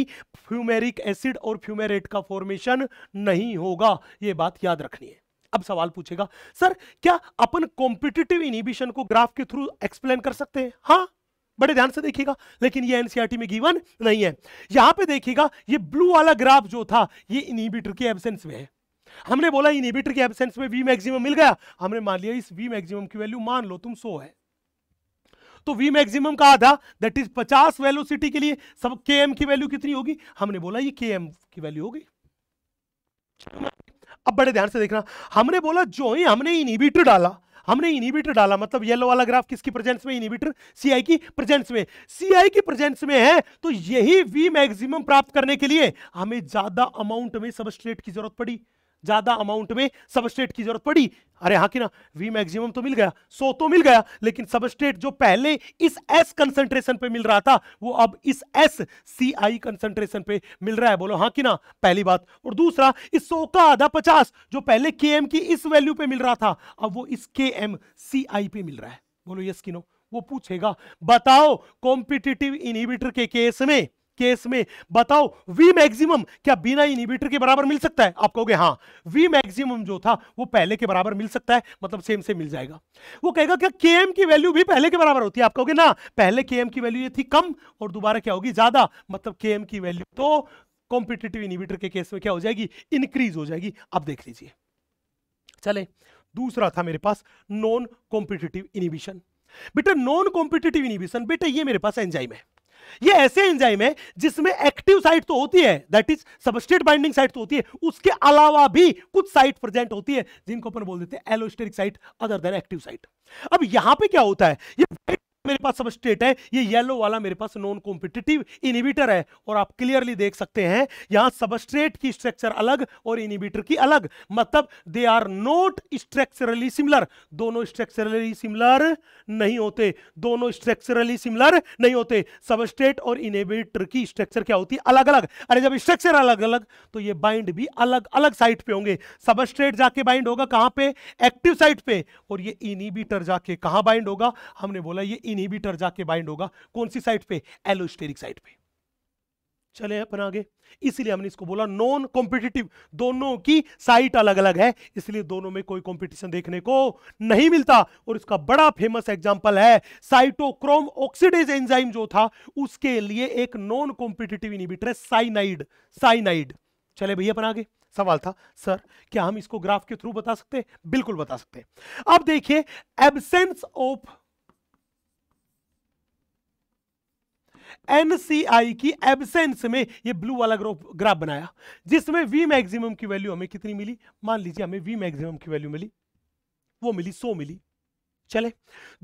फ्यूमेरिक एसिड और फ्यूमेरेट का फॉर्मेशन नहीं होगा ये बात याद रखनी है अब सवाल पूछेगा सर क्या अपन कॉम्पिटिटिव इनिबिशन को ग्राफ के थ्रू एक्सप्लेन कर सकते हैं हाँ बड़े ध्यान से देखिएगा लेकिन ये एनसीईआरटी e में गिवन नहीं है यहां पे देखिएगा ये ब्लू वाला ग्राफ जो था ये इनहिबिटर के एब्सेंस में है हमने बोला इनहिबिटर के एब्सेंस में वी मैक्सिमम मिल गया हमने मान लिया इस वी मैक्सिमम की वैल्यू मान लो तुम सो है तो वी मैक्सिमम का आधा दैट इज 50 वेलोसिटी के लिए सब के की वैल्यू कितनी होगी हमने बोला ये के की वैल्यू होगी अब बड़े ध्यान से देखना हमने बोला जो ही हमने इनहिबिटर डाला हमने इनिबिटर डाला मतलब येलो वाला ग्राफ किसकी प्रेजेंस में इनिबिटर सीआई की प्रेजेंस में सीआई की प्रेजेंस में है तो यही वी मैक्सिमम प्राप्त करने के लिए हमें ज्यादा अमाउंट में सबस्ट्रेट की जरूरत पड़ी ज्यादा अमाउंट में सबस्टेट की जरूरत पड़ी अरे हाँ कि ना वी मैक्सिमम तो मिल गया सो तो मिल गया लेकिन सबस्टेट जो पहले इस एस कंसंट्रेशन पे मिल रहा था वो अब इस एस सी आई कंसंट्रेशन पे मिल रहा है बोलो हाँ कि ना पहली बात और दूसरा इस सो का आधा पचास जो पहले के एम की इस वैल्यू पे मिल रहा था अब वो इस के एम सी आई पे मिल रहा है बोलो यस कि नो वो पूछेगा बताओ कॉम्पिटिटिव इनहिबिटर के केस में केस में बताओ वी मैक्सिमम क्या बिना इनिबिटर के बराबर मिल सकता है आप कहोगे हाँ वी मैक्सिमम जो था वो पहले के बराबर मिल सकता है मतलब सेम से मिल जाएगा वो कहेगा क्या के एम की वैल्यू भी पहले के बराबर होती है आप कहोगे ना पहले के एम की वैल्यू ये थी कम और दोबारा क्या होगी ज्यादा मतलब तो के एम की वैल्यू तो कॉम्पिटेटिव इनिबिटर के केस में क्या हो जाएगी इंक्रीज हो जाएगी आप देख लीजिए चले दूसरा था मेरे पास नॉन कॉम्पिटेटिव इनिबिशन बेटा नॉन कॉम्पिटेटिव इनिबिशन बेटा ये मेरे पास एंजाइम है ये ऐसे एंजाइम है जिसमें एक्टिव साइट तो होती है that is substrate binding site तो होती है उसके अलावा भी कुछ साइट प्रेजेंट होती है जिनको अपन बोल देते हैं allosteric site other than active site अब यहां पे क्या होता है ये मेरे पास सबस्ट्रेट है ये येलो वाला मेरे पास नॉन कॉम्पिटेटिव इनिबिटर है और आप क्लियरली देख सकते हैं यहां सबस्ट्रेट की स्ट्रक्चर अलग और इनिबिटर की अलग मतलब they are not structurally similar दोनों स्ट्रक्चरली सिमिलर नहीं होते दोनों स्ट्रक्चरली सिमिलर नहीं होते सबस्ट्रेट और इनिबिटर की स्ट्रक्चर क्या होती है अलग अलग अरे जब स्ट्रक्चर अलग अलग तो ये बाइंड भी अलग अलग साइट पे होंगे सबस्ट्रेट जाके बाइंड होगा कहां पे एक्टिव साइट पे और ये इनिबिटर जाके कहां बाइंड होगा हमने बोला ये इनहिबिटर जाके बाइंड होगा कौन सी साइड पे एलोस्टेरिक साइड पे चले अपन आगे इसलिए हमने इसको बोला नॉन कॉम्पिटिटिव दोनों की साइट अलग अलग है इसलिए दोनों में कोई कंपटीशन देखने को नहीं मिलता और इसका बड़ा फेमस एग्जांपल है साइटोक्रोम ऑक्सीडेज एंजाइम जो था उसके लिए एक नॉन कॉम्पिटिटिव इनिबिटर है साइनाइड साइनाइड चले भैया अपन आगे सवाल था सर क्या हम इसको ग्राफ के थ्रू बता सकते हैं बिल्कुल बता सकते हैं अब देखिए एबसेंस ऑफ एनसीआई की एबसेंस में ये ब्लू वाला ग्राफ बनाया जिसमें वी मैक्सिमम की वैल्यू हमें कितनी मिली मान लीजिए हमें वी मैक्सिमम की वैल्यू मिली वो मिली सो मिली चले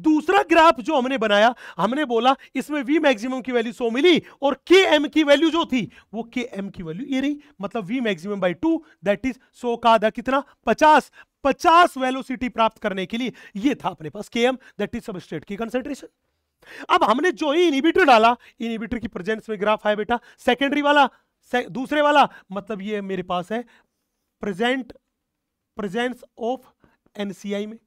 दूसरा ग्राफ जो हमने बनाया हमने बोला इसमें वी मैक्सिमम की वैल्यू सो मिली और के एम की वैल्यू जो थी वो के एम की वैल्यू ये रही मतलब V maximum by two that is सो का आधा कितना पचास पचास वेलोसिटी प्राप्त करने के लिए ये था अपने पास K M that is substrate की कंसेंट्रेशन अब हमने जो ही इनिबिटर डाला इनिबिटर की प्रेजेंस में ग्राफ आया बेटा सेकेंडरी वाला से, दूसरे वाला मतलब ये मेरे पास है प्रेजेंट प्रेजेंस ऑफ एनसीआई में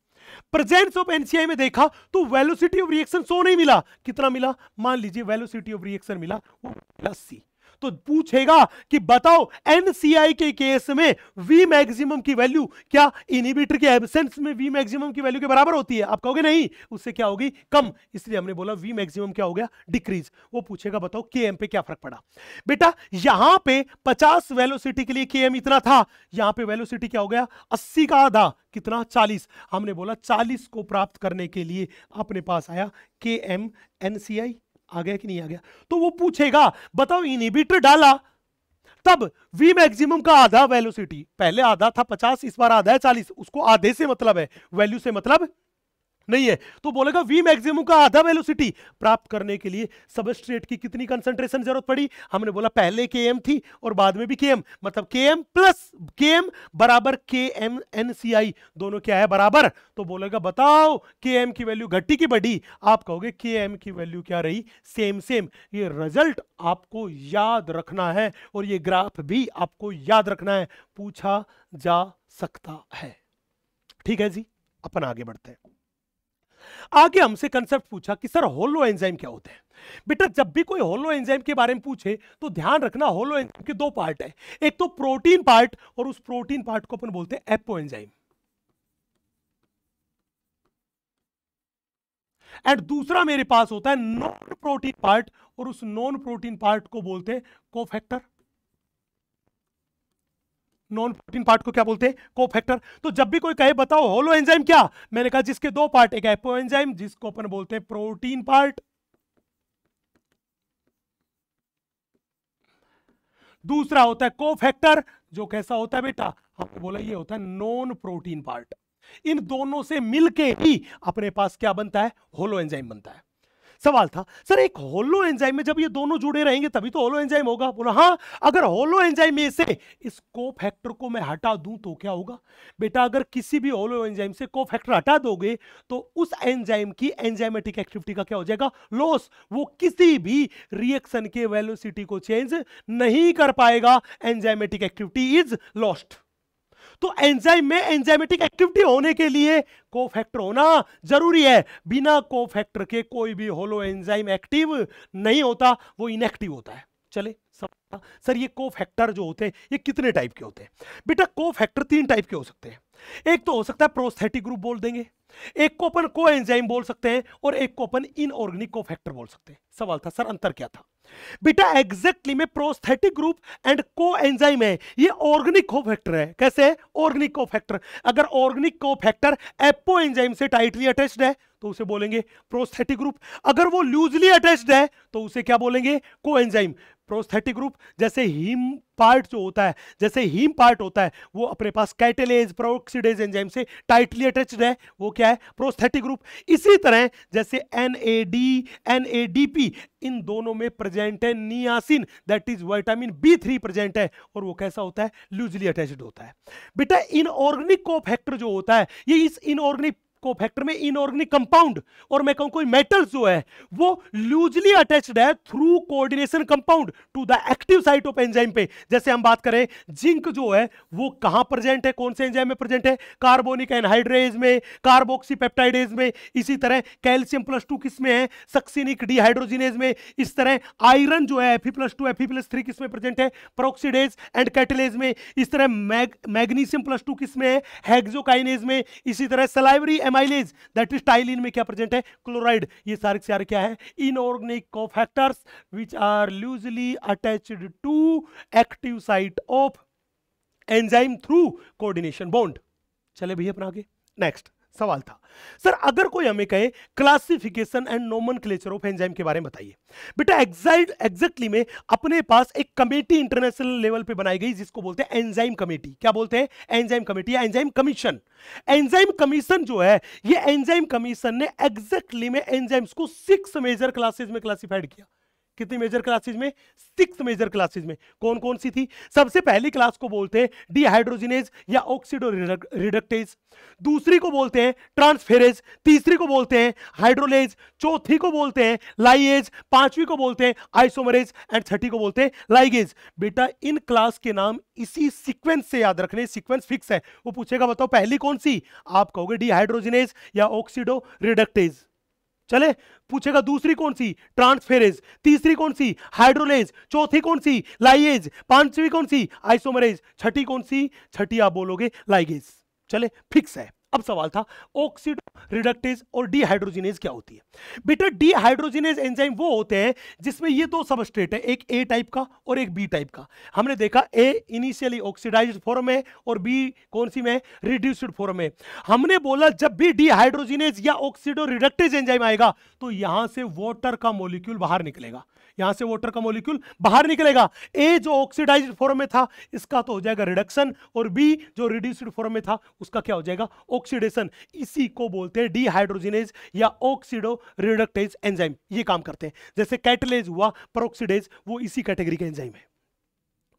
प्रेजेंस ऑफ एनसीआई में देखा तो वेलोसिटी ऑफ रिएक्शन सो नहीं मिला कितना मिला मान लीजिए वेलोसिटी ऑफ रिएक्शन मिला वो मिला सी तो पूछेगा कि बताओ एनसीआई के केस में वी मैक्सिमम की वैल्यू क्या इनिबिटर के एबसेंस में वी मैक्सिमम की वैल्यू के बराबर होती है आप कहोगे नहीं उससे क्या होगी कम इसलिए हमने बोला वी मैक्सिमम क्या हो गया डिक्रीज वो पूछेगा बताओ के पे क्या फर्क पड़ा बेटा यहां पे 50 वेलोसिटी के लिए के इतना था यहां पे वेलोसिटी क्या हो गया 80 का आधा कितना 40 हमने बोला 40 को प्राप्त करने के लिए अपने पास आया के एम एनसीआई आ गया कि नहीं आ गया तो वो पूछेगा बताओ इनिबिटर डाला तब वी मैक्सिमम का आधा वेलोसिटी पहले आधा था 50 इस बार आधा है 40 उसको आधे से मतलब है वैल्यू से मतलब नहीं है तो बोलेगा वी मैक्सिमम का आधा वेलोसिटी प्राप्त करने के लिए सबस्ट्रेट की कितनी कंसंट्रेशन जरूरत पड़ी हमने बोला पहले के एम थी और बाद में भी के एम मतलब के एम प्लस के एम बराबर के एम एन सी आई दोनों क्या है बराबर तो बोलेगा बताओ के एम की वैल्यू घटी की बढ़ी आप कहोगे के एम की वैल्यू क्या रही सेम सेम ये रिजल्ट आपको याद रखना है और ये ग्राफ भी आपको याद रखना है पूछा जा सकता है ठीक है जी अपन आगे बढ़ते हैं आगे हमसे कंसेप्ट पूछा कि सर होलो एंजाइम क्या होते हैं बेटा जब भी कोई होलो एंजाइम के बारे में पूछे तो ध्यान रखना होलो एंजाइम के दो पार्ट है एक तो प्रोटीन पार्ट और उस प्रोटीन पार्ट को अपन बोलते हैं एपो एंजाइम एंड दूसरा मेरे पास होता है नॉन प्रोटीन पार्ट और उस नॉन प्रोटीन पार्ट को बोलते हैं कोफैक्टर नॉन प्रोटीन पार्ट को क्या बोलते हैं को फैक्टर तो जब भी कोई कहे बताओ होलो एंजाइम क्या मैंने कहा जिसके दो पार्ट एक एपो एंजाइम जिसको अपन बोलते हैं प्रोटीन पार्ट दूसरा होता है को फैक्टर जो कैसा होता है बेटा हमने बोला ये होता है नॉन प्रोटीन पार्ट इन दोनों से मिलके ही अपने पास क्या बनता है होलो एंजाइम बनता है सवाल था सर एक होलो एंजाइम में जब ये दोनों जुड़े रहेंगे तभी तो होलो एंजाइम होगा बोला हाँ अगर होलो एंजाइम में से इस को फैक्टर को मैं हटा दूं तो क्या होगा बेटा अगर किसी भी होलो एंजाइम से को फैक्टर हटा दोगे तो उस एंजाइम की एंजाइमेटिक एक्टिविटी का क्या हो जाएगा लॉस वो किसी भी रिएक्शन के वेलोसिटी को चेंज नहीं कर पाएगा एंजाइमेटिक एक्टिविटी इज लॉस्ट तो एंजाइम में एंजाइमेटिक एक्टिविटी होने के लिए कोफैक्टर होना जरूरी है बिना कोफैक्टर के कोई भी होलो एंजाइम एक्टिव नहीं होता वो इनएक्टिव होता है चले सब सर ये कोफैक्टर जो होते हैं ये कितने टाइप के होते हैं बेटा कोफैक्टर तीन टाइप के हो सकते हैं एक तो हो सकता है प्रोस्थेटिक ग्रुप बोल देंगे एक को अपन को एंजाइम बोल सकते हैं और एक को अपन इनऑर्गेनिक कोफैक्टर बोल सकते हैं सवाल था सर अंतर क्या था बेटा एग्जैक्टली में prosthetic group and coenzyme है ये ऑर्गेनिक कोफैक्टर है कैसे ऑर्गेनिक कोफैक्टर अगर ऑर्गेनिक कोफैक्टर एपो एंजाइम से टाइटली अटैच्ड है तो उसे बोलेंगे प्रोस्थेटिक ग्रुप अगर वो लूजली अटैच्ड है तो उसे क्या बोलेंगे को एंजाइम प्रोस्थेटिक रूप जैसे हीम पार्ट जो होता है जैसे हीम पार्ट होता है वो अपने पास कैटेलेज प्रोक्सीडेज एंजाइम से टाइटली अटैच्ड है वो क्या है प्रोस्थेटिक रूप इसी तरह जैसे N A D N A D P इन दोनों में प्रेजेंट है niacin that is vitamin B three present है और वो कैसा होता है लूजली अटैच्ड होता है बेटा इनऑर्गेनिक कोफैक्टर जो होता है ये इस इनऑर्गेनिक कोफैक्टर में इनऑर्गेनिक कंपाउंड और मैं कहूं कोई मेटल्स जो है वो लूजली अटैच्ड है through coordination compound to the active site of enzyme पे जैसे हम बात करें जिंक जो है वो कहां प्रेजेंट है कौन से एंजाइम में प्रेजेंट है कार्बोनिक एनहाइड्रेज में कार्बोक्सीपेप्टाइडेज में इसी तरह कैल्शियम प्लस टू किस में है सक्सिनिक डिहाइड्रोजिनेज में इस तरह आयरन जो है F plus two F plus three किस में प्रेजेंट है प्रोक्सीडेज एंड कैटलेज में इस तरह मैग मैग्नीशियम प्लस टू किस में है हेग्जोकाइनेज में इसी तरह salivary amylase that is ptyalin में क्या प्रेजेंट है क्लोराइड ये सारे सारे क्या है inorganic cofactors which are loosely attached to active site of enzyme through coordination bond चले भैया अपना आगे नेक्स्ट सवाल था सर अगर कोई हमें कहे classification and nomenclature of enzyme के बारे में बताइए बेटा एग्जाइट एग्जैक्टली में अपने पास एक कमेटी इंटरनेशनल लेवल पे बनाई गई जिसको बोलते हैं एंजाइम कमेटी क्या बोलते हैं एंजाइम कमेटी या एंजाइम कमीशन एंजाइम कमीशन जो है ये एंजाइम कमीशन ने एग्जैक्टली में एंजाइम्स को सिक्स मेजर क्लासेज में क्लासिफाइड किया कितनी मेजर क्लासेज में सिक्स मेजर क्लासेज में कौन कौन सी थी सबसे पहली क्लास को बोलते हैं डिहाइड्रोजिनेज या ऑक्सीडो रिडक्टेज दूसरी को बोलते हैं ट्रांसफेरेज तीसरी को बोलते हैं हाइड्रोलेज चौथी को बोलते हैं लाइएज पांचवी को बोलते हैं आइसोमरेज एंड छठी को बोलते हैं लाइगेज बेटा इन क्लास के नाम इसी सिक्वेंस से याद रखने सिक्वेंस फिक्स है वो पूछेगा बताओ पहली कौन सी आप कहोगे डिहाइड्रोजिनेज या ऑक्सीडो रिडक्टेज चले पूछेगा दूसरी कौन सी ट्रांसफेरेज तीसरी कौन सी हाइड्रोलेज चौथी कौन सी लाइएज पांचवी कौन सी आइसोमरेज छठी कौन सी छठी आप बोलोगे लाइगेज चले फिक्स है अब सवाल था ऑक्सीडो रिडक्टेज और डीहाइड्रोजिनेज क्या होती है बेटा डीहाइड्रोजिनेज एंजाइम वो होते हैं जिसमें ये दो सबस्ट्रेट है एक ए टाइप का और एक बी टाइप का हमने देखा ए इनिशियली ऑक्सीडाइज फॉर्म है और बी कौन सी में रिड्यूस्ड फॉर्म है हमने बोला जब भी डीहाइड्रोजिनेज या ऑक्सीडो रिडक्टेज एंजाइम आएगा तो यहां से वॉटर का मोलिक्यूल बाहर निकलेगा यहां से वाटर का मोलिक्यूल बाहर निकलेगा ए जो ऑक्सीडाइज फॉर्म में था इसका तो हो जाएगा रिडक्शन और बी जो रिड्यूस्ड फॉर्म में था उसका क्या हो जाएगा ऑक्सीडेशन इसी को बोलते हैं डीहाइड्रोजिनेज या ऑक्सीडो रिडक्टेज एंजाइम ये काम करते हैं जैसे कैटलेज हुआ परोक्सीडेज वो इसी कैटेगरी का एंजाइम है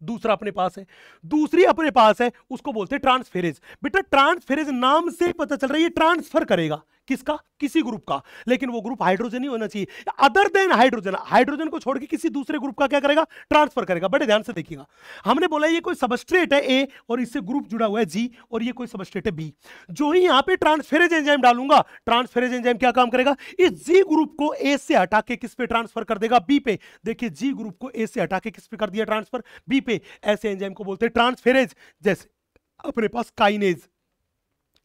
दूसरा अपने पास है दूसरी अपने पास है उसको बोलते हैं ट्रांसफेरेज बेटा ट्रांसफेरेज नाम से पता चल रहा है ये ट्रांसफर करेगा किसका किसी ग्रुप का लेकिन वो ग्रुप हाइड्रोजन ही होना चाहिए अदर देन हाइड्रोजन हाइड्रोजन को छोड़ के किसी दूसरे ग्रुप का क्या करेगा ट्रांसफर करेगा बड़े ध्यान से देखिएगा हमने बोला ये कोई सबस्ट्रेट है ए और इससे ग्रुप जुड़ा हुआ है जी और ये कोई सबस्ट्रेट है बी जो ही यहां पे ट्रांसफेरेज एंजाइम डालूंगा ट्रांसफेरेज एंजाइम क्या काम करेगा इस जी ग्रुप को ए से हटा के किस पे ट्रांसफर कर देगा बी पे देखिए जी ग्रुप को ए से हटा के किस पे कर दिया ट्रांसफर बी पे ऐसे एंजाइम को बोलते हैं ट्रांसफेरेज जैसे अपने पास kinase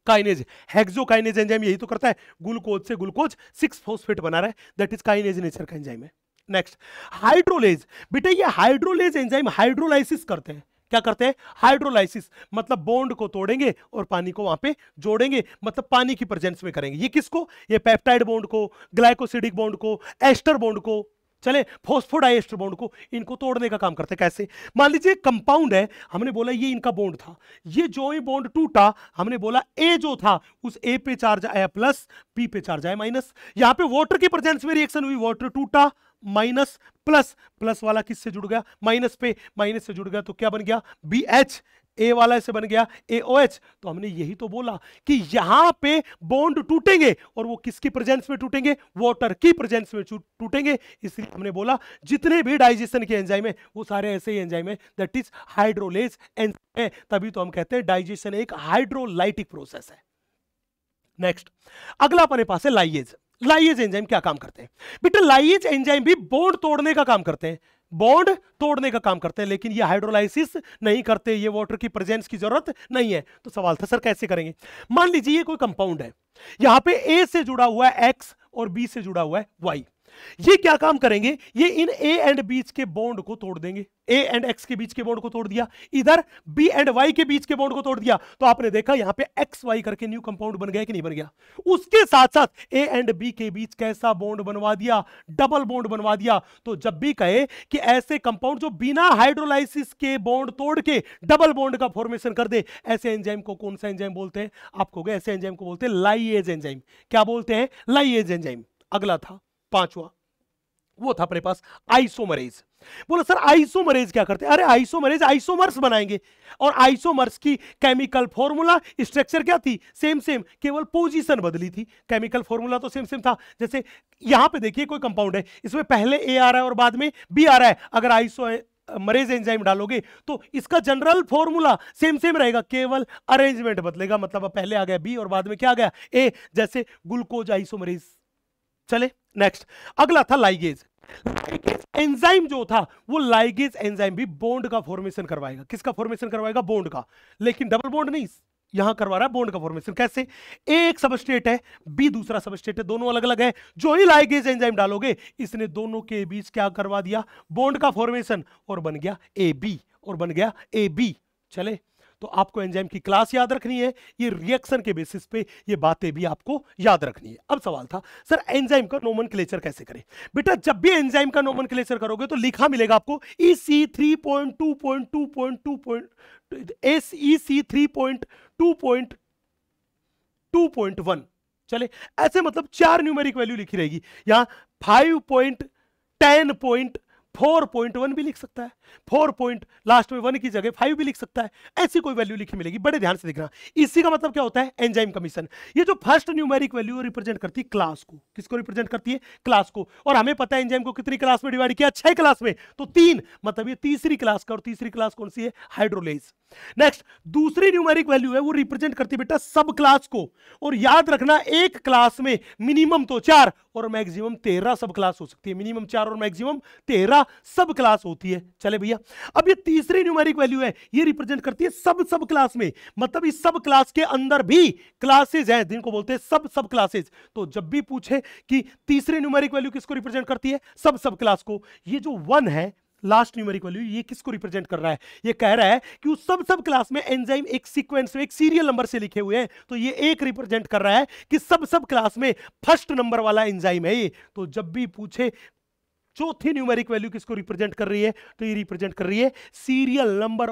kinase hexokinase enzyme यही तो करता है ग्लूकोज से ग्लूकोज सिक्स फोस्फेट बना रहा है दैट इज काइनेज नेचर का एंजाइम है नेक्स्ट हाइड्रोलेज बेटा ये हाइड्रोलेज एंजाइम हाइड्रोलाइसिस करते हैं क्या करते हैं हाइड्रोलाइसिस मतलब बॉन्ड को तोड़ेंगे और पानी को वहां पे जोड़ेंगे मतलब पानी की प्रेजेंस में करेंगे ये किसको ये पेप्टाइड बॉन्ड को ग्लाइकोसिडिक बॉन्ड को एस्टर बॉन्ड को चले फोस्फोडाइएस्टर बॉन्ड को इनको तोड़ने का काम करते कैसे मान लीजिए कंपाउंड है हमने बोला ये इनका बॉन्ड था ये जो ही बॉन्ड टूटा हमने बोला ए जो था उस ए पे चार्ज आया प्लस पी पे चार्ज आया माइनस यहां पे वाटर की प्रेजेंस में रिएक्शन हुई वाटर टूटा माइनस प्लस प्लस वाला किससे जुड़ गया माइनस पे माइनस से जुड़ गया तो क्या बन गया बी एच ए वाला ऐसे बन गया ए ओ एच तो हमने यही तो बोला कि यहां पे बॉन्ड टूटेंगे और वो किसकी प्रेजेंस में टूटेंगे वाटर की प्रेजेंस में टूटेंगे इसलिए हमने बोला जितने भी डाइजेशन के एंजाइम है वो सारे ऐसे ही एंजाइम है दैट इज हाइड्रोलेज एंजाइम तभी तो हम कहते हैं डाइजेशन एक हाइड्रोलाइटिक प्रोसेस है नेक्स्ट अगला अपने पास है लाइएज लाइएज एंजाइम क्या काम करते हैं बेटा लाइएज एंजाइम भी बोर्ड तोड़ने का काम करते हैं बॉन्ड तोड़ने का काम करते हैं लेकिन ये हाइड्रोलाइसिस नहीं करते ये वाटर की प्रेजेंस की जरूरत नहीं है तो सवाल था सर कैसे करेंगे मान लीजिए ये कोई कंपाउंड है यहां पे ए से जुड़ा हुआ है एक्स और बी से जुड़ा हुआ है वाई ये क्या काम करेंगे ये इन ए एंड बी के बॉन्ड को तोड़ देंगे ए एंड एक्स के बीच के बॉन्ड को तोड़ दिया इधर बी एंड वाई के बीच के बॉन्ड को तोड़ दिया तो आपने देखा यहां पे एक्स वाई करके न्यू कंपाउंड बन गया कि नहीं बन गया उसके साथ साथ ए एंड बी के बीच कैसा बॉन्ड बनवा दिया डबल बॉन्ड बनवा दिया तो जब भी कहे कि ऐसे कंपाउंड जो बिना हाइड्रोलाइसिस के बॉन्ड तोड़ के डबल बॉन्ड का फॉर्मेशन कर दे ऐसे एंजाइम को कौन सा एंजाइम बोलते हैं आपको ऐसे एंजाइम को बोलते हैं लाइएज एंजाइम क्या बोलते हैं लाइएज एंजाइम अगला था पांचवा वो था अपने पास आइसोमरेज बोला सर आइसोमरेज क्या करते हैं अरे आइसोमरेज आइसोमर्स बनाएंगे और आइसोमर्स की केमिकल फॉर्मूला स्ट्रक्चर क्या थी सेम सेम केवल पोजीशन बदली थी केमिकल फॉर्मूला तो सेम सेम था जैसे यहां पे देखिए कोई कंपाउंड है इसमें पहले ए आ रहा है और बाद में बी आ रहा है अगर आइसो मरेज एंजाइम डालोगे तो इसका जनरल फॉर्मूला सेम सेम रहेगा केवल अरेंजमेंट बदलेगा मतलब पहले आ गया बी और बाद में क्या आ गया ए जैसे ग्लूकोज आइसोमरेज चले नेक्स्ट अगला था लाइगेज लाइगेज एंजाइम जो था वो लाइगेज एंजाइम भी बॉन्ड का फॉर्मेशन करवाएगा किसका फॉर्मेशन करवाएगा बॉन्ड का लेकिन डबल बॉन्ड नहीं यहां करवा रहा है बॉन्ड का फॉर्मेशन कैसे एक सबस्टेट है बी दूसरा सबस्टेट है दोनों अलग अलग है जो ही लाइगेज एंजाइम डालोगे इसने दोनों के बीच क्या करवा दिया बॉन्ड का फॉर्मेशन और बन गया ए बी और बन गया ए बी चले तो आपको एंजाइम की क्लास याद रखनी है ये रिएक्शन के बेसिस पे ये बातें भी आपको याद रखनी है अब सवाल था सर एंजाइम का नोमन कैसे करें बेटा जब भी एंजाइम का नोमन करोगे तो लिखा मिलेगा आपको E C three point two point two point two point S E C three point two point two point one चले ऐसे मतलब चार न्यूमेरिक वैल्यू लिखी रहेगी यहां five point ten point four point one भी लिख सकता है फोर पॉइंट लास्ट में वन की जगह फाइव भी लिख सकता है ऐसी कोई वैल्यू लिखी मिलेगी बड़े ध्यान से देखना इसी का मतलब क्या होता है एंजाइम कमीशन ये जो फर्स्ट न्यूमेरिक वैल्यू रिप्रेजेंट करती है क्लास को किसको रिप्रेजेंट करती है क्लास को और हमें पता है एंजाइम को कितनी क्लास में डिवाइड किया छह क्लास में तो तीन मतलब ये तीसरी क्लास का और तीसरी क्लास कौन सी है हाइड्रोलेज नेक्स्ट दूसरी न्यूमेरिक वैल्यू है वो रिप्रेजेंट करती है बेटा सब क्लास को और याद रखना एक क्लास में मिनिमम तो चार और मैक्सिमम तेरह सब क्लास हो सकती है मिनिमम चार और मैक्सिमम तेरह सब क्लास होती है चले भैया अब ये तीसरी न्यूमेरिक वैल्यू है ये रिप्रेजेंट करती है सब सब क्लास में मतलब इस सब क्लास के अंदर भी क्लासेज हैं जिनको बोलते हैं सब सब क्लासेज तो जब भी पूछे कि तीसरी न्यूमेरिक वैल्यू किसको रिप्रेजेंट करती है सब सब क्लास को ये जो वन है लास्ट न्यूमेरिक वैल्यू ये किसको रिप्रेजेंट कर रहा है ये कह रहा है कि उस सब सब क्लास में एंजाइम एक सीक्वेंस में एक सीरियल नंबर से लिखे हुए हैं तो ये एक रिप्रेजेंट कर रहा है कि सब सब क्लास में फर्स्ट नंबर वाला एंजाइम है ये तो जब भी पूछे चौथी न्यूमेरिक वैल्यू किसको रिप्रेजेंट कर रही है तो ये रिप्रेजेंट कर रही है serial number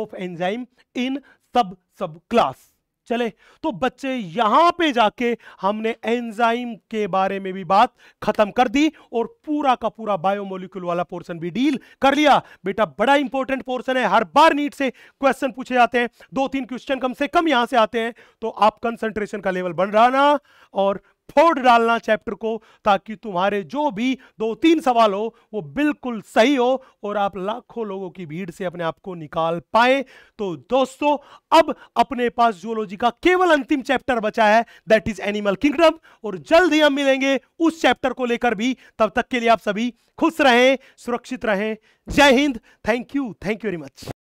of enzyme in sub सब क्लास चले तो बच्चे यहां पे जाके हमने एंजाइम के बारे में भी बात खत्म कर दी और पूरा का पूरा बायोमोलिक्यूल वाला पोर्शन भी डील कर लिया बेटा बड़ा इंपॉर्टेंट पोर्शन है हर बार नीट से क्वेश्चन पूछे जाते हैं दो तीन क्वेश्चन कम से कम यहां से आते हैं तो आप कंसंट्रेशन का लेवल बन रहा ना और फोड़ डालना चैप्टर को ताकि तुम्हारे जो भी दो तीन सवाल हो वो बिल्कुल सही हो और आप लाखों लोगों की भीड़ से अपने आप को निकाल पाए तो दोस्तों अब अपने पास जूलॉजी का केवल अंतिम चैप्टर बचा है दैट इज एनिमल किंगडम और जल्द ही हम मिलेंगे उस चैप्टर को लेकर भी तब तक के लिए आप सभी खुश रहें सुरक्षित रहें जय हिंद thank you thank you very much